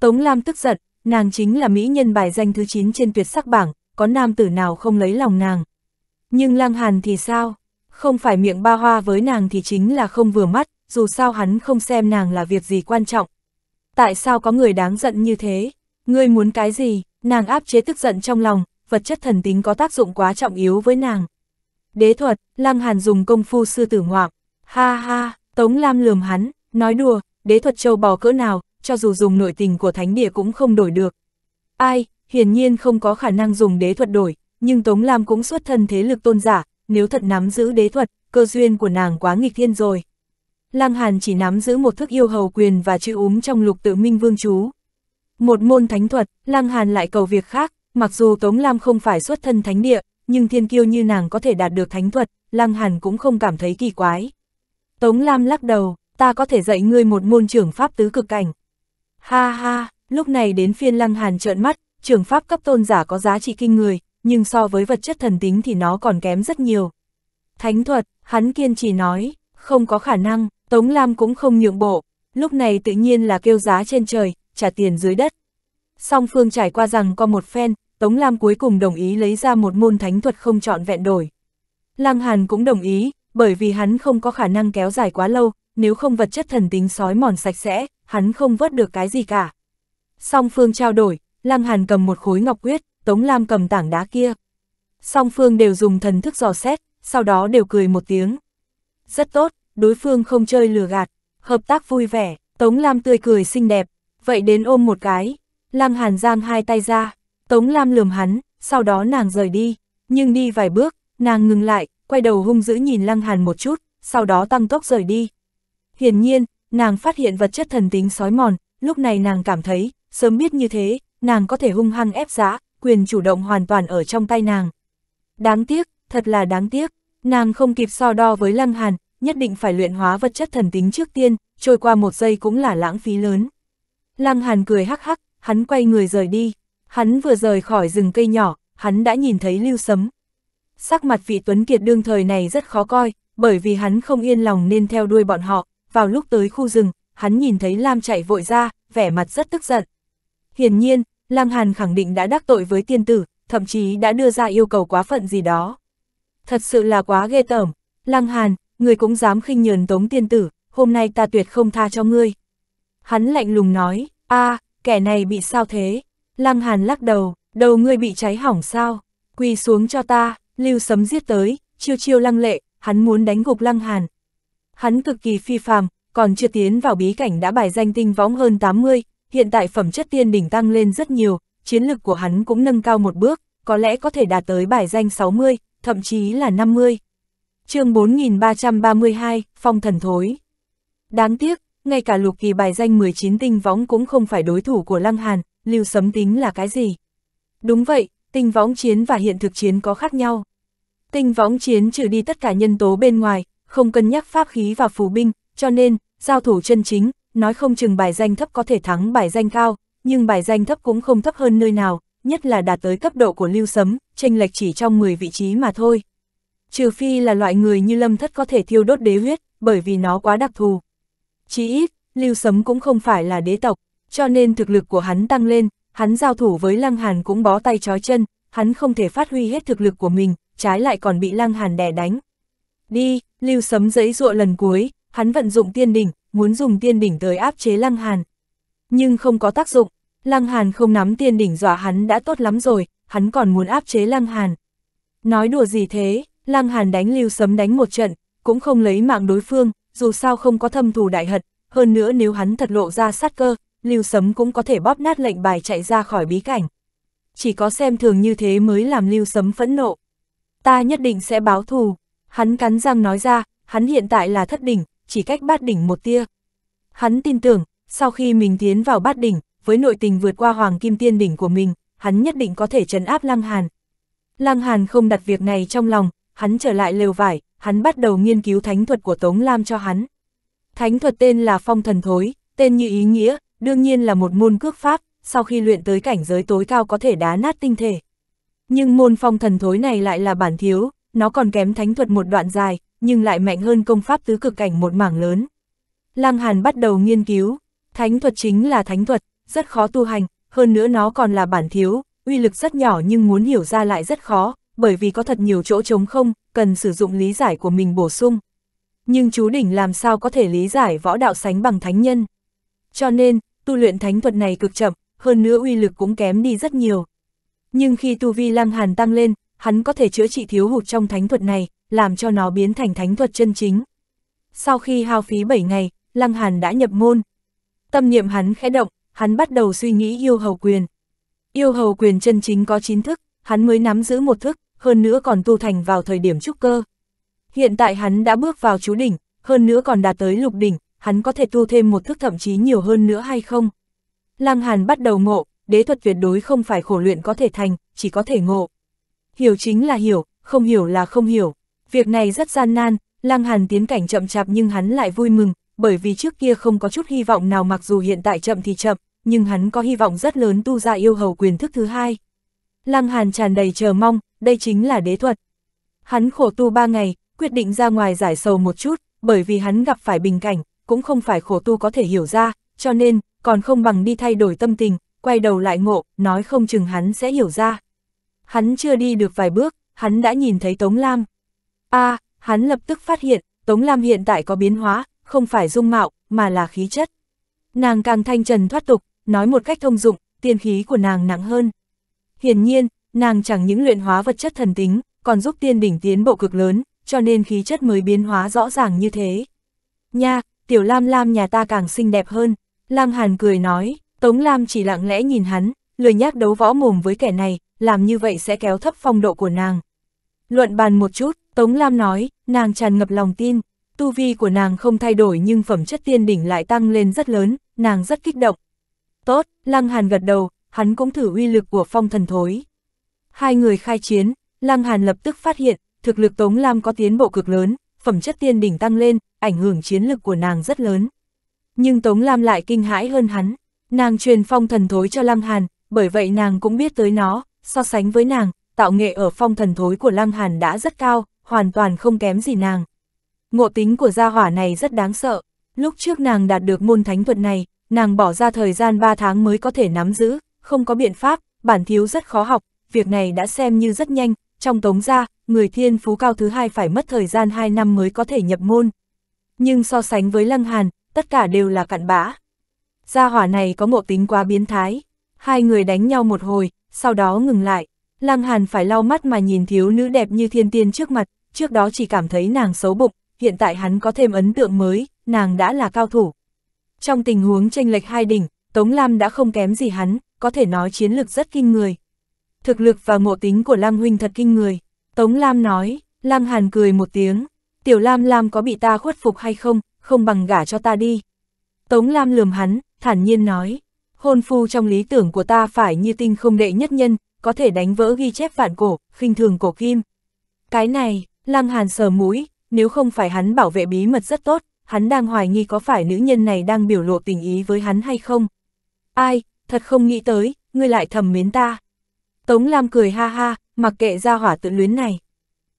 Tống Lam tức giận, nàng chính là mỹ nhân bài danh thứ 9 trên tuyệt sắc bảng, có nam tử nào không lấy lòng nàng. Nhưng Lăng Hàn thì sao? Không phải miệng ba hoa với nàng thì chính là không vừa mắt, dù sao hắn không xem nàng là việc gì quan trọng. Tại sao có người đáng giận như thế? Ngươi muốn cái gì? Nàng áp chế tức giận trong lòng, vật chất thần tính có tác dụng quá trọng yếu với nàng. Đế thuật, Lăng Hàn dùng công phu sư tử ngoạm. Ha ha, Tống Lam lườm hắn, nói đùa, đế thuật châu bò cỡ nào, cho dù dùng nội tình của thánh địa cũng không đổi được. Ai, hiển nhiên không có khả năng dùng đế thuật đổi, nhưng Tống Lam cũng xuất thân thế lực tôn giả, nếu thật nắm giữ đế thuật, cơ duyên của nàng quá nghịch thiên rồi. Lăng Hàn chỉ nắm giữ một thức yêu hầu quyền và chữ úm trong lục tự minh vương chú, một môn thánh thuật, Lăng Hàn lại cầu việc khác, mặc dù Tống Lam không phải xuất thân thánh địa, nhưng thiên kiêu như nàng có thể đạt được thánh thuật, Lăng Hàn cũng không cảm thấy kỳ quái. Tống Lam lắc đầu, ta có thể dạy ngươi một môn trưởng pháp tứ cực cảnh. Ha ha, lúc này đến phiên Lăng Hàn trợn mắt, trưởng pháp cấp tôn giả có giá trị kinh người, nhưng so với vật chất thần tính thì nó còn kém rất nhiều. Thánh thuật, hắn kiên trì nói, không có khả năng, Tống Lam cũng không nhượng bộ, lúc này tự nhiên là kêu giá trên trời, trả tiền dưới đất. Song phương trải qua rằng có một phen, Tống Lam cuối cùng đồng ý lấy ra một môn thánh thuật không chọn vẹn đổi. Lăng Hàn cũng đồng ý, bởi vì hắn không có khả năng kéo dài quá lâu, nếu không vật chất thần tính sói mòn sạch sẽ, hắn không vớt được cái gì cả. Song phương trao đổi, Lăng Hàn cầm một khối ngọc quyết, Tống Lam cầm tảng đá kia. Song phương đều dùng thần thức dò xét, sau đó đều cười một tiếng. Rất tốt, đối phương không chơi lừa gạt, hợp tác vui vẻ, Tống Lam tươi cười xinh đẹp, vậy đến ôm một cái. Lăng Hàn giang hai tay ra, Tống Lam lườm hắn, sau đó nàng rời đi, nhưng đi vài bước, nàng ngừng lại, quay đầu hung dữ nhìn Lăng Hàn một chút, sau đó tăng tốc rời đi. Hiển nhiên, nàng phát hiện vật chất thần tính sói mòn, lúc này nàng cảm thấy, sớm biết như thế, nàng có thể hung hăng ép giá, quyền chủ động hoàn toàn ở trong tay nàng. Đáng tiếc, thật là đáng tiếc, nàng không kịp so đo với Lăng Hàn, nhất định phải luyện hóa vật chất thần tính trước tiên, trôi qua một giây cũng là lãng phí lớn. Lăng Hàn cười hắc hắc, hắn quay người rời đi. Hắn vừa rời khỏi rừng cây nhỏ, hắn đã nhìn thấy lưu sấm. Sắc mặt vị Tuấn Kiệt đương thời này rất khó coi, bởi vì hắn không yên lòng nên theo đuôi bọn họ. Vào lúc tới khu rừng, hắn nhìn thấy Lam chạy vội ra, vẻ mặt rất tức giận. Hiển nhiên, Lăng Hàn khẳng định đã đắc tội với tiên tử, thậm chí đã đưa ra yêu cầu quá phận gì đó. Thật sự là quá ghê tởm. Lăng Hàn, người cũng dám khinh nhờn tống tiên tử, hôm nay ta tuyệt không tha cho ngươi. Hắn lạnh lùng nói, a à, kẻ này bị sao thế? Lăng Hàn lắc đầu, đầu ngươi bị cháy hỏng sao? Quỳ xuống cho ta, lưu sấm giết tới, chiêu chiêu lăng lệ, hắn muốn đánh gục Lăng Hàn. Hắn cực kỳ phi phàm, còn chưa tiến vào bí cảnh đã bài danh tinh võng hơn 80, hiện tại phẩm chất tiên đỉnh tăng lên rất nhiều, chiến lực của hắn cũng nâng cao một bước, có lẽ có thể đạt tới bài danh 60, thậm chí là 50. chương 4332, Phong Thần Thối Đáng tiếc, ngay cả lục kỳ bài danh 19 tinh võng cũng không phải đối thủ của Lăng Hàn, lưu sấm tính là cái gì? Đúng vậy, tinh võng chiến và hiện thực chiến có khác nhau. Tinh võng chiến trừ đi tất cả nhân tố bên ngoài, không cân nhắc pháp khí và phù binh, cho nên, giao thủ chân chính, nói không chừng bài danh thấp có thể thắng bài danh cao, nhưng bài danh thấp cũng không thấp hơn nơi nào, nhất là đạt tới cấp độ của lưu sấm, tranh lệch chỉ trong 10 vị trí mà thôi. Trừ phi là loại người như lâm thất có thể thiêu đốt đế huyết, bởi vì nó quá đặc thù chí ít, Lưu Sấm cũng không phải là đế tộc, cho nên thực lực của hắn tăng lên, hắn giao thủ với Lăng Hàn cũng bó tay trói chân, hắn không thể phát huy hết thực lực của mình, trái lại còn bị Lăng Hàn đè đánh. Đi, Lưu Sấm giấy ruộ lần cuối, hắn vận dụng tiên đỉnh, muốn dùng tiên đỉnh tới áp chế Lăng Hàn. Nhưng không có tác dụng, Lăng Hàn không nắm tiên đỉnh dọa hắn đã tốt lắm rồi, hắn còn muốn áp chế Lăng Hàn. Nói đùa gì thế, Lăng Hàn đánh Lưu Sấm đánh một trận, cũng không lấy mạng đối phương, dù sao không có thâm thù đại hận hơn nữa nếu hắn thật lộ ra sát cơ, lưu sấm cũng có thể bóp nát lệnh bài chạy ra khỏi bí cảnh. Chỉ có xem thường như thế mới làm lưu sấm phẫn nộ. Ta nhất định sẽ báo thù, hắn cắn răng nói ra, hắn hiện tại là thất đỉnh, chỉ cách bát đỉnh một tia. Hắn tin tưởng, sau khi mình tiến vào bát đỉnh, với nội tình vượt qua hoàng kim tiên đỉnh của mình, hắn nhất định có thể trấn áp Lăng Hàn. Lăng Hàn không đặt việc này trong lòng, hắn trở lại lều vải, hắn bắt đầu nghiên cứu thánh thuật của Tống Lam cho hắn. Thánh thuật tên là phong thần thối, tên như ý nghĩa, đương nhiên là một môn cước pháp, sau khi luyện tới cảnh giới tối cao có thể đá nát tinh thể. Nhưng môn phong thần thối này lại là bản thiếu, nó còn kém thánh thuật một đoạn dài, nhưng lại mạnh hơn công pháp tứ cực cảnh một mảng lớn. Lăng Hàn bắt đầu nghiên cứu, thánh thuật chính là thánh thuật, rất khó tu hành, hơn nữa nó còn là bản thiếu, uy lực rất nhỏ nhưng muốn hiểu ra lại rất khó, bởi vì có thật nhiều chỗ trống không, cần sử dụng lý giải của mình bổ sung. Nhưng chú đỉnh làm sao có thể lý giải võ đạo sánh bằng thánh nhân. Cho nên, tu luyện thánh thuật này cực chậm, hơn nữa uy lực cũng kém đi rất nhiều. Nhưng khi tu vi Lăng Hàn tăng lên, hắn có thể chữa trị thiếu hụt trong thánh thuật này, làm cho nó biến thành thánh thuật chân chính. Sau khi hao phí 7 ngày, Lăng Hàn đã nhập môn. Tâm niệm hắn khẽ động, hắn bắt đầu suy nghĩ yêu hầu quyền. Yêu hầu quyền chân chính có chín thức, hắn mới nắm giữ một thức, hơn nữa còn tu thành vào thời điểm trúc cơ. Hiện tại hắn đã bước vào chú đỉnh, hơn nữa còn đạt tới lục đỉnh, hắn có thể tu thêm một thức thậm chí nhiều hơn nữa hay không? Lăng Hàn bắt đầu ngộ, đế thuật tuyệt đối không phải khổ luyện có thể thành, chỉ có thể ngộ. Hiểu chính là hiểu, không hiểu là không hiểu. Việc này rất gian nan, Lăng Hàn tiến cảnh chậm chạp nhưng hắn lại vui mừng, bởi vì trước kia không có chút hy vọng nào mặc dù hiện tại chậm thì chậm, nhưng hắn có hy vọng rất lớn tu ra yêu hầu quyền thức thứ hai. Lăng Hàn tràn đầy chờ mong, đây chính là đế thuật. Hắn khổ tu ba ngày, quyết định ra ngoài giải sầu một chút, bởi vì hắn gặp phải bình cảnh, cũng không phải khổ tu có thể hiểu ra, cho nên, còn không bằng đi thay đổi tâm tình, quay đầu lại ngộ, nói không chừng hắn sẽ hiểu ra. Hắn chưa đi được vài bước, hắn đã nhìn thấy Tống Lam. a à, hắn lập tức phát hiện, Tống Lam hiện tại có biến hóa, không phải dung mạo, mà là khí chất. Nàng càng thanh trần thoát tục, nói một cách thông dụng, tiên khí của nàng nặng hơn. Hiển nhiên, nàng chẳng những luyện hóa vật chất thần tính, còn giúp tiên đỉnh tiến bộ cực lớn, cho nên khí chất mới biến hóa rõ ràng như thế. Nha, tiểu Lam Lam nhà ta càng xinh đẹp hơn, lang Hàn cười nói, Tống Lam chỉ lặng lẽ nhìn hắn, lười nhác đấu võ mồm với kẻ này, làm như vậy sẽ kéo thấp phong độ của nàng. Luận bàn một chút, Tống Lam nói, nàng tràn ngập lòng tin, tu vi của nàng không thay đổi nhưng phẩm chất tiên đỉnh lại tăng lên rất lớn, nàng rất kích động. Tốt, Lăng Hàn gật đầu, hắn cũng thử uy lực của phong thần thối. Hai người khai chiến, Lăng Hàn lập tức phát hiện, thực lực Tống Lam có tiến bộ cực lớn, phẩm chất tiên đỉnh tăng lên, ảnh hưởng chiến lực của nàng rất lớn. Nhưng Tống Lam lại kinh hãi hơn hắn, nàng truyền phong thần thối cho Lăng Hàn, bởi vậy nàng cũng biết tới nó, so sánh với nàng, tạo nghệ ở phong thần thối của Lăng Hàn đã rất cao, hoàn toàn không kém gì nàng. Ngộ tính của gia hỏa này rất đáng sợ, lúc trước nàng đạt được môn thánh thuật này, nàng bỏ ra thời gian 3 tháng mới có thể nắm giữ, không có biện pháp, bản thiếu rất khó học, việc này đã xem như rất nhanh, trong tống gia, người thiên phú cao thứ hai phải mất thời gian 2 năm mới có thể nhập môn. Nhưng so sánh với Lăng Hàn, tất cả đều là cặn bã. Gia hỏa này có ngộ tính quá biến thái. Hai người đánh nhau một hồi, sau đó ngừng lại. Lăng Hàn phải lau mắt mà nhìn thiếu nữ đẹp như thiên tiên trước mặt, trước đó chỉ cảm thấy nàng xấu bụng, hiện tại hắn có thêm ấn tượng mới, nàng đã là cao thủ. Trong tình huống tranh lệch hai đỉnh, Tống Lam đã không kém gì hắn, có thể nói chiến lực rất kinh người thực lực và ngộ tính của Lam Huynh thật kinh người. Tống Lam nói, Lam Hàn cười một tiếng, tiểu Lam Lam có bị ta khuất phục hay không, không bằng gả cho ta đi. Tống Lam lườm hắn, thản nhiên nói, hôn phu trong lý tưởng của ta phải như tinh không đệ nhất nhân, có thể đánh vỡ ghi chép vạn cổ, khinh thường cổ kim. Cái này, Lam Hàn sờ mũi, nếu không phải hắn bảo vệ bí mật rất tốt, hắn đang hoài nghi có phải nữ nhân này đang biểu lộ tình ý với hắn hay không. Ai, thật không nghĩ tới, ngươi lại thầm mến ta. Tống Lam cười ha ha, mặc kệ ra hỏa tự luyến này.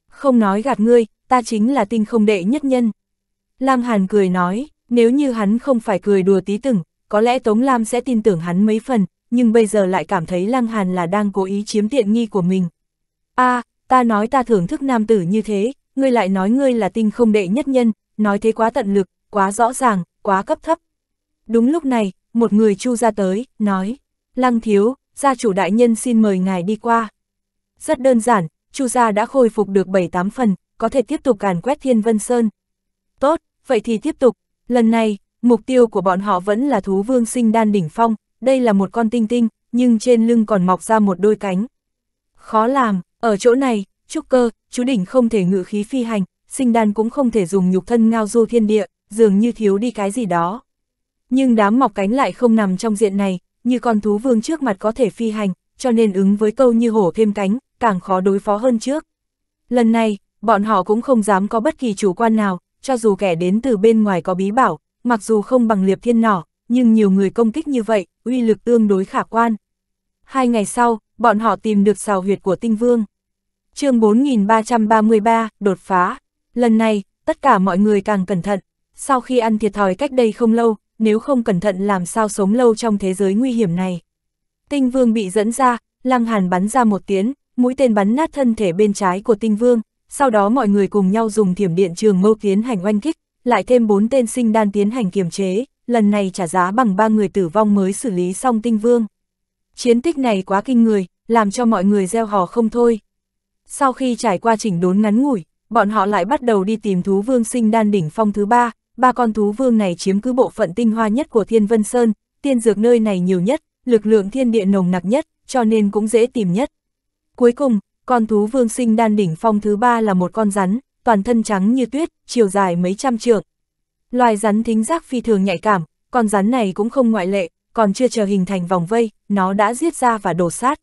Không nói gạt ngươi, ta chính là tinh không đệ nhất nhân. Lam Hàn cười nói, nếu như hắn không phải cười đùa tí từng, có lẽ Tống Lam sẽ tin tưởng hắn mấy phần, nhưng bây giờ lại cảm thấy Lam Hàn là đang cố ý chiếm tiện nghi của mình. a ta nói ta thưởng thức nam tử như thế, ngươi lại nói ngươi là tinh không đệ nhất nhân, nói thế quá tận lực, quá rõ ràng, quá cấp thấp. Đúng lúc này, một người chu ra tới, nói, Lăng Thiếu, gia chủ đại nhân xin mời ngài đi qua. Rất đơn giản, Chu gia đã khôi phục được 7-8 phần, có thể tiếp tục càn quét Thiên Vân Sơn. Tốt, vậy thì tiếp tục, lần này, mục tiêu của bọn họ vẫn là thú vương sinh đan đỉnh phong, đây là một con tinh tinh, nhưng trên lưng còn mọc ra một đôi cánh. Khó làm, ở chỗ này, trúc cơ, chú đỉnh không thể ngự khí phi hành, sinh đan cũng không thể dùng nhục thân ngao du thiên địa, dường như thiếu đi cái gì đó. Nhưng đám mọc cánh lại không nằm trong diện này, như con thú vương trước mặt có thể phi hành, cho nên ứng với câu như hổ thêm cánh, càng khó đối phó hơn trước. Lần này, bọn họ cũng không dám có bất kỳ chủ quan nào, cho dù kẻ đến từ bên ngoài có bí bảo, mặc dù không bằng liệp thiên nỏ, nhưng nhiều người công kích như vậy, uy lực tương đối khả quan. Hai ngày sau, bọn họ tìm được xào huyệt của tinh vương. chương 4333, đột phá. Lần này, tất cả mọi người càng cẩn thận. Sau khi ăn thiệt thòi cách đây không lâu, nếu không cẩn thận làm sao sống lâu trong thế giới nguy hiểm này. Tinh vương bị dẫn ra, lăng hàn bắn ra một tiếng, mũi tên bắn nát thân thể bên trái của tinh vương, sau đó mọi người cùng nhau dùng thiểm điện trường mâu tiến hành oanh kích, lại thêm bốn tên sinh đan tiến hành kiềm chế, lần này trả giá bằng ba người tử vong mới xử lý xong tinh vương. Chiến tích này quá kinh người, làm cho mọi người gieo hò không thôi. Sau khi trải qua chỉnh đốn ngắn ngủi, bọn họ lại bắt đầu đi tìm thú vương sinh đan đỉnh phong thứ ba, ba con thú vương này chiếm cứ bộ phận tinh hoa nhất của Thiên Vân Sơn, tiên dược nơi này nhiều nhất, lực lượng thiên địa nồng nặc nhất, cho nên cũng dễ tìm nhất. Cuối cùng, con thú vương sinh đan đỉnh phong thứ ba là một con rắn, toàn thân trắng như tuyết, chiều dài mấy trăm trượng. Loài rắn thính giác phi thường nhạy cảm, con rắn này cũng không ngoại lệ, còn chưa chờ hình thành vòng vây, nó đã giết ra và đổ sát.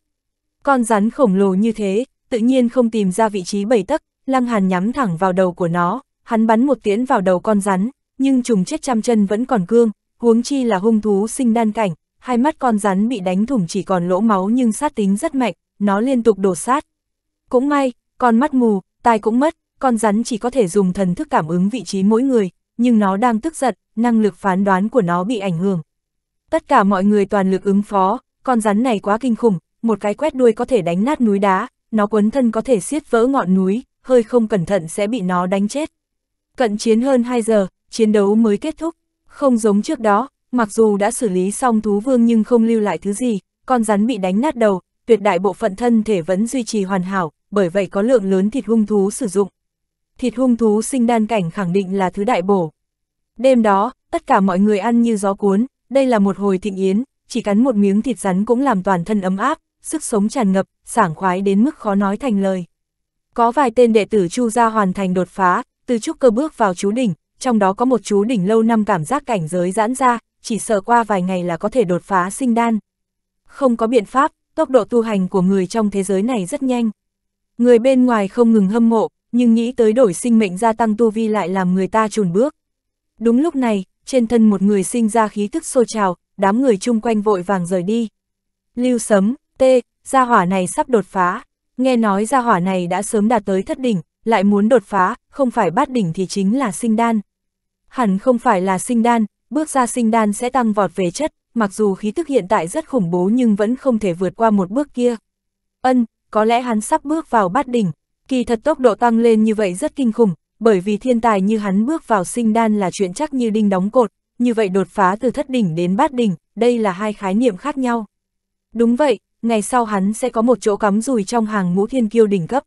Con rắn khổng lồ như thế, tự nhiên không tìm ra vị trí bầy tắc, Lăng Hàn nhắm thẳng vào đầu của nó, hắn bắn một tiễn vào đầu con rắn, nhưng trùng chết trăm chân vẫn còn cương, huống chi là hung thú sinh đan cảnh, hai mắt con rắn bị đánh thủng chỉ còn lỗ máu nhưng sát tính rất mạnh, nó liên tục đổ sát. Cũng may, con mắt mù, tai cũng mất, con rắn chỉ có thể dùng thần thức cảm ứng vị trí mỗi người, nhưng nó đang tức giận, năng lực phán đoán của nó bị ảnh hưởng. Tất cả mọi người toàn lực ứng phó, con rắn này quá kinh khủng, một cái quét đuôi có thể đánh nát núi đá, nó quấn thân có thể xiết vỡ ngọn núi, hơi không cẩn thận sẽ bị nó đánh chết. Cận chiến hơn 2 giờ, chiến đấu mới kết thúc. Không giống trước đó, mặc dù đã xử lý xong thú vương nhưng không lưu lại thứ gì, con rắn bị đánh nát đầu, tuyệt đại bộ phận thân thể vẫn duy trì hoàn hảo, bởi vậy có lượng lớn thịt hung thú sử dụng. Thịt hung thú sinh đan cảnh khẳng định là thứ đại bổ. Đêm đó, tất cả mọi người ăn như gió cuốn, đây là một hồi thịnh yến, chỉ cắn một miếng thịt rắn cũng làm toàn thân ấm áp, sức sống tràn ngập, sảng khoái đến mức khó nói thành lời. Có vài tên đệ tử Chu gia hoàn thành đột phá, từ trúc cơ bước vào chú đỉnh, trong đó có một chú đỉnh lâu năm cảm giác cảnh giới giãn ra, chỉ sợ qua vài ngày là có thể đột phá sinh đan. Không có biện pháp, tốc độ tu hành của người trong thế giới này rất nhanh. Người bên ngoài không ngừng hâm mộ, nhưng nghĩ tới đổi sinh mệnh gia tăng tu vi lại làm người ta chùn bước. Đúng lúc này, trên thân một người sinh ra khí thức sôi trào, đám người chung quanh vội vàng rời đi. Lưu sấm, tê gia hỏa này sắp đột phá. Nghe nói gia hỏa này đã sớm đạt tới thất đỉnh, lại muốn đột phá, không phải bát đỉnh thì chính là sinh đan hẳn không phải là sinh đan, bước ra sinh đan sẽ tăng vọt về chất, mặc dù khí tức hiện tại rất khủng bố nhưng vẫn không thể vượt qua một bước kia. Ân, có lẽ hắn sắp bước vào bát đỉnh, kỳ thật tốc độ tăng lên như vậy rất kinh khủng, bởi vì thiên tài như hắn bước vào sinh đan là chuyện chắc như đinh đóng cột, như vậy đột phá từ thất đỉnh đến bát đỉnh, đây là hai khái niệm khác nhau. Đúng vậy, ngày sau hắn sẽ có một chỗ cắm rùi trong hàng ngũ thiên kiêu đỉnh cấp.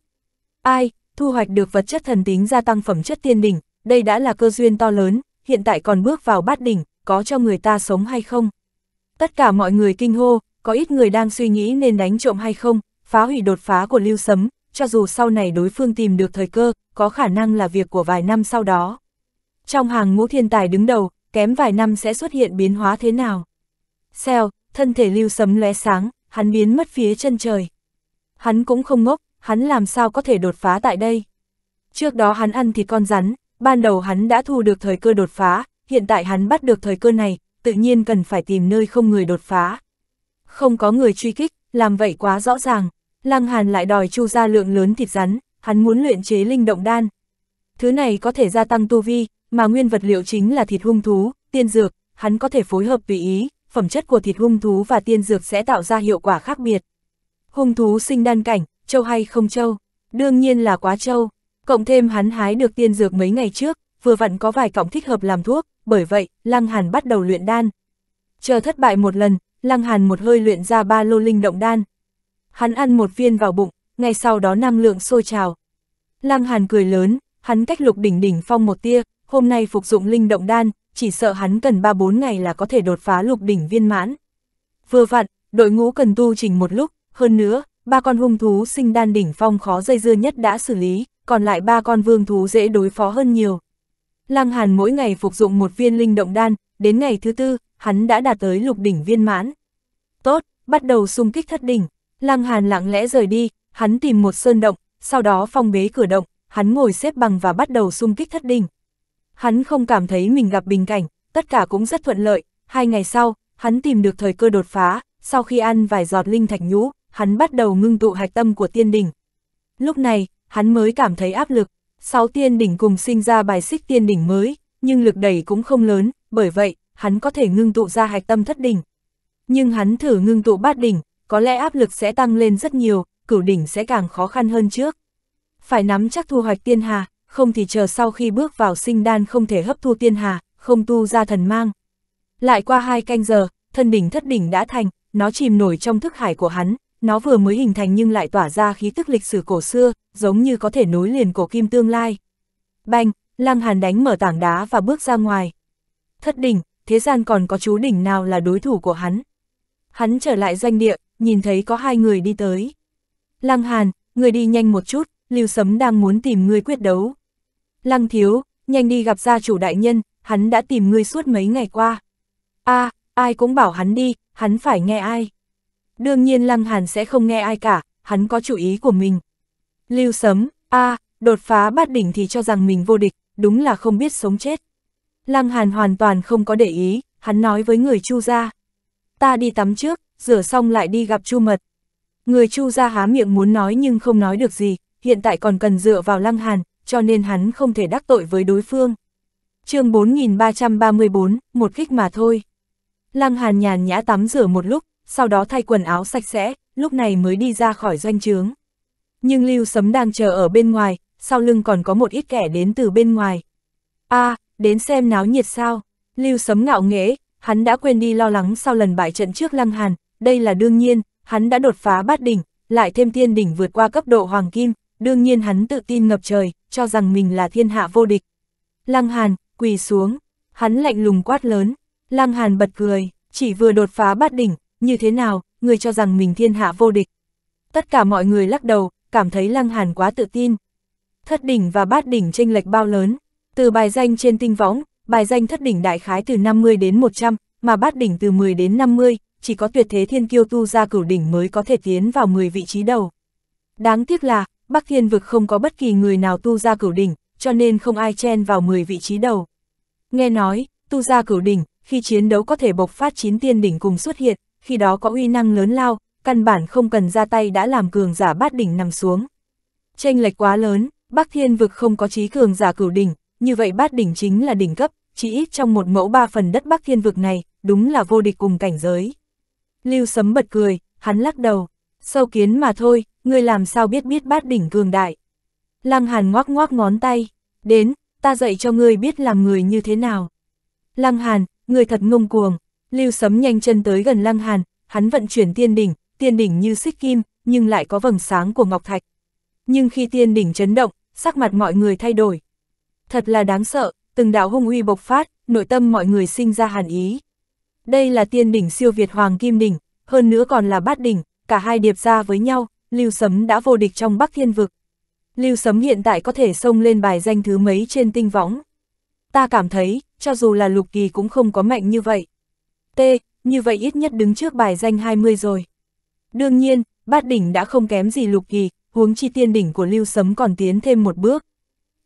Ai, thu hoạch được vật chất thần tính gia tăng phẩm chất tiên đỉnh, đây đã là cơ duyên to lớn, hiện tại còn bước vào bát đỉnh, có cho người ta sống hay không? Tất cả mọi người kinh hô, có ít người đang suy nghĩ nên đánh trộm hay không, phá hủy đột phá của Lưu Sấm, cho dù sau này đối phương tìm được thời cơ, có khả năng là việc của vài năm sau đó. Trong hàng ngũ thiên tài đứng đầu, kém vài năm sẽ xuất hiện biến hóa thế nào? Xèo, thân thể Lưu Sấm lóe sáng, hắn biến mất phía chân trời. Hắn cũng không ngốc, hắn làm sao có thể đột phá tại đây? Trước đó hắn ăn thịt con rắn, ban đầu hắn đã thu được thời cơ đột phá, hiện tại hắn bắt được thời cơ này, tự nhiên cần phải tìm nơi không người đột phá. Không có người truy kích, làm vậy quá rõ ràng, Lăng Hàn lại đòi chu ra lượng lớn thịt rắn, hắn muốn luyện chế linh động đan. Thứ này có thể gia tăng tu vi, mà nguyên vật liệu chính là thịt hung thú, tiên dược, hắn có thể phối hợp tùy ý, phẩm chất của thịt hung thú và tiên dược sẽ tạo ra hiệu quả khác biệt. Hung thú sinh đan cảnh, châu hay không châu? Đương nhiên là quá châu. Cộng thêm hắn hái được tiên dược mấy ngày trước, vừa vặn có vài cọng thích hợp làm thuốc, bởi vậy, Lăng Hàn bắt đầu luyện đan. Chờ thất bại một lần, Lăng Hàn một hơi luyện ra ba lô linh động đan. Hắn ăn một viên vào bụng, ngay sau đó năng lượng sôi trào. Lăng Hàn cười lớn, hắn cách lục đỉnh đỉnh phong một tia, hôm nay phục dụng linh động đan, chỉ sợ hắn cần 3-4 ngày là có thể đột phá lục đỉnh viên mãn. Vừa vặn, đội ngũ cần tu chỉnh một lúc, hơn nữa, ba con hung thú sinh đan đỉnh phong khó dây dưa nhất đã xử lý, còn lại ba con vương thú dễ đối phó hơn nhiều. Lăng Hàn mỗi ngày phục dụng một viên linh động đan, đến ngày thứ tư, hắn đã đạt tới lục đỉnh viên mãn. Tốt, bắt đầu xung kích thất đỉnh, Lăng Hàn lặng lẽ rời đi, hắn tìm một sơn động, sau đó phong bế cửa động, hắn ngồi xếp bằng và bắt đầu xung kích thất đỉnh. Hắn không cảm thấy mình gặp bình cảnh, tất cả cũng rất thuận lợi, hai ngày sau, hắn tìm được thời cơ đột phá, sau khi ăn vài giọt linh thạch nhũ, hắn bắt đầu ngưng tụ hạch tâm của tiên đỉnh. Lúc này, hắn mới cảm thấy áp lực. Sáu tiên đỉnh cùng sinh ra bài xích tiên đỉnh mới, nhưng lực đẩy cũng không lớn, bởi vậy, hắn có thể ngưng tụ ra hạch tâm thất đỉnh. Nhưng hắn thử ngưng tụ bát đỉnh, có lẽ áp lực sẽ tăng lên rất nhiều, cửu đỉnh sẽ càng khó khăn hơn trước. Phải nắm chắc thu hoạch tiên hà, không thì chờ sau khi bước vào sinh đan không thể hấp thu tiên hà, không tu ra thần mang. Lại qua hai canh giờ, thân đỉnh thất đỉnh đã thành, nó chìm nổi trong thức hải của hắn, nó vừa mới hình thành nhưng lại tỏa ra khí tức lịch sử cổ xưa, giống như có thể nối liền cổ kim tương lai. Banh, Lăng Hàn đánh mở tảng đá và bước ra ngoài. Thất đỉnh, thế gian còn có chú đỉnh nào là đối thủ của hắn. Hắn trở lại doanh địa, nhìn thấy có hai người đi tới. Lăng Hàn, người đi nhanh một chút, Lưu Sấm đang muốn tìm người quyết đấu. Lăng Thiếu, nhanh đi gặp gia chủ đại nhân, hắn đã tìm người suốt mấy ngày qua. a à, ai cũng bảo hắn đi, hắn phải nghe ai. Đương nhiên Lăng Hàn sẽ không nghe ai cả, hắn có chủ ý của mình. Lưu Sấm, a, à, đột phá bát đỉnh thì cho rằng mình vô địch, đúng là không biết sống chết. Lăng Hàn hoàn toàn không có để ý, hắn nói với người Chu gia, "Ta đi tắm trước, rửa xong lại đi gặp Chu Mật." Người Chu gia há miệng muốn nói nhưng không nói được gì, hiện tại còn cần dựa vào Lăng Hàn, cho nên hắn không thể đắc tội với đối phương. Chương 4334, một kích mà thôi. Lăng Hàn nhàn nhã tắm rửa một lúc, sau đó thay quần áo sạch sẽ, lúc này mới đi ra khỏi doanh trướng. Nhưng Lưu Sấm đang chờ ở bên ngoài, sau lưng còn có một ít kẻ đến từ bên ngoài. a à, đến xem náo nhiệt sao, Lưu Sấm ngạo nghễ, hắn đã quên đi lo lắng sau lần bại trận trước Lăng Hàn, đây là đương nhiên, hắn đã đột phá bát đỉnh, lại thêm thiên đỉnh vượt qua cấp độ hoàng kim, đương nhiên hắn tự tin ngập trời, cho rằng mình là thiên hạ vô địch. Lăng Hàn, quỳ xuống, hắn lạnh lùng quát lớn, Lăng Hàn bật cười, chỉ vừa đột phá bát đỉnh, như thế nào, người cho rằng mình thiên hạ vô địch. Tất cả mọi người lắc đầu, cảm thấy Lăng Hàn quá tự tin. Thất đỉnh và bát đỉnh chênh lệch bao lớn, từ bài danh trên tinh võng, bài danh thất đỉnh đại khái từ 50 đến 100, mà bát đỉnh từ 10 đến 50, chỉ có tuyệt thế thiên kiêu tu ra cửu đỉnh mới có thể tiến vào 10 vị trí đầu. Đáng tiếc là, Bắc Thiên Vực không có bất kỳ người nào tu ra cửu đỉnh, cho nên không ai chen vào 10 vị trí đầu. Nghe nói, tu ra cửu đỉnh, khi chiến đấu có thể bộc phát chín tiên đỉnh cùng xuất hiện, khi đó có uy năng lớn lao, căn bản không cần ra tay đã làm cường giả bát đỉnh nằm xuống. tranh lệch quá lớn, Bắc Thiên vực không có trí cường giả cửu đỉnh, như vậy bát đỉnh chính là đỉnh cấp, chỉ ít trong một mẫu ba phần đất Bắc Thiên vực này, đúng là vô địch cùng cảnh giới. Lưu Sấm bật cười, hắn lắc đầu, sâu kiến mà thôi, ngươi làm sao biết biết bát đỉnh cường đại. Lăng Hàn ngoác ngoác ngón tay, đến, ta dạy cho ngươi biết làm người như thế nào. Lăng Hàn, ngươi thật ngông cuồng, Lưu Sấm nhanh chân tới gần Lăng Hàn, hắn vận chuyển tiên đỉnh, tiên đỉnh như xích kim, nhưng lại có vầng sáng của ngọc thạch. Nhưng khi tiên đỉnh chấn động, sắc mặt mọi người thay đổi. Thật là đáng sợ, từng đạo hung uy bộc phát, nội tâm mọi người sinh ra hàn ý. Đây là tiên đỉnh siêu việt hoàng kim đỉnh, hơn nữa còn là bát đỉnh, cả hai điệp ra với nhau, Lưu Sấm đã vô địch trong Bắc Thiên vực. Lưu Sấm hiện tại có thể xông lên bài danh thứ mấy trên tinh võng. Ta cảm thấy, cho dù là Lục Kỳ cũng không có mạnh như vậy. T, như vậy ít nhất đứng trước bài danh 20 rồi. Đương nhiên, bát đỉnh đã không kém gì lục kỳ, huống chi tiên đỉnh của lưu sấm còn tiến thêm một bước.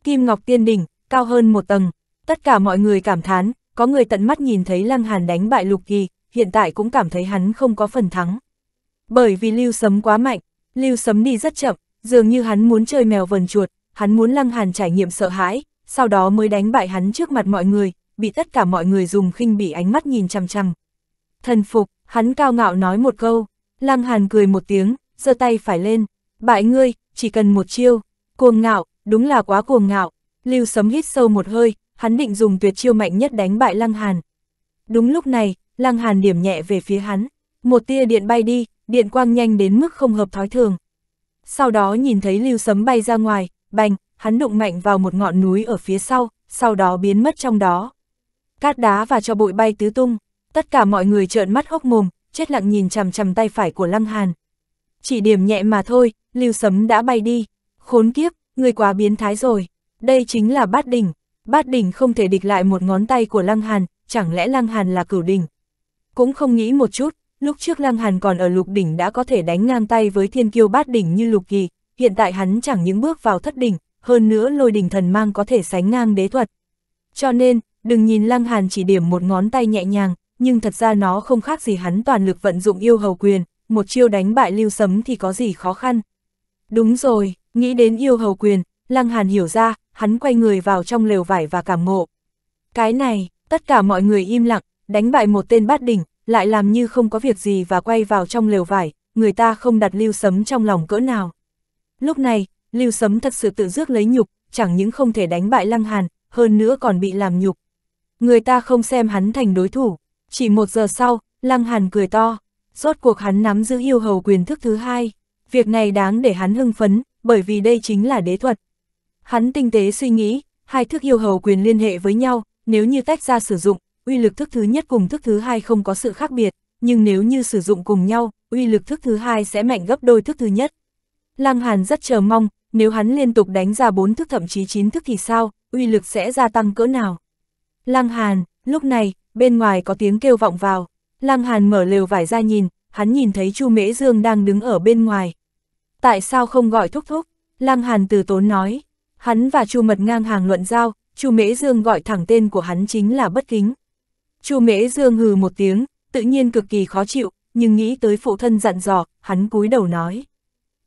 Kim ngọc tiên đỉnh, cao hơn một tầng. Tất cả mọi người cảm thán, có người tận mắt nhìn thấy Lăng Hàn đánh bại lục kỳ, hiện tại cũng cảm thấy hắn không có phần thắng. Bởi vì lưu sấm quá mạnh, lưu sấm đi rất chậm, dường như hắn muốn chơi mèo vần chuột, hắn muốn Lăng Hàn trải nghiệm sợ hãi, sau đó mới đánh bại hắn trước mặt mọi người, bị tất cả mọi người dùng khinh bỉ ánh mắt nhìn chằm chằm. Thần phục, hắn cao ngạo nói một câu, Lăng Hàn cười một tiếng, giơ tay phải lên, bại ngươi, chỉ cần một chiêu, cuồng ngạo, đúng là quá cuồng ngạo, Lưu Sấm hít sâu một hơi, hắn định dùng tuyệt chiêu mạnh nhất đánh bại Lăng Hàn. Đúng lúc này, Lăng Hàn điểm nhẹ về phía hắn, một tia điện bay đi, điện quang nhanh đến mức không hợp thói thường. Sau đó nhìn thấy Lưu Sấm bay ra ngoài, bành, hắn đụng mạnh vào một ngọn núi ở phía sau, sau đó biến mất trong đó cát đá và cho bụi bay tứ tung, tất cả mọi người trợn mắt hốc mồm, chết lặng nhìn chằm chằm tay phải của Lăng Hàn. Chỉ điểm nhẹ mà thôi, lưu sấm đã bay đi. Khốn kiếp, người quá biến thái rồi. Đây chính là bát đỉnh. Bát đỉnh không thể địch lại một ngón tay của Lăng Hàn, chẳng lẽ Lăng Hàn là cửu đỉnh. Cũng không nghĩ một chút, lúc trước Lăng Hàn còn ở lục đỉnh đã có thể đánh ngang tay với thiên kiêu bát đỉnh như lục kỳ, hiện tại hắn chẳng những bước vào thất đỉnh, hơn nữa lôi đỉnh thần mang có thể sánh ngang đế thuật. Cho nên, Đừng nhìn Lăng Hàn chỉ điểm một ngón tay nhẹ nhàng, nhưng thật ra nó không khác gì hắn toàn lực vận dụng yêu hầu quyền, một chiêu đánh bại lưu sấm thì có gì khó khăn. Đúng rồi, nghĩ đến yêu hầu quyền, Lăng Hàn hiểu ra, hắn quay người vào trong lều vải và cảm ngộ. Cái này, tất cả mọi người im lặng, đánh bại một tên bát đỉnh, lại làm như không có việc gì và quay vào trong lều vải, người ta không đặt lưu sấm trong lòng cỡ nào. Lúc này, lưu sấm thật sự tự rước lấy nhục, chẳng những không thể đánh bại Lăng Hàn, hơn nữa còn bị làm nhục người ta không xem hắn thành đối thủ. Chỉ một giờ sau, Lăng Hàn cười to, rốt cuộc hắn nắm giữ yêu hầu quyền thức thứ hai. Việc này đáng để hắn hưng phấn, bởi vì đây chính là đế thuật. Hắn tinh tế suy nghĩ, hai thức yêu hầu quyền liên hệ với nhau, nếu như tách ra sử dụng, uy lực thức thứ nhất cùng thức thứ hai không có sự khác biệt, nhưng nếu như sử dụng cùng nhau, uy lực thức thứ hai sẽ mạnh gấp đôi thức thứ nhất. Lăng Hàn rất chờ mong, nếu hắn liên tục đánh ra bốn thức thậm chí chín thức thì sao, uy lực sẽ gia tăng cỡ nào. Lăng Hàn, lúc này, bên ngoài có tiếng kêu vọng vào. Lăng Hàn mở lều vải ra nhìn, hắn nhìn thấy Chu Mễ Dương đang đứng ở bên ngoài. Tại sao không gọi thúc thúc? Lăng Hàn từ tốn nói. Hắn và Chu Mật ngang hàng luận giao, Chu Mễ Dương gọi thẳng tên của hắn chính là bất kính. Chu Mễ Dương hừ một tiếng, tự nhiên cực kỳ khó chịu, nhưng nghĩ tới phụ thân dặn dò, hắn cúi đầu nói.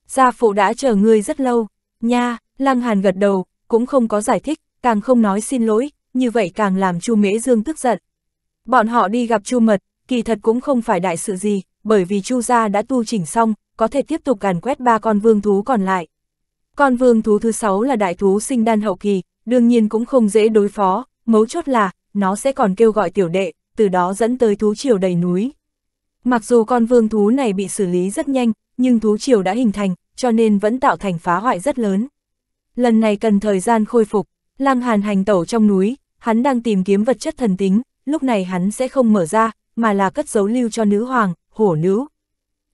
Gia phụ đã chờ ngươi rất lâu, nha, Lăng Hàn gật đầu, cũng không có giải thích, càng không nói xin lỗi, như vậy càng làm Chu Mễ Dương tức giận. Bọn họ đi gặp Chu Mật, kỳ thật cũng không phải đại sự gì, bởi vì Chu gia đã tu chỉnh xong, có thể tiếp tục càn quét ba con vương thú còn lại. Con vương thú thứ sáu là đại thú sinh đan hậu kỳ, đương nhiên cũng không dễ đối phó, mấu chốt là, nó sẽ còn kêu gọi tiểu đệ, từ đó dẫn tới thú triều đầy núi. Mặc dù con vương thú này bị xử lý rất nhanh, nhưng thú triều đã hình thành, cho nên vẫn tạo thành phá hoại rất lớn. Lần này cần thời gian khôi phục, Lam Hàn hành tẩu trong núi, hắn đang tìm kiếm vật chất thần tính, lúc này hắn sẽ không mở ra, mà là cất giấu lưu cho nữ hoàng, hổ nữ.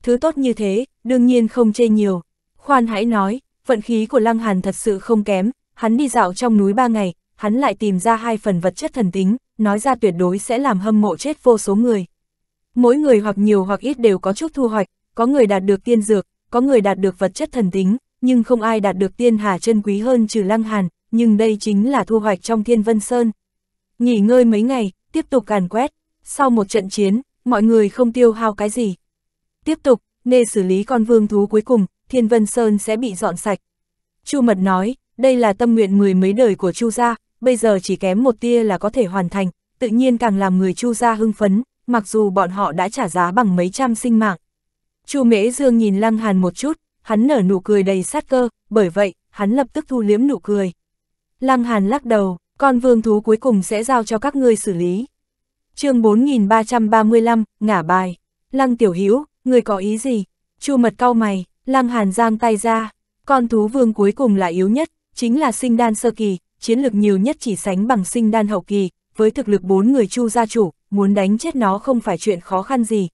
Thứ tốt như thế, đương nhiên không chê nhiều. Khoan hãy nói, vận khí của Lăng Hàn thật sự không kém, hắn đi dạo trong núi ba ngày, hắn lại tìm ra hai phần vật chất thần tính, nói ra tuyệt đối sẽ làm hâm mộ chết vô số người. Mỗi người hoặc nhiều hoặc ít đều có chút thu hoạch, có người đạt được tiên dược, có người đạt được vật chất thần tính, nhưng không ai đạt được tiên hà chân quý hơn trừ Lăng Hàn, nhưng đây chính là thu hoạch trong Thiên Vân Sơn. Nghỉ ngơi mấy ngày, tiếp tục càn quét, sau một trận chiến, mọi người không tiêu hao cái gì. Tiếp tục, nê xử lý con vương thú cuối cùng, Thiên Vân Sơn sẽ bị dọn sạch. Chu Mật nói, đây là tâm nguyện mười mấy đời của Chu gia, bây giờ chỉ kém một tia là có thể hoàn thành, tự nhiên càng làm người Chu gia hưng phấn, mặc dù bọn họ đã trả giá bằng mấy trăm sinh mạng. Chu Mễ Dương nhìn Lăng Hàn một chút, hắn nở nụ cười đầy sát cơ, bởi vậy, hắn lập tức thu liếm nụ cười. Lăng Hàn lắc đầu, con vương thú cuối cùng sẽ giao cho các ngươi xử lý. chương 4335, ngả bài. Lăng Tiểu Hữu người có ý gì? Chu mật cau mày, Lăng Hàn giang tay ra. Con thú vương cuối cùng là yếu nhất, chính là sinh đan sơ kỳ, chiến lực nhiều nhất chỉ sánh bằng sinh đan hậu kỳ, với thực lực bốn người chu gia chủ, muốn đánh chết nó không phải chuyện khó khăn gì.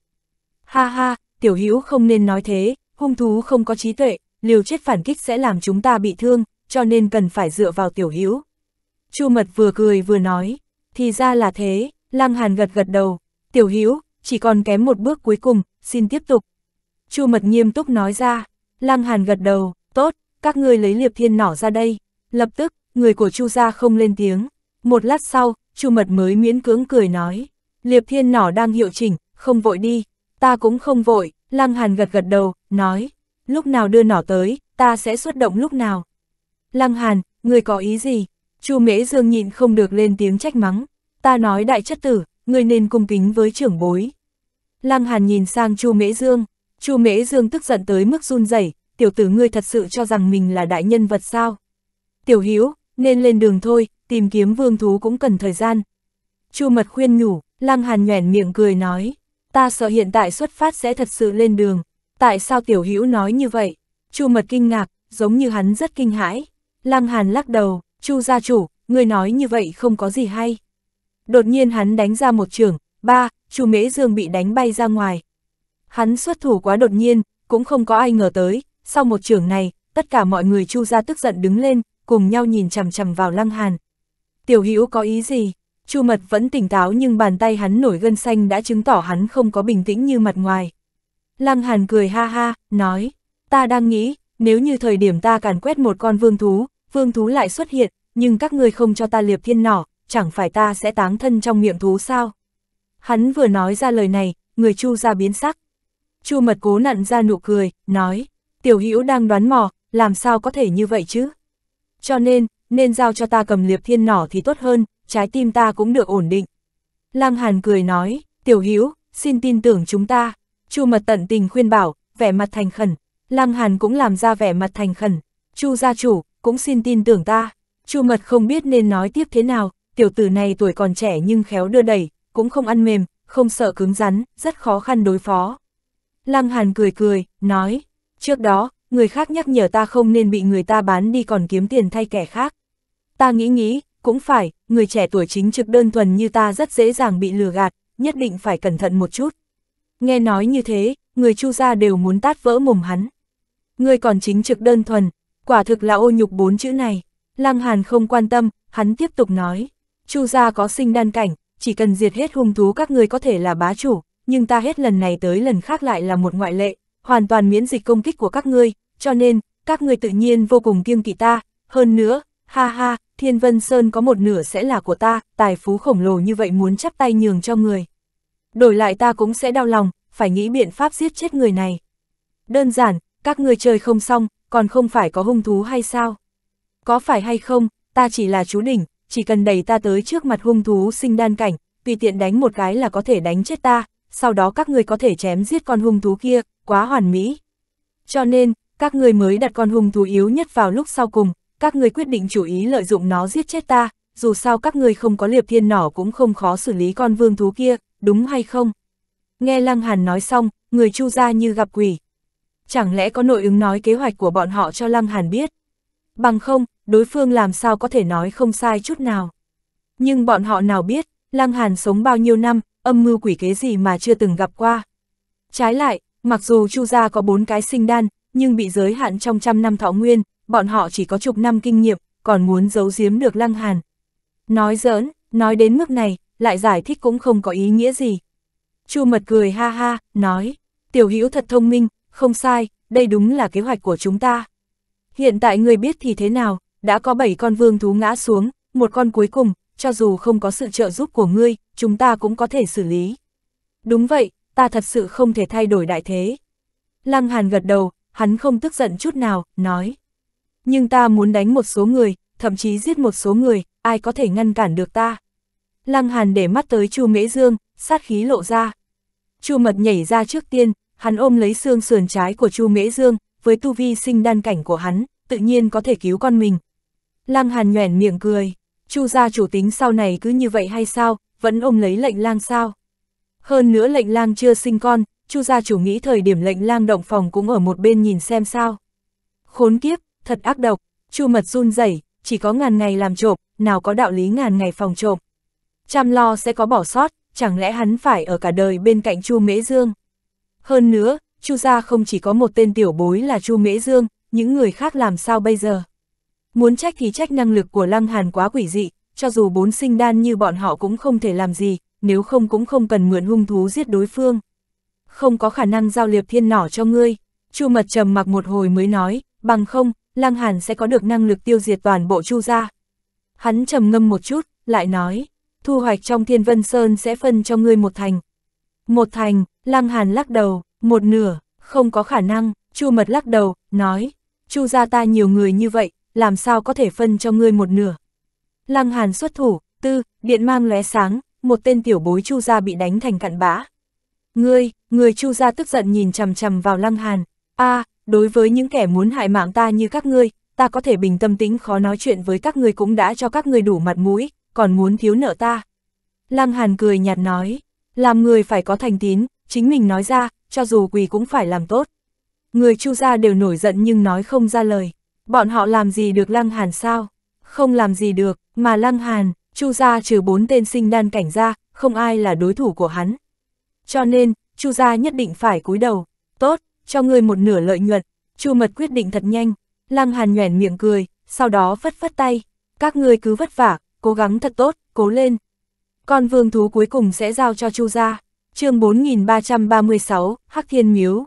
Ha ha, tiểu hữu không nên nói thế, hung thú không có trí tuệ, liều chết phản kích sẽ làm chúng ta bị thương, cho nên cần phải dựa vào tiểu hữu. Chu mật vừa cười vừa nói, thì ra là thế, lăng hàn gật gật đầu, tiểu hữu chỉ còn kém một bước cuối cùng, xin tiếp tục. Chu mật nghiêm túc nói ra, lăng hàn gật đầu, tốt, các ngươi lấy liệp thiên nỏ ra đây, lập tức, người của chu gia không lên tiếng, một lát sau, chu mật mới miễn cưỡng cười nói, liệp thiên nỏ đang hiệu chỉnh, không vội đi, ta cũng không vội, lăng hàn gật gật đầu, nói, lúc nào đưa nỏ tới, ta sẽ xuất động lúc nào. Lăng Hàn, người có ý gì? Chu Mễ Dương nhịn không được lên tiếng trách mắng. Ta nói đại chất tử, người nên cung kính với trưởng bối. Lăng Hàn nhìn sang Chu Mễ Dương, Chu Mễ Dương tức giận tới mức run rẩy, tiểu tử ngươi thật sự cho rằng mình là đại nhân vật sao? Tiểu Hiếu, nên lên đường thôi, tìm kiếm vương thú cũng cần thời gian. Chu Mật khuyên nhủ, Lăng Hàn nhoẻn miệng cười nói, ta sợ hiện tại xuất phát sẽ thật sự lên đường, tại sao Tiểu Hiếu nói như vậy? Chu Mật kinh ngạc, giống như hắn rất kinh hãi. Lăng Hàn lắc đầu, Chu gia chủ, người nói như vậy không có gì hay. Đột nhiên hắn đánh ra một trường, ba, Chu Mễ Dương bị đánh bay ra ngoài. Hắn xuất thủ quá đột nhiên, cũng không có ai ngờ tới, sau một trường này, tất cả mọi người Chu gia tức giận đứng lên, cùng nhau nhìn chằm chằm vào Lăng Hàn. Tiểu Hữu có ý gì? Chu Mật vẫn tỉnh táo nhưng bàn tay hắn nổi gân xanh đã chứng tỏ hắn không có bình tĩnh như mặt ngoài. Lăng Hàn cười ha ha, nói, ta đang nghĩ, nếu như thời điểm ta càn quét một con vương thú, vương thú lại xuất hiện, nhưng các ngươi không cho ta liệp thiên nỏ, chẳng phải ta sẽ táng thân trong miệng thú sao? Hắn vừa nói ra lời này, người Chu ra biến sắc. Chu mật cố nặn ra nụ cười, nói, tiểu hữu đang đoán mò, làm sao có thể như vậy chứ? Cho nên, nên giao cho ta cầm liệp thiên nỏ thì tốt hơn, trái tim ta cũng được ổn định. Lăng Hàn cười nói, tiểu hữu xin tin tưởng chúng ta. Chu mật tận tình khuyên bảo, vẻ mặt thành khẩn, Lăng Hàn cũng làm ra vẻ mặt thành khẩn, Chu gia chủ, cũng xin tin tưởng ta. Chu Mật không biết nên nói tiếp thế nào, tiểu tử này tuổi còn trẻ nhưng khéo đưa đẩy, cũng không ăn mềm, không sợ cứng rắn, rất khó khăn đối phó. Lăng Hàn cười cười, nói, trước đó, người khác nhắc nhở ta không nên bị người ta bán đi còn kiếm tiền thay kẻ khác. Ta nghĩ nghĩ, cũng phải, người trẻ tuổi chính trực đơn thuần như ta rất dễ dàng bị lừa gạt, nhất định phải cẩn thận một chút. Nghe nói như thế, người chu gia đều muốn tát vỡ mồm hắn ngươi còn chính trực đơn thuần, quả thực là ô nhục bốn chữ này. Lăng Hàn không quan tâm, hắn tiếp tục nói, Chu gia có sinh đan cảnh, chỉ cần diệt hết hung thú các ngươi có thể là bá chủ, nhưng ta hết lần này tới lần khác lại là một ngoại lệ, hoàn toàn miễn dịch công kích của các ngươi, cho nên, các ngươi tự nhiên vô cùng kiêng kỵ ta, hơn nữa, ha ha, Thiên Vân Sơn có một nửa sẽ là của ta, tài phú khổng lồ như vậy muốn chắp tay nhường cho người. Đổi lại ta cũng sẽ đau lòng, phải nghĩ biện pháp giết chết người này. Đơn giản, các ngươi chơi không xong, còn không phải có hung thú hay sao? Có phải hay không, ta chỉ là chú đỉnh, chỉ cần đẩy ta tới trước mặt hung thú sinh đan cảnh, tùy tiện đánh một cái là có thể đánh chết ta, sau đó các ngươi có thể chém giết con hung thú kia, quá hoàn mỹ. Cho nên, các ngươi mới đặt con hung thú yếu nhất vào lúc sau cùng, các ngươi quyết định chủ ý lợi dụng nó giết chết ta, dù sao các ngươi không có liệp thiên nỏ cũng không khó xử lý con vương thú kia, đúng hay không? Nghe Lăng Hàn nói xong, người chu ra như gặp quỷ chẳng lẽ có nội ứng nói kế hoạch của bọn họ cho Lăng Hàn biết. Bằng không, đối phương làm sao có thể nói không sai chút nào. Nhưng bọn họ nào biết, Lăng Hàn sống bao nhiêu năm, âm mưu quỷ kế gì mà chưa từng gặp qua. Trái lại, mặc dù Chu gia có bốn cái sinh đan, nhưng bị giới hạn trong trăm năm thọ nguyên, bọn họ chỉ có chục năm kinh nghiệm, còn muốn giấu giếm được Lăng Hàn. Nói giỡn, nói đến mức này, lại giải thích cũng không có ý nghĩa gì. Chu mật cười ha ha, nói, tiểu hữu thật thông minh, không sai, đây đúng là kế hoạch của chúng ta. Hiện tại người biết thì thế nào, đã có 7 con vương thú ngã xuống, một con cuối cùng, cho dù không có sự trợ giúp của ngươi, chúng ta cũng có thể xử lý. Đúng vậy, ta thật sự không thể thay đổi đại thế. Lăng Hàn gật đầu, hắn không tức giận chút nào, nói. Nhưng ta muốn đánh một số người, thậm chí giết một số người, ai có thể ngăn cản được ta. Lăng Hàn để mắt tới Chu Mễ Dương, sát khí lộ ra. Chu Mật nhảy ra trước tiên, Hắn ôm lấy xương sườn trái của Chu Mễ Dương, với tu vi sinh đan cảnh của hắn, tự nhiên có thể cứu con mình. Lăng Hàn nhoẻn miệng cười, Chu gia chủ tính sau này cứ như vậy hay sao, vẫn ôm lấy lệnh lang sao? Hơn nữa lệnh lang chưa sinh con, Chu gia chủ nghĩ thời điểm lệnh lang động phòng cũng ở một bên nhìn xem sao. Khốn kiếp, thật ác độc, Chu mật run rẩy, chỉ có ngàn ngày làm trộm, nào có đạo lý ngàn ngày phòng trộm. Chăm lo sẽ có bỏ sót, chẳng lẽ hắn phải ở cả đời bên cạnh Chu Mễ Dương? Hơn nữa, Chu gia không chỉ có một tên tiểu bối là Chu Mễ Dương, những người khác làm sao bây giờ? Muốn trách thì trách năng lực của Lăng Hàn quá quỷ dị, cho dù bốn sinh đan như bọn họ cũng không thể làm gì, nếu không cũng không cần mượn hung thú giết đối phương. Không có khả năng giao liệp thiên nỏ cho ngươi, Chu Mật trầm mặc một hồi mới nói, bằng không, Lăng Hàn sẽ có được năng lực tiêu diệt toàn bộ Chu gia. Hắn trầm ngâm một chút, lại nói, thu hoạch trong Thiên Vân Sơn sẽ phân cho ngươi một thành. Một thành, Lăng Hàn lắc đầu, một nửa, không có khả năng, Chu Mật lắc đầu, nói, Chu gia ta nhiều người như vậy, làm sao có thể phân cho ngươi một nửa. Lăng Hàn xuất thủ, tư, điện mang lóe sáng, một tên tiểu bối Chu gia bị đánh thành cặn bã. Ngươi, người Chu gia tức giận nhìn chằm chằm vào Lăng Hàn, a, à, đối với những kẻ muốn hại mạng ta như các ngươi, ta có thể bình tâm tính khó nói chuyện với các ngươi cũng đã cho các ngươi đủ mặt mũi, còn muốn thiếu nợ ta. Lăng Hàn cười nhạt nói, làm người phải có thành tín, chính mình nói ra, cho dù quỳ cũng phải làm tốt. Người chu gia đều nổi giận nhưng nói không ra lời. Bọn họ làm gì được Lăng Hàn sao? Không làm gì được, mà Lăng Hàn, chu gia trừ bốn tên sinh đan cảnh ra, không ai là đối thủ của hắn. Cho nên, chu gia nhất định phải cúi đầu. Tốt, cho ngươi một nửa lợi nhuận. chu mật quyết định thật nhanh. Lăng Hàn nhoẻn miệng cười, sau đó phất phất tay. Các ngươi cứ vất vả, cố gắng thật tốt, cố lên. Con vương thú cuối cùng sẽ giao cho chu gia chương 4336, Hắc Thiên Miếu.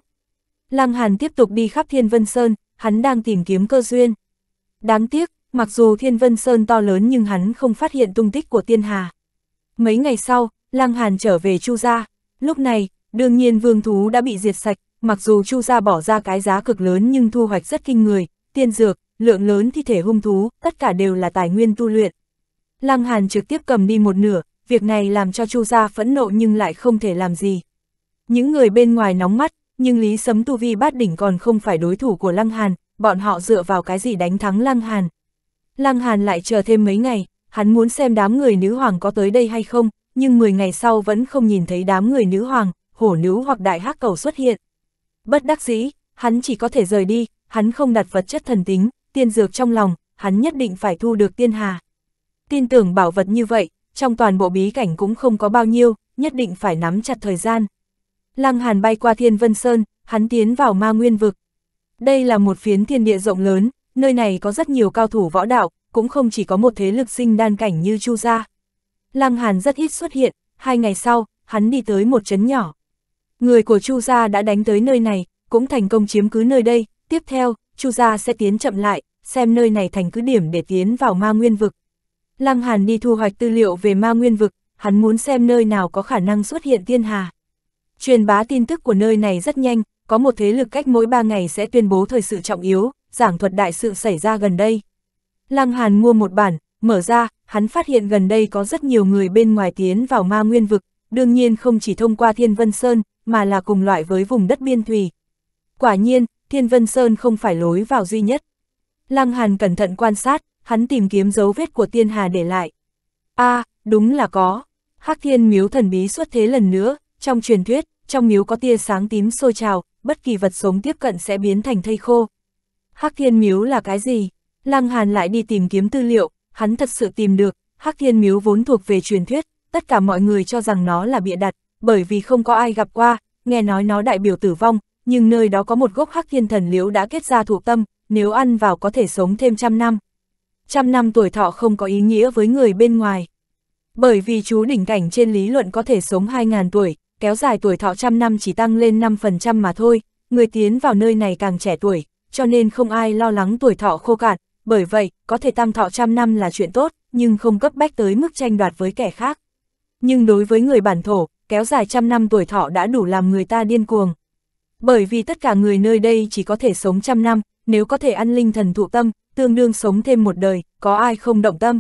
Lăng Hàn tiếp tục đi khắp Thiên Vân Sơn, hắn đang tìm kiếm cơ duyên. Đáng tiếc, mặc dù Thiên Vân Sơn to lớn nhưng hắn không phát hiện tung tích của Tiên Hà. Mấy ngày sau, Lăng Hàn trở về Chu Gia, lúc này, đương nhiên vương thú đã bị diệt sạch, mặc dù Chu Gia bỏ ra cái giá cực lớn nhưng thu hoạch rất kinh người, tiên dược, lượng lớn thi thể hung thú, tất cả đều là tài nguyên tu luyện. Lăng Hàn trực tiếp cầm đi một nửa, việc này làm cho Chu gia phẫn nộ nhưng lại không thể làm gì. Những người bên ngoài nóng mắt, nhưng Lý Sấm tu vi bát đỉnh còn không phải đối thủ của Lăng Hàn, bọn họ dựa vào cái gì đánh thắng Lăng Hàn. Lăng Hàn lại chờ thêm mấy ngày, hắn muốn xem đám người nữ hoàng có tới đây hay không, nhưng 10 ngày sau vẫn không nhìn thấy đám người nữ hoàng, hổ nữ hoặc đại hắc cầu xuất hiện. Bất đắc dĩ, hắn chỉ có thể rời đi, hắn không đặt vật chất thần tính, tiên dược trong lòng, hắn nhất định phải thu được tiên hà. Tin tưởng bảo vật như vậy, trong toàn bộ bí cảnh cũng không có bao nhiêu, nhất định phải nắm chặt thời gian. Lăng Hàn bay qua Thiên Vân Sơn, hắn tiến vào ma nguyên vực. Đây là một phiến thiên địa rộng lớn, nơi này có rất nhiều cao thủ võ đạo, cũng không chỉ có một thế lực sinh đan cảnh như Chu Gia. Lăng Hàn rất ít xuất hiện, hai ngày sau, hắn đi tới một trấn nhỏ. Người của Chu Gia đã đánh tới nơi này, cũng thành công chiếm cứ nơi đây, tiếp theo, Chu Gia sẽ tiến chậm lại, xem nơi này thành cứ điểm để tiến vào ma nguyên vực. Lăng Hàn đi thu hoạch tư liệu về ma nguyên vực, hắn muốn xem nơi nào có khả năng xuất hiện tiên hà. Truyền bá tin tức của nơi này rất nhanh, có một thế lực cách mỗi ba ngày sẽ tuyên bố thời sự trọng yếu, giảng thuật đại sự xảy ra gần đây. Lăng Hàn mua một bản, mở ra, hắn phát hiện gần đây có rất nhiều người bên ngoài tiến vào ma nguyên vực, đương nhiên không chỉ thông qua Thiên Vân Sơn, mà là cùng loại với vùng đất biên thùy. Quả nhiên, Thiên Vân Sơn không phải lối vào duy nhất. Lăng Hàn cẩn thận quan sát, hắn tìm kiếm dấu vết của tiên hà để lại. a à, đúng là có. Hắc thiên miếu thần bí xuất thế lần nữa, trong truyền thuyết, trong miếu có tia sáng tím sôi trào, bất kỳ vật sống tiếp cận sẽ biến thành thây khô. Hắc thiên miếu là cái gì? Lăng Hàn lại đi tìm kiếm tư liệu, hắn thật sự tìm được, Hắc thiên miếu vốn thuộc về truyền thuyết, tất cả mọi người cho rằng nó là bịa đặt, bởi vì không có ai gặp qua, nghe nói nó đại biểu tử vong, nhưng nơi đó có một gốc hắc thiên thần liễu đã kết ra thuộc tâm, nếu ăn vào có thể sống thêm trăm năm trăm năm tuổi thọ không có ý nghĩa với người bên ngoài. Bởi vì chú đỉnh cảnh trên lý luận có thể sống hai ngàn tuổi, kéo dài tuổi thọ trăm năm chỉ tăng lên 5% mà thôi, người tiến vào nơi này càng trẻ tuổi, cho nên không ai lo lắng tuổi thọ khô cạn, bởi vậy, có thể tăng thọ trăm năm là chuyện tốt, nhưng không cấp bách tới mức tranh đoạt với kẻ khác. Nhưng đối với người bản thổ, kéo dài trăm năm tuổi thọ đã đủ làm người ta điên cuồng. Bởi vì tất cả người nơi đây chỉ có thể sống trăm năm, nếu có thể ăn linh thần thụ tâm, tương đương sống thêm một đời, có ai không động tâm.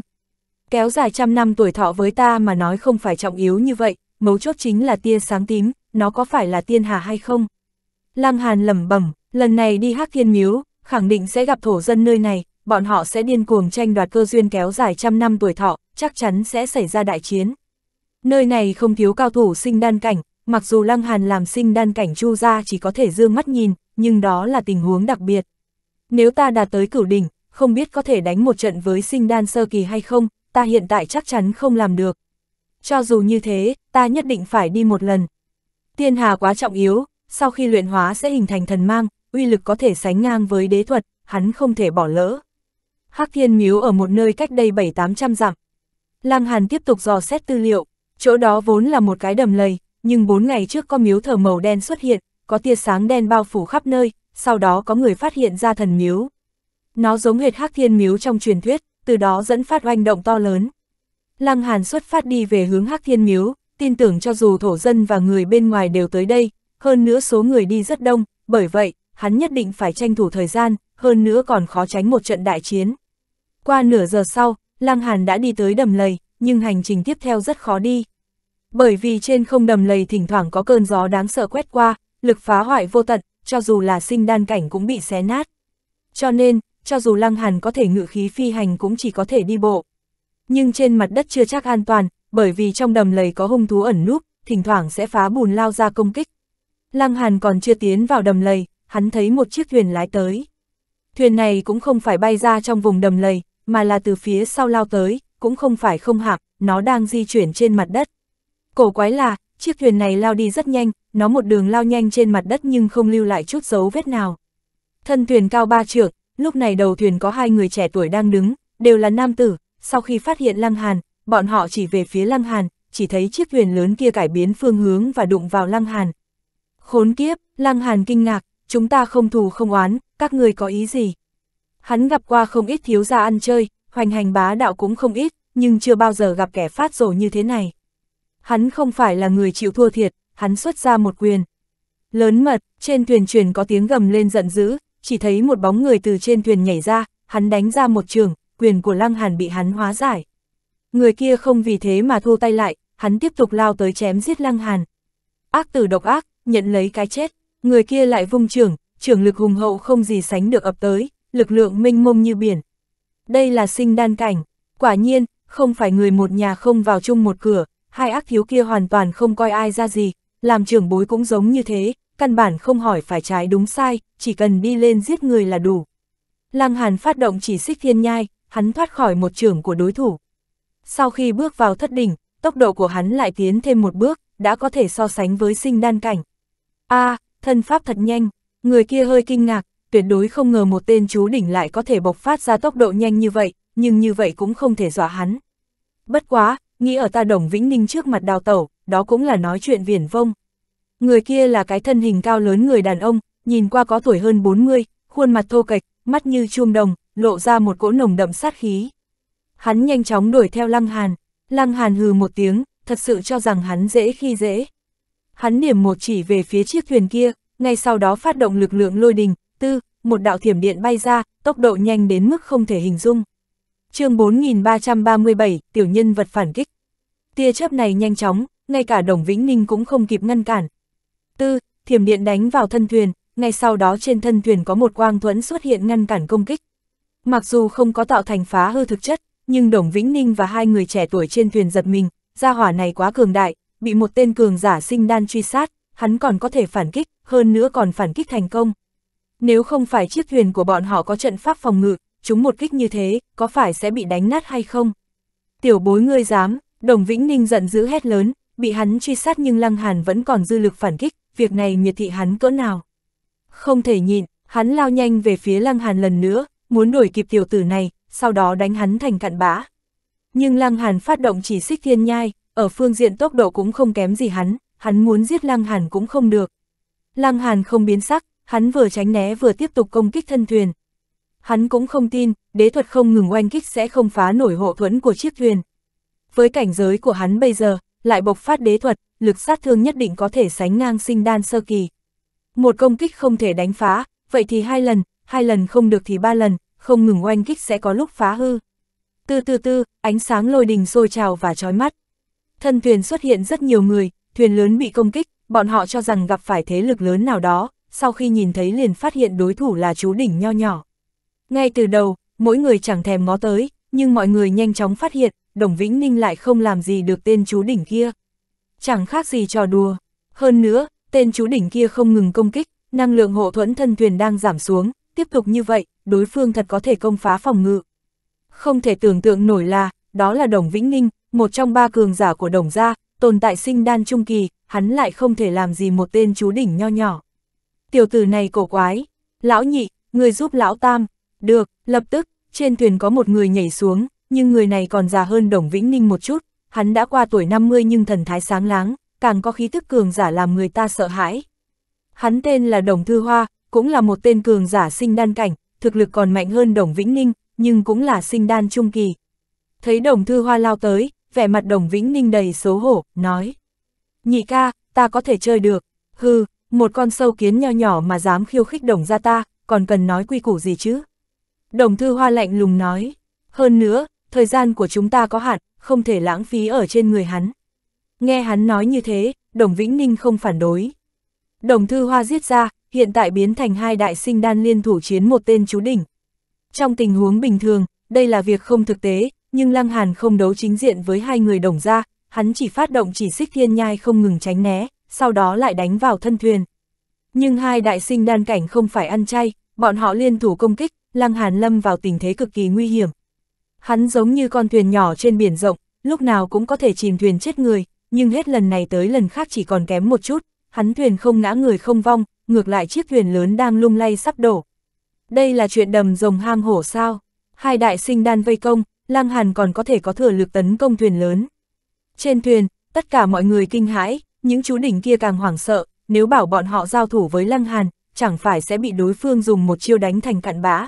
Kéo dài trăm năm tuổi thọ với ta mà nói không phải trọng yếu như vậy, mấu chốt chính là tia sáng tím, nó có phải là tiên hà hay không? Lăng Hàn lẩm bẩm, lần này đi Hắc Thiên Miếu, khẳng định sẽ gặp thổ dân nơi này, bọn họ sẽ điên cuồng tranh đoạt cơ duyên kéo dài trăm năm tuổi thọ, chắc chắn sẽ xảy ra đại chiến. Nơi này không thiếu cao thủ sinh đan cảnh, mặc dù Lăng Hàn làm sinh đan cảnh chu ra chỉ có thể dương mắt nhìn, nhưng đó là tình huống đặc biệt. Nếu ta đạt tới cửu đỉnh, không biết có thể đánh một trận với sinh đan sơ kỳ hay không, ta hiện tại chắc chắn không làm được. Cho dù như thế, ta nhất định phải đi một lần. Tiên hà quá trọng yếu, sau khi luyện hóa sẽ hình thành thần mang, uy lực có thể sánh ngang với đế thuật, hắn không thể bỏ lỡ. Hắc thiên miếu ở một nơi cách đây 7-800 dặm. Lăng Hàn tiếp tục dò xét tư liệu, chỗ đó vốn là một cái đầm lầy, nhưng 4 ngày trước có miếu thờ màu đen xuất hiện, có tia sáng đen bao phủ khắp nơi, sau đó có người phát hiện ra thần miếu. Nó giống hệt hắc thiên miếu trong truyền thuyết, từ đó dẫn phát oanh động to lớn. Lăng Hàn xuất phát đi về hướng hắc thiên miếu, tin tưởng cho dù thổ dân và người bên ngoài đều tới đây, hơn nữa số người đi rất đông, bởi vậy, hắn nhất định phải tranh thủ thời gian, hơn nữa còn khó tránh một trận đại chiến. Qua nửa giờ sau, Lăng Hàn đã đi tới đầm lầy, nhưng hành trình tiếp theo rất khó đi. Bởi vì trên không đầm lầy thỉnh thoảng có cơn gió đáng sợ quét qua, lực phá hoại vô tận, cho dù là sinh đan cảnh cũng bị xé nát. Cho nên, cho dù Lăng Hàn có thể ngự khí phi hành cũng chỉ có thể đi bộ. Nhưng trên mặt đất chưa chắc an toàn, bởi vì trong đầm lầy có hung thú ẩn núp, thỉnh thoảng sẽ phá bùn lao ra công kích. Lăng Hàn còn chưa tiến vào đầm lầy, hắn thấy một chiếc thuyền lái tới. Thuyền này cũng không phải bay ra trong vùng đầm lầy, mà là từ phía sau lao tới, cũng không phải không hạc, nó đang di chuyển trên mặt đất. Cổ quái là, chiếc thuyền này lao đi rất nhanh, nó một đường lao nhanh trên mặt đất nhưng không lưu lại chút dấu vết nào. Thân thuyền cao ba trượng, lúc này đầu thuyền có hai người trẻ tuổi đang đứng, đều là nam tử, sau khi phát hiện Lăng Hàn, bọn họ chỉ về phía Lăng Hàn, chỉ thấy chiếc thuyền lớn kia cải biến phương hướng và đụng vào Lăng Hàn. Khốn kiếp, Lăng Hàn kinh ngạc, chúng ta không thù không oán, các người có ý gì? Hắn gặp qua không ít thiếu gia ăn chơi, hoành hành bá đạo cũng không ít, nhưng chưa bao giờ gặp kẻ phát rồ như thế này. Hắn không phải là người chịu thua thiệt, hắn xuất ra một quyền. Lớn mật, trên thuyền truyền có tiếng gầm lên giận dữ, chỉ thấy một bóng người từ trên thuyền nhảy ra, hắn đánh ra một trường, quyền của Lăng Hàn bị hắn hóa giải. Người kia không vì thế mà thu tay lại, hắn tiếp tục lao tới chém giết Lăng Hàn. Ác tử độc ác, nhận lấy cái chết, người kia lại vung trường, trường lực hùng hậu không gì sánh được ập tới, lực lượng mênh mông như biển. Đây là sinh đan cảnh, quả nhiên, không phải người một nhà không vào chung một cửa, hai ác thiếu kia hoàn toàn không coi ai ra gì, làm trưởng bối cũng giống như thế, căn bản không hỏi phải trái đúng sai, chỉ cần đi lên giết người là đủ. Lăng Hàn phát động chỉ xích thiên nhai, hắn thoát khỏi một trường của đối thủ. Sau khi bước vào thất đỉnh, tốc độ của hắn lại tiến thêm một bước, đã có thể so sánh với sinh đan cảnh. a à, thân pháp thật nhanh, người kia hơi kinh ngạc, tuyệt đối không ngờ một tên chú đỉnh lại có thể bộc phát ra tốc độ nhanh như vậy, nhưng như vậy cũng không thể dọa hắn. Bất quá, nghĩ ở ta đồng Vĩnh Ninh trước mặt đào tẩu, đó cũng là nói chuyện viển vông, Người kia là cái thân hình cao lớn người đàn ông, nhìn qua có tuổi hơn 40, khuôn mặt thô kệch, mắt như chuông đồng, lộ ra một cỗ nồng đậm sát khí. Hắn nhanh chóng đuổi theo Lăng Hàn, Lăng Hàn hừ một tiếng, thật sự cho rằng hắn dễ khi dễ. Hắn điểm một chỉ về phía chiếc thuyền kia, ngay sau đó phát động lực lượng lôi đình, tư, một đạo thiểm điện bay ra, tốc độ nhanh đến mức không thể hình dung. chương 4337, tiểu nhân vật phản kích. Tia chớp này nhanh chóng, ngay cả Đồng Vĩnh Ninh cũng không kịp ngăn cản, Tư, thiểm điện đánh vào thân thuyền, ngay sau đó trên thân thuyền có một quang thuẫn xuất hiện ngăn cản công kích. Mặc dù không có tạo thành phá hư thực chất, nhưng Đồng Vĩnh Ninh và hai người trẻ tuổi trên thuyền giật mình, gia hỏa này quá cường đại, bị một tên cường giả sinh đan truy sát, hắn còn có thể phản kích, hơn nữa còn phản kích thành công. Nếu không phải chiếc thuyền của bọn họ có trận pháp phòng ngự, chúng một kích như thế, có phải sẽ bị đánh nát hay không? Tiểu bối ngươi dám, Đồng Vĩnh Ninh giận dữ hét lớn, bị hắn truy sát nhưng Lăng Hàn vẫn còn dư lực phản kích, việc này miệt thị hắn cỡ nào. Không thể nhịn, hắn lao nhanh về phía Lăng Hàn lần nữa, muốn đuổi kịp tiểu tử này, sau đó đánh hắn thành cặn bã. Nhưng Lăng Hàn phát động chỉ xích thiên nhai, ở phương diện tốc độ cũng không kém gì hắn, hắn muốn giết Lăng Hàn cũng không được. Lăng Hàn không biến sắc, hắn vừa tránh né vừa tiếp tục công kích thân thuyền. Hắn cũng không tin, đế thuật không ngừng oanh kích sẽ không phá nổi hộ thuẫn của chiếc thuyền. Với cảnh giới của hắn bây giờ, lại bộc phát đế thuật, lực sát thương nhất định có thể sánh ngang sinh đan sơ kỳ. Một công kích không thể đánh phá, vậy thì hai lần, hai lần không được thì ba lần, không ngừng oanh kích sẽ có lúc phá hư. Từ từ từ, ánh sáng lôi đình sôi trào và chói mắt. Thân thuyền xuất hiện rất nhiều người, thuyền lớn bị công kích, bọn họ cho rằng gặp phải thế lực lớn nào đó, sau khi nhìn thấy liền phát hiện đối thủ là chú đỉnh nho nhỏ. Ngay từ đầu, mỗi người chẳng thèm ngó tới, nhưng mọi người nhanh chóng phát hiện, Đồng Vĩnh Ninh lại không làm gì được tên chú đỉnh kia. Chẳng khác gì trò đùa. Hơn nữa, tên chú đỉnh kia không ngừng công kích, năng lượng hộ thuẫn thân thuyền đang giảm xuống, tiếp tục như vậy, đối phương thật có thể công phá phòng ngự. Không thể tưởng tượng nổi là, đó là Đồng Vĩnh Ninh, một trong ba cường giả của Đồng Gia, tồn tại sinh đan trung kỳ, hắn lại không thể làm gì một tên chú đỉnh nho nhỏ. Tiểu tử này cổ quái, lão nhị, người giúp lão tam, được, lập tức, trên thuyền có một người nhảy xuống, nhưng người này còn già hơn Đồng Vĩnh Ninh một chút, hắn đã qua tuổi 50 nhưng thần thái sáng láng, càng có khí thức cường giả làm người ta sợ hãi. Hắn tên là Đồng Thư Hoa, cũng là một tên cường giả sinh đan cảnh, thực lực còn mạnh hơn Đồng Vĩnh Ninh, nhưng cũng là sinh đan trung kỳ. Thấy Đồng Thư Hoa lao tới, vẻ mặt Đồng Vĩnh Ninh đầy xấu hổ, nói. Nhị ca, ta có thể chơi được, hư, một con sâu kiến nho nhỏ mà dám khiêu khích đồng gia ta, còn cần nói quy củ gì chứ? Đồng Thư Hoa lạnh lùng nói. Hơn nữa, thời gian của chúng ta có hạn, không thể lãng phí ở trên người hắn. Nghe hắn nói như thế, Đồng Vĩnh Ninh không phản đối. Đồng Thư Hoa giết ra, hiện tại biến thành hai đại sinh đan liên thủ chiến một tên chú đỉnh. Trong tình huống bình thường, đây là việc không thực tế, nhưng Lăng Hàn không đấu chính diện với hai người đồng gia, hắn chỉ phát động chỉ xích thiên nhai không ngừng tránh né, sau đó lại đánh vào thân thuyền. Nhưng hai đại sinh đan cảnh không phải ăn chay, bọn họ liên thủ công kích, Lăng Hàn lâm vào tình thế cực kỳ nguy hiểm, Hắn giống như con thuyền nhỏ trên biển rộng, lúc nào cũng có thể chìm thuyền chết người, nhưng hết lần này tới lần khác chỉ còn kém một chút, hắn thuyền không ngã người không vong, ngược lại chiếc thuyền lớn đang lung lay sắp đổ. Đây là chuyện đầm rồng hang hổ sao, hai đại sinh đan vây công, lang hàn còn có thể có thừa lực tấn công thuyền lớn. Trên thuyền, tất cả mọi người kinh hãi, những chú đỉnh kia càng hoảng sợ, nếu bảo bọn họ giao thủ với Lăng Hàn, chẳng phải sẽ bị đối phương dùng một chiêu đánh thành cạn bã.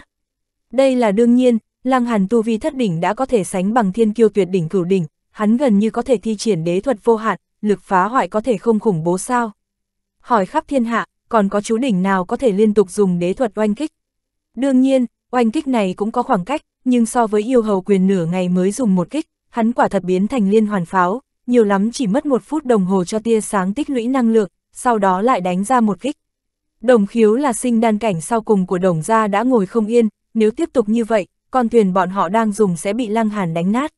Đây là đương nhiên, Lăng Hàn tu vi thất đỉnh đã có thể sánh bằng thiên kiêu tuyệt đỉnh cửu đỉnh, hắn gần như có thể thi triển đế thuật vô hạn, lực phá hoại có thể không khủng bố sao. Hỏi khắp thiên hạ, còn có chú đỉnh nào có thể liên tục dùng đế thuật oanh kích. Đương nhiên, oanh kích này cũng có khoảng cách, nhưng so với yêu hầu quyền nửa ngày mới dùng một kích, hắn quả thật biến thành liên hoàn pháo, nhiều lắm chỉ mất một phút đồng hồ cho tia sáng tích lũy năng lượng, sau đó lại đánh ra một kích. Đồng khiếu là sinh đan cảnh sau cùng của đồng gia đã ngồi không yên, nếu tiếp tục như vậy, con thuyền bọn họ đang dùng sẽ bị Lăng Hàn đánh nát.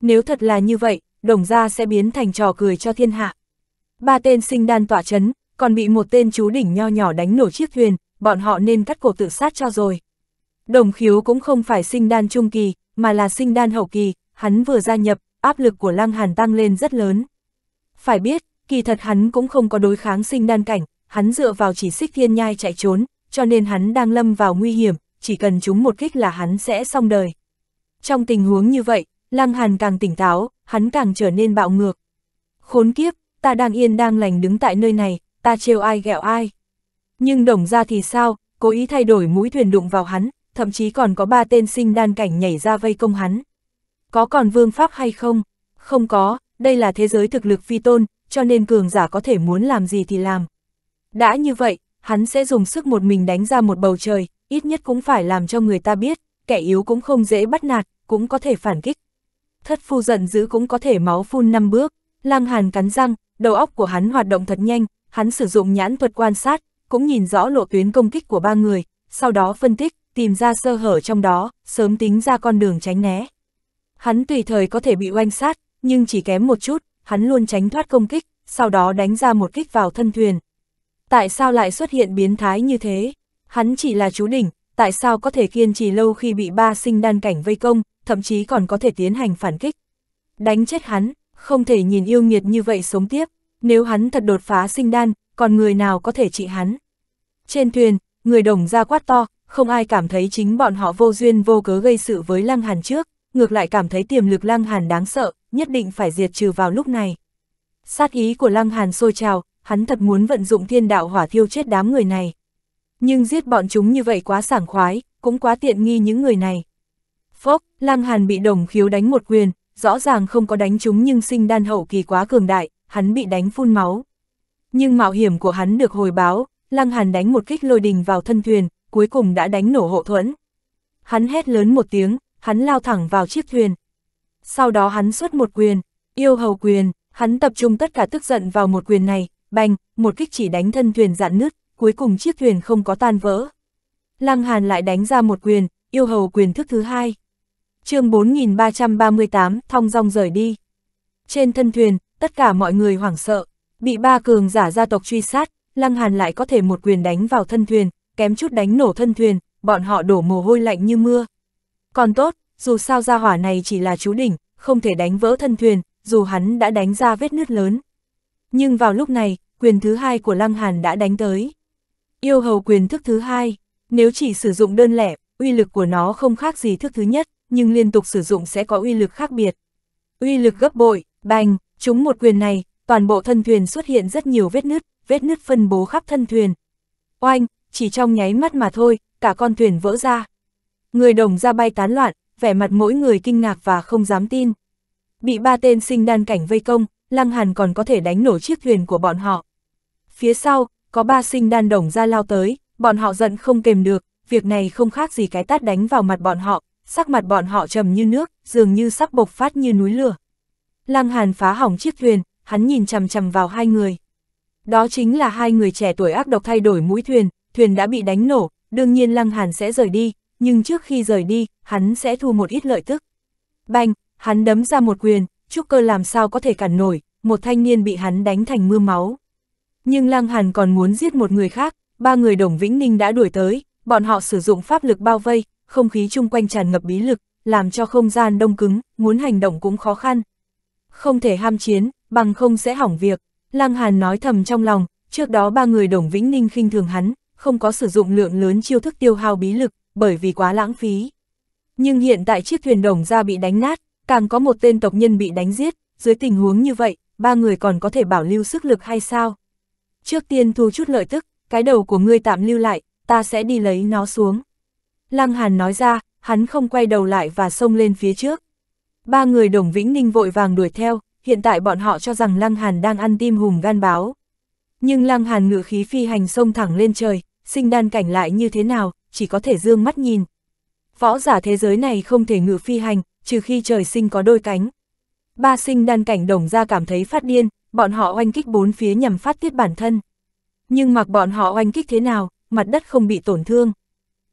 Nếu thật là như vậy, đồng gia sẽ biến thành trò cười cho thiên hạ. Ba tên sinh đan tỏa chấn, còn bị một tên chú đỉnh nho nhỏ đánh nổ chiếc thuyền, bọn họ nên cắt cổ tự sát cho rồi. Đồng khiếu cũng không phải sinh đan trung kỳ, mà là sinh đan hậu kỳ, hắn vừa gia nhập, áp lực của Lăng Hàn tăng lên rất lớn. Phải biết, kỳ thật hắn cũng không có đối kháng sinh đan cảnh, hắn dựa vào chỉ xích thiên nhai chạy trốn, cho nên hắn đang lâm vào nguy hiểm, chỉ cần chúng một kích là hắn sẽ xong đời. Trong tình huống như vậy, Lăng Hàn càng tỉnh táo, hắn càng trở nên bạo ngược. Khốn kiếp, ta đang yên đang lành đứng tại nơi này, ta trêu ai ghẹo ai. Nhưng đồng ra thì sao, cố ý thay đổi mũi thuyền đụng vào hắn, thậm chí còn có ba tên sinh đan cảnh nhảy ra vây công hắn. Có còn vương pháp hay không? Không có, đây là thế giới thực lực phi tôn, cho nên cường giả có thể muốn làm gì thì làm. Đã như vậy, hắn sẽ dùng sức một mình đánh ra một bầu trời, ít nhất cũng phải làm cho người ta biết, kẻ yếu cũng không dễ bắt nạt, cũng có thể phản kích. Thất phu giận dữ cũng có thể máu phun năm bước, Lăng Hàn cắn răng, đầu óc của hắn hoạt động thật nhanh, hắn sử dụng nhãn thuật quan sát, cũng nhìn rõ lộ tuyến công kích của ba người, sau đó phân tích, tìm ra sơ hở trong đó, sớm tính ra con đường tránh né. Hắn tùy thời có thể bị oanh sát, nhưng chỉ kém một chút, hắn luôn tránh thoát công kích, sau đó đánh ra một kích vào thân thuyền. Tại sao lại xuất hiện biến thái như thế? Hắn chỉ là chú đỉnh, tại sao có thể kiên trì lâu khi bị ba sinh đan cảnh vây công, thậm chí còn có thể tiến hành phản kích. Đánh chết hắn, không thể nhìn yêu nghiệt như vậy sống tiếp, nếu hắn thật đột phá sinh đan, còn người nào có thể trị hắn. Trên thuyền, người đồng ra quát to, không ai cảm thấy chính bọn họ vô duyên vô cớ gây sự với Lăng Hàn trước, ngược lại cảm thấy tiềm lực Lăng Hàn đáng sợ, nhất định phải diệt trừ vào lúc này. Sát ý của Lăng Hàn sôi trào, hắn thật muốn vận dụng thiên đạo hỏa thiêu chết đám người này nhưng giết bọn chúng như vậy quá sảng khoái, cũng quá tiện nghi những người này. Phốc, Lăng Hàn bị đồng khiếu đánh một quyền, rõ ràng không có đánh chúng nhưng sinh đan hậu kỳ quá cường đại, hắn bị đánh phun máu. Nhưng mạo hiểm của hắn được hồi báo, Lăng Hàn đánh một kích lôi đình vào thân thuyền, cuối cùng đã đánh nổ hộ thuẫn. Hắn hét lớn một tiếng, hắn lao thẳng vào chiếc thuyền. Sau đó hắn xuất một quyền, yêu hầu quyền, hắn tập trung tất cả tức giận vào một quyền này, bành, một kích chỉ đánh thân thuyền dạn nứt cuối cùng chiếc thuyền không có tan vỡ. Lăng Hàn lại đánh ra một quyền, yêu hầu quyền thức thứ hai. chương 4338, thong dong rời đi. Trên thân thuyền, tất cả mọi người hoảng sợ, bị ba cường giả gia tộc truy sát, Lăng Hàn lại có thể một quyền đánh vào thân thuyền, kém chút đánh nổ thân thuyền, bọn họ đổ mồ hôi lạnh như mưa. Còn tốt, dù sao gia hỏa này chỉ là chú đỉnh, không thể đánh vỡ thân thuyền, dù hắn đã đánh ra vết nứt lớn. Nhưng vào lúc này, quyền thứ hai của Lăng Hàn đã đánh tới. Yêu hầu quyền thức thứ hai, nếu chỉ sử dụng đơn lẻ, uy lực của nó không khác gì thức thứ nhất, nhưng liên tục sử dụng sẽ có uy lực khác biệt. Uy lực gấp bội, bành, chúng một quyền này, toàn bộ thân thuyền xuất hiện rất nhiều vết nứt, vết nứt phân bố khắp thân thuyền. Oanh, chỉ trong nháy mắt mà thôi, cả con thuyền vỡ ra. Người đồng ra bay tán loạn, vẻ mặt mỗi người kinh ngạc và không dám tin. Bị ba tên sinh đan cảnh vây công, Lăng Hàn còn có thể đánh nổ chiếc thuyền của bọn họ. Phía sau, có ba sinh đan đồng ra lao tới, bọn họ giận không kềm được, việc này không khác gì cái tát đánh vào mặt bọn họ, sắc mặt bọn họ trầm như nước, dường như sắp bộc phát như núi lửa. Lăng Hàn phá hỏng chiếc thuyền, hắn nhìn chằm chằm vào hai người. Đó chính là hai người trẻ tuổi ác độc thay đổi mũi thuyền, thuyền đã bị đánh nổ, đương nhiên Lăng Hàn sẽ rời đi, nhưng trước khi rời đi, hắn sẽ thu một ít lợi tức. Banh, hắn đấm ra một quyền, trúc cơ làm sao có thể cản nổi, một thanh niên bị hắn đánh thành mưa máu. Nhưng Lăng Hàn còn muốn giết một người khác, ba người đồng Vĩnh Ninh đã đuổi tới, bọn họ sử dụng pháp lực bao vây, không khí chung quanh tràn ngập bí lực, làm cho không gian đông cứng, muốn hành động cũng khó khăn. Không thể ham chiến, bằng không sẽ hỏng việc. Lăng Hàn nói thầm trong lòng, trước đó ba người đồng Vĩnh Ninh khinh thường hắn, không có sử dụng lượng lớn chiêu thức tiêu hao bí lực, bởi vì quá lãng phí. Nhưng hiện tại chiếc thuyền đồng ra bị đánh nát, càng có một tên tộc nhân bị đánh giết, dưới tình huống như vậy, ba người còn có thể bảo lưu sức lực hay sao? trước tiên thu chút lợi tức, cái đầu của ngươi tạm lưu lại, ta sẽ đi lấy nó xuống. Lăng Hàn nói ra, hắn không quay đầu lại và xông lên phía trước. Ba người đồng Vĩnh Ninh vội vàng đuổi theo, hiện tại bọn họ cho rằng Lăng Hàn đang ăn tim hùm gan báo. Nhưng Lăng Hàn ngự khí phi hành xông thẳng lên trời, sinh đan cảnh lại như thế nào, chỉ có thể dương mắt nhìn. Võ giả thế giới này không thể ngự phi hành, trừ khi trời sinh có đôi cánh. Ba sinh đan cảnh đồng ra cảm thấy phát điên, bọn họ oanh kích bốn phía nhằm phát tiết bản thân. Nhưng mặc bọn họ oanh kích thế nào, mặt đất không bị tổn thương.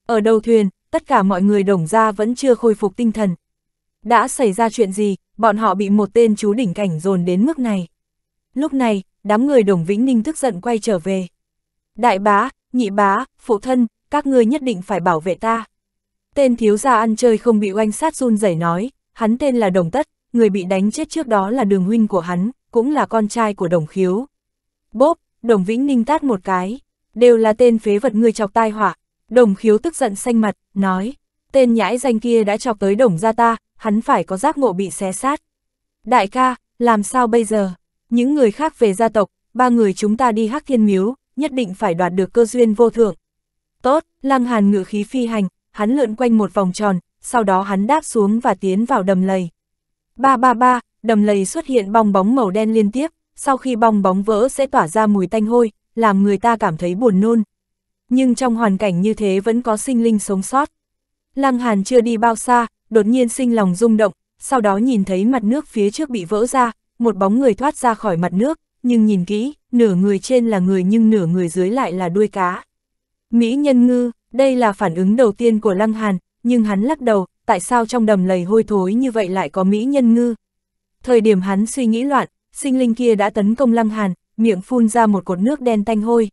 Ở đầu thuyền, tất cả mọi người đồng ra vẫn chưa khôi phục tinh thần. Đã xảy ra chuyện gì, bọn họ bị một tên chú đỉnh cảnh dồn đến mức này. Lúc này, đám người đồng Vĩnh Ninh tức giận quay trở về. Đại bá, nhị bá, phụ thân, các ngươi nhất định phải bảo vệ ta. Tên thiếu gia ăn chơi không bị oanh sát run rẩy nói, hắn tên là Đồng Tất, người bị đánh chết trước đó là đường huynh của hắn, cũng là con trai của đồng khiếu. Bốp, đồng vĩnh ninh tát một cái, đều là tên phế vật ngươi chọc tai họa. Đồng khiếu tức giận xanh mặt, nói, tên nhãi danh kia đã chọc tới đồng gia ta, hắn phải có giác ngộ bị xé sát. Đại ca, làm sao bây giờ? Những người khác về gia tộc, ba người chúng ta đi hắc thiên miếu, nhất định phải đoạt được cơ duyên vô thượng. Tốt, lăng hàn ngựa khí phi hành, hắn lượn quanh một vòng tròn, sau đó hắn đáp xuống và tiến vào đầm lầy. Ba ba ba, đầm lầy xuất hiện bong bóng màu đen liên tiếp, sau khi bong bóng vỡ sẽ tỏa ra mùi tanh hôi, làm người ta cảm thấy buồn nôn. Nhưng trong hoàn cảnh như thế vẫn có sinh linh sống sót. Lăng Hàn chưa đi bao xa, đột nhiên sinh lòng rung động, sau đó nhìn thấy mặt nước phía trước bị vỡ ra, một bóng người thoát ra khỏi mặt nước, nhưng nhìn kỹ, nửa người trên là người nhưng nửa người dưới lại là đuôi cá. Mỹ nhân ngư, đây là phản ứng đầu tiên của Lăng Hàn, nhưng hắn lắc đầu, tại sao trong đầm lầy hôi thối như vậy lại có Mỹ nhân ngư, thời điểm hắn suy nghĩ loạn, sinh linh kia đã tấn công Lăng Hàn, miệng phun ra một cột nước đen tanh hôi.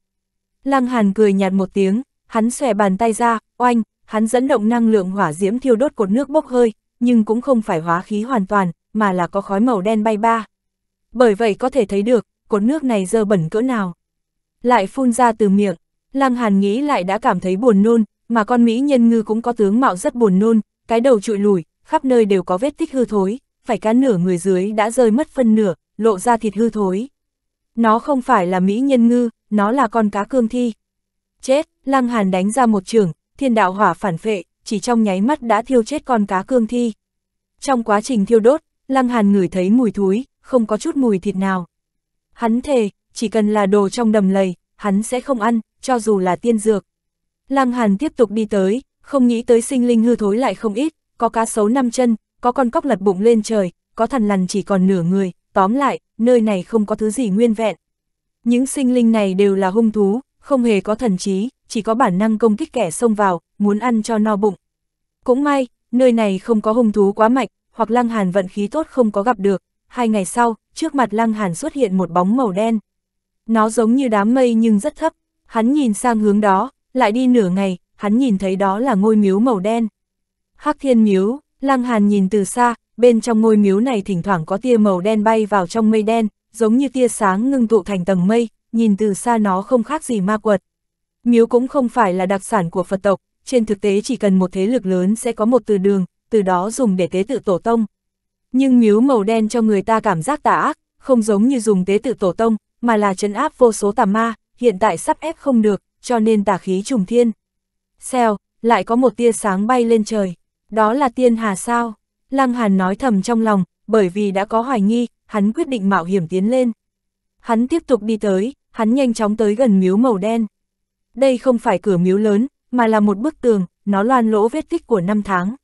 Lăng Hàn cười nhạt một tiếng, hắn xòe bàn tay ra, oanh, hắn dẫn động năng lượng hỏa diễm thiêu đốt cột nước bốc hơi, nhưng cũng không phải hóa khí hoàn toàn, mà là có khói màu đen bay ba. Bởi vậy có thể thấy được, cột nước này dơ bẩn cỡ nào. Lại phun ra từ miệng, Lăng Hàn nghĩ lại đã cảm thấy buồn nôn, mà con Mỹ nhân ngư cũng có tướng mạo rất buồn nôn, cái đầu trụi lùi, khắp nơi đều có vết tích hư thối phải cá nửa người dưới đã rơi mất phân nửa, lộ ra thịt hư thối. Nó không phải là mỹ nhân ngư, nó là con cá cương thi. Chết, Lăng Hàn đánh ra một trường, thiên đạo hỏa phản phệ, chỉ trong nháy mắt đã thiêu chết con cá cương thi. Trong quá trình thiêu đốt, Lăng Hàn ngửi thấy mùi thối, không có chút mùi thịt nào. Hắn thề, chỉ cần là đồ trong đầm lầy, hắn sẽ không ăn, cho dù là tiên dược. Lăng Hàn tiếp tục đi tới, không nghĩ tới sinh linh hư thối lại không ít, có cá sấu năm chân, có con cóc lật bụng lên trời, có thằn lằn chỉ còn nửa người, tóm lại, nơi này không có thứ gì nguyên vẹn. Những sinh linh này đều là hung thú, không hề có thần trí, chỉ có bản năng công kích kẻ xông vào, muốn ăn cho no bụng. Cũng may, nơi này không có hung thú quá mạnh, hoặc lăng hàn vận khí tốt không có gặp được. Hai ngày sau, trước mặt lăng hàn xuất hiện một bóng màu đen. Nó giống như đám mây nhưng rất thấp, hắn nhìn sang hướng đó, lại đi nửa ngày, hắn nhìn thấy đó là ngôi miếu màu đen. Hắc thiên miếu, Lăng Hàn nhìn từ xa, bên trong ngôi miếu này thỉnh thoảng có tia màu đen bay vào trong mây đen, giống như tia sáng ngưng tụ thành tầng mây, nhìn từ xa nó không khác gì ma quật. Miếu cũng không phải là đặc sản của Phật tộc, trên thực tế chỉ cần một thế lực lớn sẽ có một từ đường, từ đó dùng để tế tự tổ tông. Nhưng miếu màu đen cho người ta cảm giác tà ác, không giống như dùng tế tự tổ tông, mà là trấn áp vô số tà ma, hiện tại sắp ép không được, cho nên tà khí trùng thiên. Xèo, lại có một tia sáng bay lên trời. Đó là tiên hà sao? Lăng Hàn nói thầm trong lòng, bởi vì đã có hoài nghi, hắn quyết định mạo hiểm tiến lên. Hắn tiếp tục đi tới, hắn nhanh chóng tới gần miếu màu đen. Đây không phải cửa miếu lớn, mà là một bức tường, nó loan lỗ vết tích của năm tháng.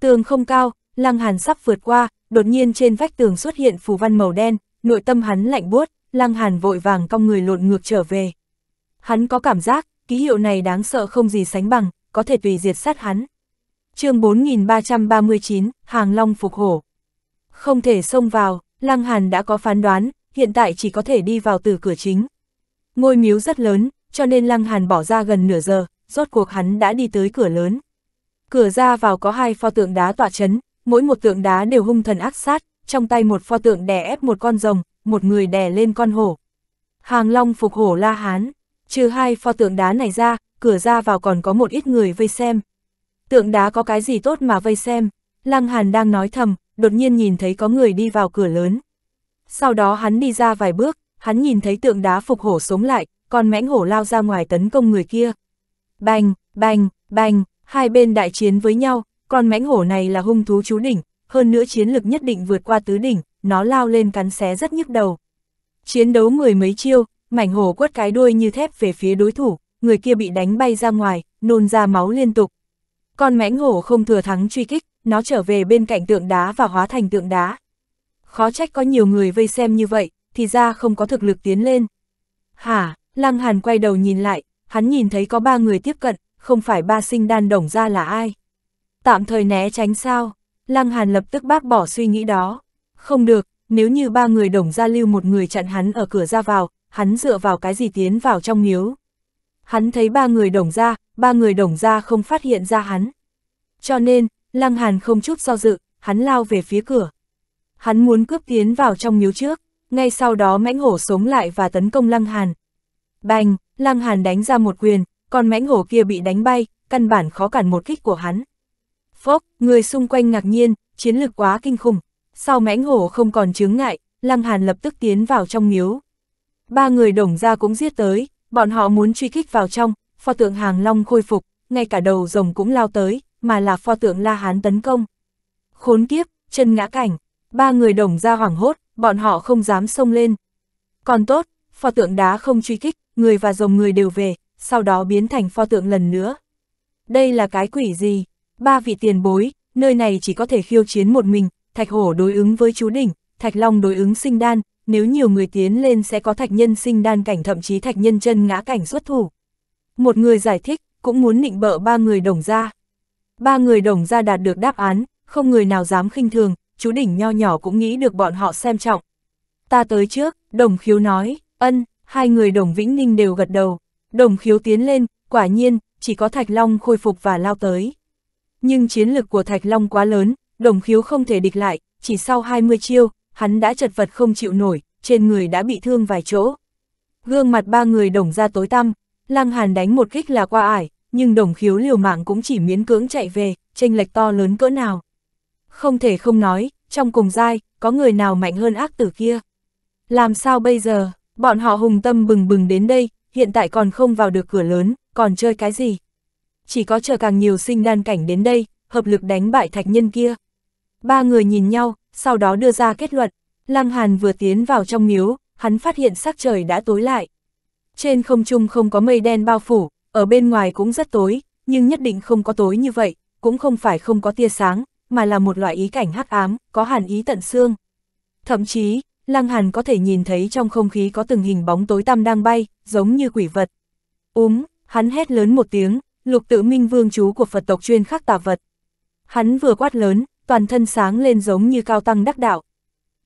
Tường không cao, Lăng Hàn sắp vượt qua, đột nhiên trên vách tường xuất hiện phù văn màu đen, nội tâm hắn lạnh buốt, Lăng Hàn vội vàng cong người lộn ngược trở về. Hắn có cảm giác, ký hiệu này đáng sợ không gì sánh bằng, có thể tùy diệt sát hắn chương 4339, Hàng Long phục hổ. Không thể xông vào, Lăng Hàn đã có phán đoán, hiện tại chỉ có thể đi vào từ cửa chính. Ngôi miếu rất lớn, cho nên Lăng Hàn bỏ ra gần nửa giờ, rốt cuộc hắn đã đi tới cửa lớn. Cửa ra vào có hai pho tượng đá tọa chấn, mỗi một tượng đá đều hung thần ác sát, trong tay một pho tượng đè ép một con rồng, một người đè lên con hổ. Hàng Long phục hổ La Hán, trừ hai pho tượng đá này ra, cửa ra vào còn có một ít người vây xem, tượng đá có cái gì tốt mà vây xem, Lăng Hàn đang nói thầm, đột nhiên nhìn thấy có người đi vào cửa lớn. Sau đó hắn đi ra vài bước, hắn nhìn thấy tượng đá phục hổ sống lại, còn mãnh hổ lao ra ngoài tấn công người kia. Bành, bành, bành, hai bên đại chiến với nhau, con mãnh hổ này là hung thú chú đỉnh, hơn nữa chiến lực nhất định vượt qua tứ đỉnh, nó lao lên cắn xé rất nhức đầu. Chiến đấu mười mấy chiêu, mảnh hổ quất cái đuôi như thép về phía đối thủ, người kia bị đánh bay ra ngoài, nôn ra máu liên tục, con mãnh hổ không thừa thắng truy kích, nó trở về bên cạnh tượng đá và hóa thành tượng đá. Khó trách có nhiều người vây xem như vậy, thì ra không có thực lực tiến lên. Hả, Lăng Hàn quay đầu nhìn lại, hắn nhìn thấy có ba người tiếp cận, không phải ba sinh đan đồng ra là ai. Tạm thời né tránh sao, Lăng Hàn lập tức bác bỏ suy nghĩ đó. Không được, nếu như ba người đồng ra lưu một người chặn hắn ở cửa ra vào, hắn dựa vào cái gì tiến vào trong miếu. Hắn thấy ba người đồng ra, ba người đồng ra không phát hiện ra hắn. Cho nên, Lăng Hàn không chút do dự, hắn lao về phía cửa. Hắn muốn cướp tiến vào trong miếu trước, ngay sau đó mãnh hổ sống lại và tấn công Lăng Hàn. Bành, Lăng Hàn đánh ra một quyền, còn mãnh hổ kia bị đánh bay, căn bản khó cản một kích của hắn. Phốc, người xung quanh ngạc nhiên, chiến lực quá kinh khủng. Sau mãnh hổ không còn chướng ngại, Lăng Hàn lập tức tiến vào trong miếu. Ba người đồng ra cũng giết tới, bọn họ muốn truy kích vào trong, pho tượng hàng long khôi phục, ngay cả đầu rồng cũng lao tới, mà là pho tượng La Hán tấn công. Khốn kiếp, chân ngã cảnh, ba người đồng ra hoảng hốt, bọn họ không dám xông lên. Còn tốt, pho tượng đá không truy kích, người và rồng người đều về, sau đó biến thành pho tượng lần nữa. Đây là cái quỷ gì? Ba vị tiền bối, nơi này chỉ có thể khiêu chiến một mình, thạch hổ đối ứng với chú đỉnh, thạch long đối ứng sinh đan, nếu nhiều người tiến lên sẽ có thạch nhân sinh đan cảnh thậm chí thạch nhân chân ngã cảnh xuất thủ. Một người giải thích, cũng muốn nịnh bợ ba người đồng ra. Ba người đồng ra đạt được đáp án, không người nào dám khinh thường, chú đỉnh nho nhỏ cũng nghĩ được bọn họ xem trọng. Ta tới trước, đồng khiếu nói, ân, hai người đồng vĩnh ninh đều gật đầu. Đồng khiếu tiến lên, quả nhiên, chỉ có Thạch Long khôi phục và lao tới. Nhưng chiến lực của Thạch Long quá lớn, đồng khiếu không thể địch lại, chỉ sau 20 chiêu, hắn đã chật vật không chịu nổi, trên người đã bị thương vài chỗ. Gương mặt ba người đồng ra tối tăm, Lăng Hàn đánh một kích là qua ải, nhưng đồng khiếu liều mạng cũng chỉ miễn cưỡng chạy về, tranh lệch to lớn cỡ nào. Không thể không nói, trong cùng giai, có người nào mạnh hơn ác tử kia. Làm sao bây giờ, bọn họ hùng tâm bừng bừng đến đây, hiện tại còn không vào được cửa lớn, còn chơi cái gì. Chỉ có chờ càng nhiều sinh đan cảnh đến đây, hợp lực đánh bại thạch nhân kia. Ba người nhìn nhau, sau đó đưa ra kết luận. Lăng Hàn vừa tiến vào trong miếu, hắn phát hiện sắc trời đã tối lại, trên không trung không có mây đen bao phủ, ở bên ngoài cũng rất tối, nhưng nhất định không có tối như vậy, cũng không phải không có tia sáng, mà là một loại ý cảnh hắc ám, có hàn ý tận xương. Thậm chí, Lăng Hàn có thể nhìn thấy trong không khí có từng hình bóng tối tăm đang bay, giống như quỷ vật. Úm, hắn hét lớn một tiếng, lục tự minh vương chú của Phật tộc chuyên khắc tà vật. Hắn vừa quát lớn, toàn thân sáng lên giống như cao tăng đắc đạo.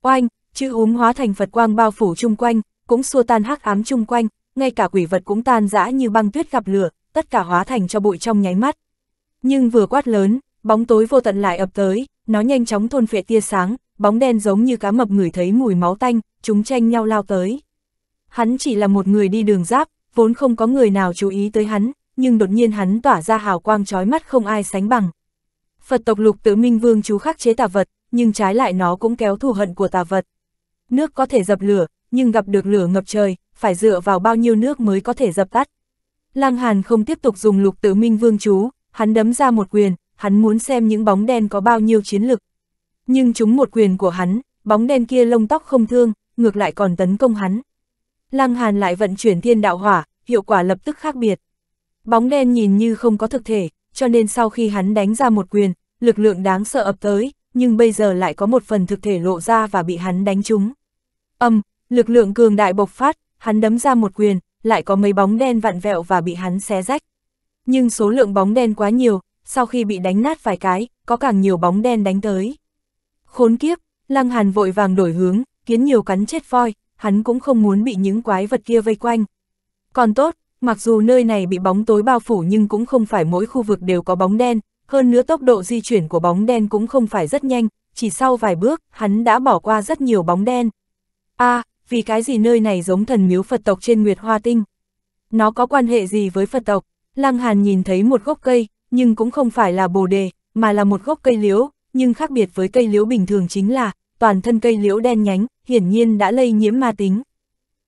Oanh, chữ úm hóa thành Phật quang bao phủ chung quanh, cũng xua tan hắc ám chung quanh, ngay cả quỷ vật cũng tan rã như băng tuyết gặp lửa, tất cả hóa thành cho bụi trong nháy mắt. Nhưng vừa quát lớn, bóng tối vô tận lại ập tới, nó nhanh chóng thôn phệ tia sáng, bóng đen giống như cá mập người thấy mùi máu tanh, chúng tranh nhau lao tới. Hắn chỉ là một người đi đường giáp, vốn không có người nào chú ý tới hắn, nhưng đột nhiên hắn tỏa ra hào quang chói mắt không ai sánh bằng. Phật tộc lục tự minh vương chú khắc chế tà vật, nhưng trái lại nó cũng kéo thù hận của tà vật. Nước có thể dập lửa, nhưng gặp được lửa ngập trời, phải dựa vào bao nhiêu nước mới có thể dập tắt. Lăng Hàn không tiếp tục dùng lục tử minh vương chú, hắn đấm ra một quyền, hắn muốn xem những bóng đen có bao nhiêu chiến lực. Nhưng chúng một quyền của hắn, bóng đen kia lông tóc không thương, ngược lại còn tấn công hắn. Lăng Hàn lại vận chuyển thiên đạo hỏa, hiệu quả lập tức khác biệt. Bóng đen nhìn như không có thực thể, cho nên sau khi hắn đánh ra một quyền, lực lượng đáng sợ ập tới, nhưng bây giờ lại có một phần thực thể lộ ra và bị hắn đánh trúng. Âm, lực lượng cường đại bộc phát, hắn đấm ra một quyền, lại có mấy bóng đen vặn vẹo và bị hắn xé rách. Nhưng số lượng bóng đen quá nhiều, sau khi bị đánh nát vài cái, có càng nhiều bóng đen đánh tới. Khốn kiếp, Lăng Hàn vội vàng đổi hướng, kiến nhiều cắn chết voi, hắn cũng không muốn bị những quái vật kia vây quanh. Còn tốt, mặc dù nơi này bị bóng tối bao phủ nhưng cũng không phải mỗi khu vực đều có bóng đen, hơn nữa tốc độ di chuyển của bóng đen cũng không phải rất nhanh, chỉ sau vài bước, hắn đã bỏ qua rất nhiều bóng đen. A, à, vì cái gì nơi này giống thần miếu Phật tộc trên Nguyệt Hoa Tinh. Nó có quan hệ gì với Phật tộc? Lăng Hàn nhìn thấy một gốc cây, nhưng cũng không phải là bồ đề, mà là một gốc cây liễu, nhưng khác biệt với cây liễu bình thường chính là, toàn thân cây liễu đen nhánh, hiển nhiên đã lây nhiễm ma tính.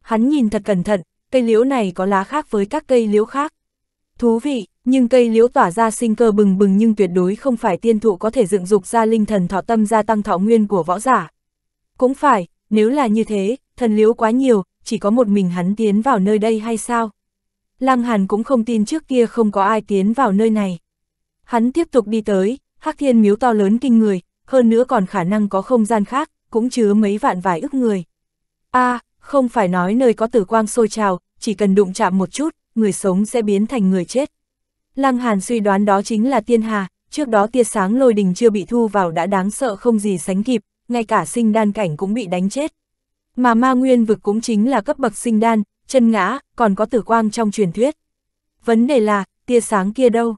Hắn nhìn thật cẩn thận, cây liễu này có lá khác với các cây liễu khác. Thú vị, nhưng cây liễu tỏa ra sinh cơ bừng bừng nhưng tuyệt đối không phải tiên thụ có thể dựng dục ra linh thần thọ tâm gia tăng thọ nguyên của võ giả. Cũng phải, nếu là như thế, thần liễu quá nhiều, chỉ có một mình hắn tiến vào nơi đây hay sao? Lăng Hàn cũng không tin trước kia không có ai tiến vào nơi này. Hắn tiếp tục đi tới, Hắc Thiên Miếu to lớn kinh người, hơn nữa còn khả năng có không gian khác, cũng chứa mấy vạn vài ức người. A, à, không phải nói nơi có tử quang sôi trào, chỉ cần đụng chạm một chút, người sống sẽ biến thành người chết. Lăng Hàn suy đoán đó chính là tiên hà, trước đó tia sáng lôi đình chưa bị thu vào đã đáng sợ không gì sánh kịp, ngay cả sinh đan cảnh cũng bị đánh chết. Mà ma nguyên vực cũng chính là cấp bậc sinh đan, chân ngã, còn có tử quang trong truyền thuyết. Vấn đề là, tia sáng kia đâu?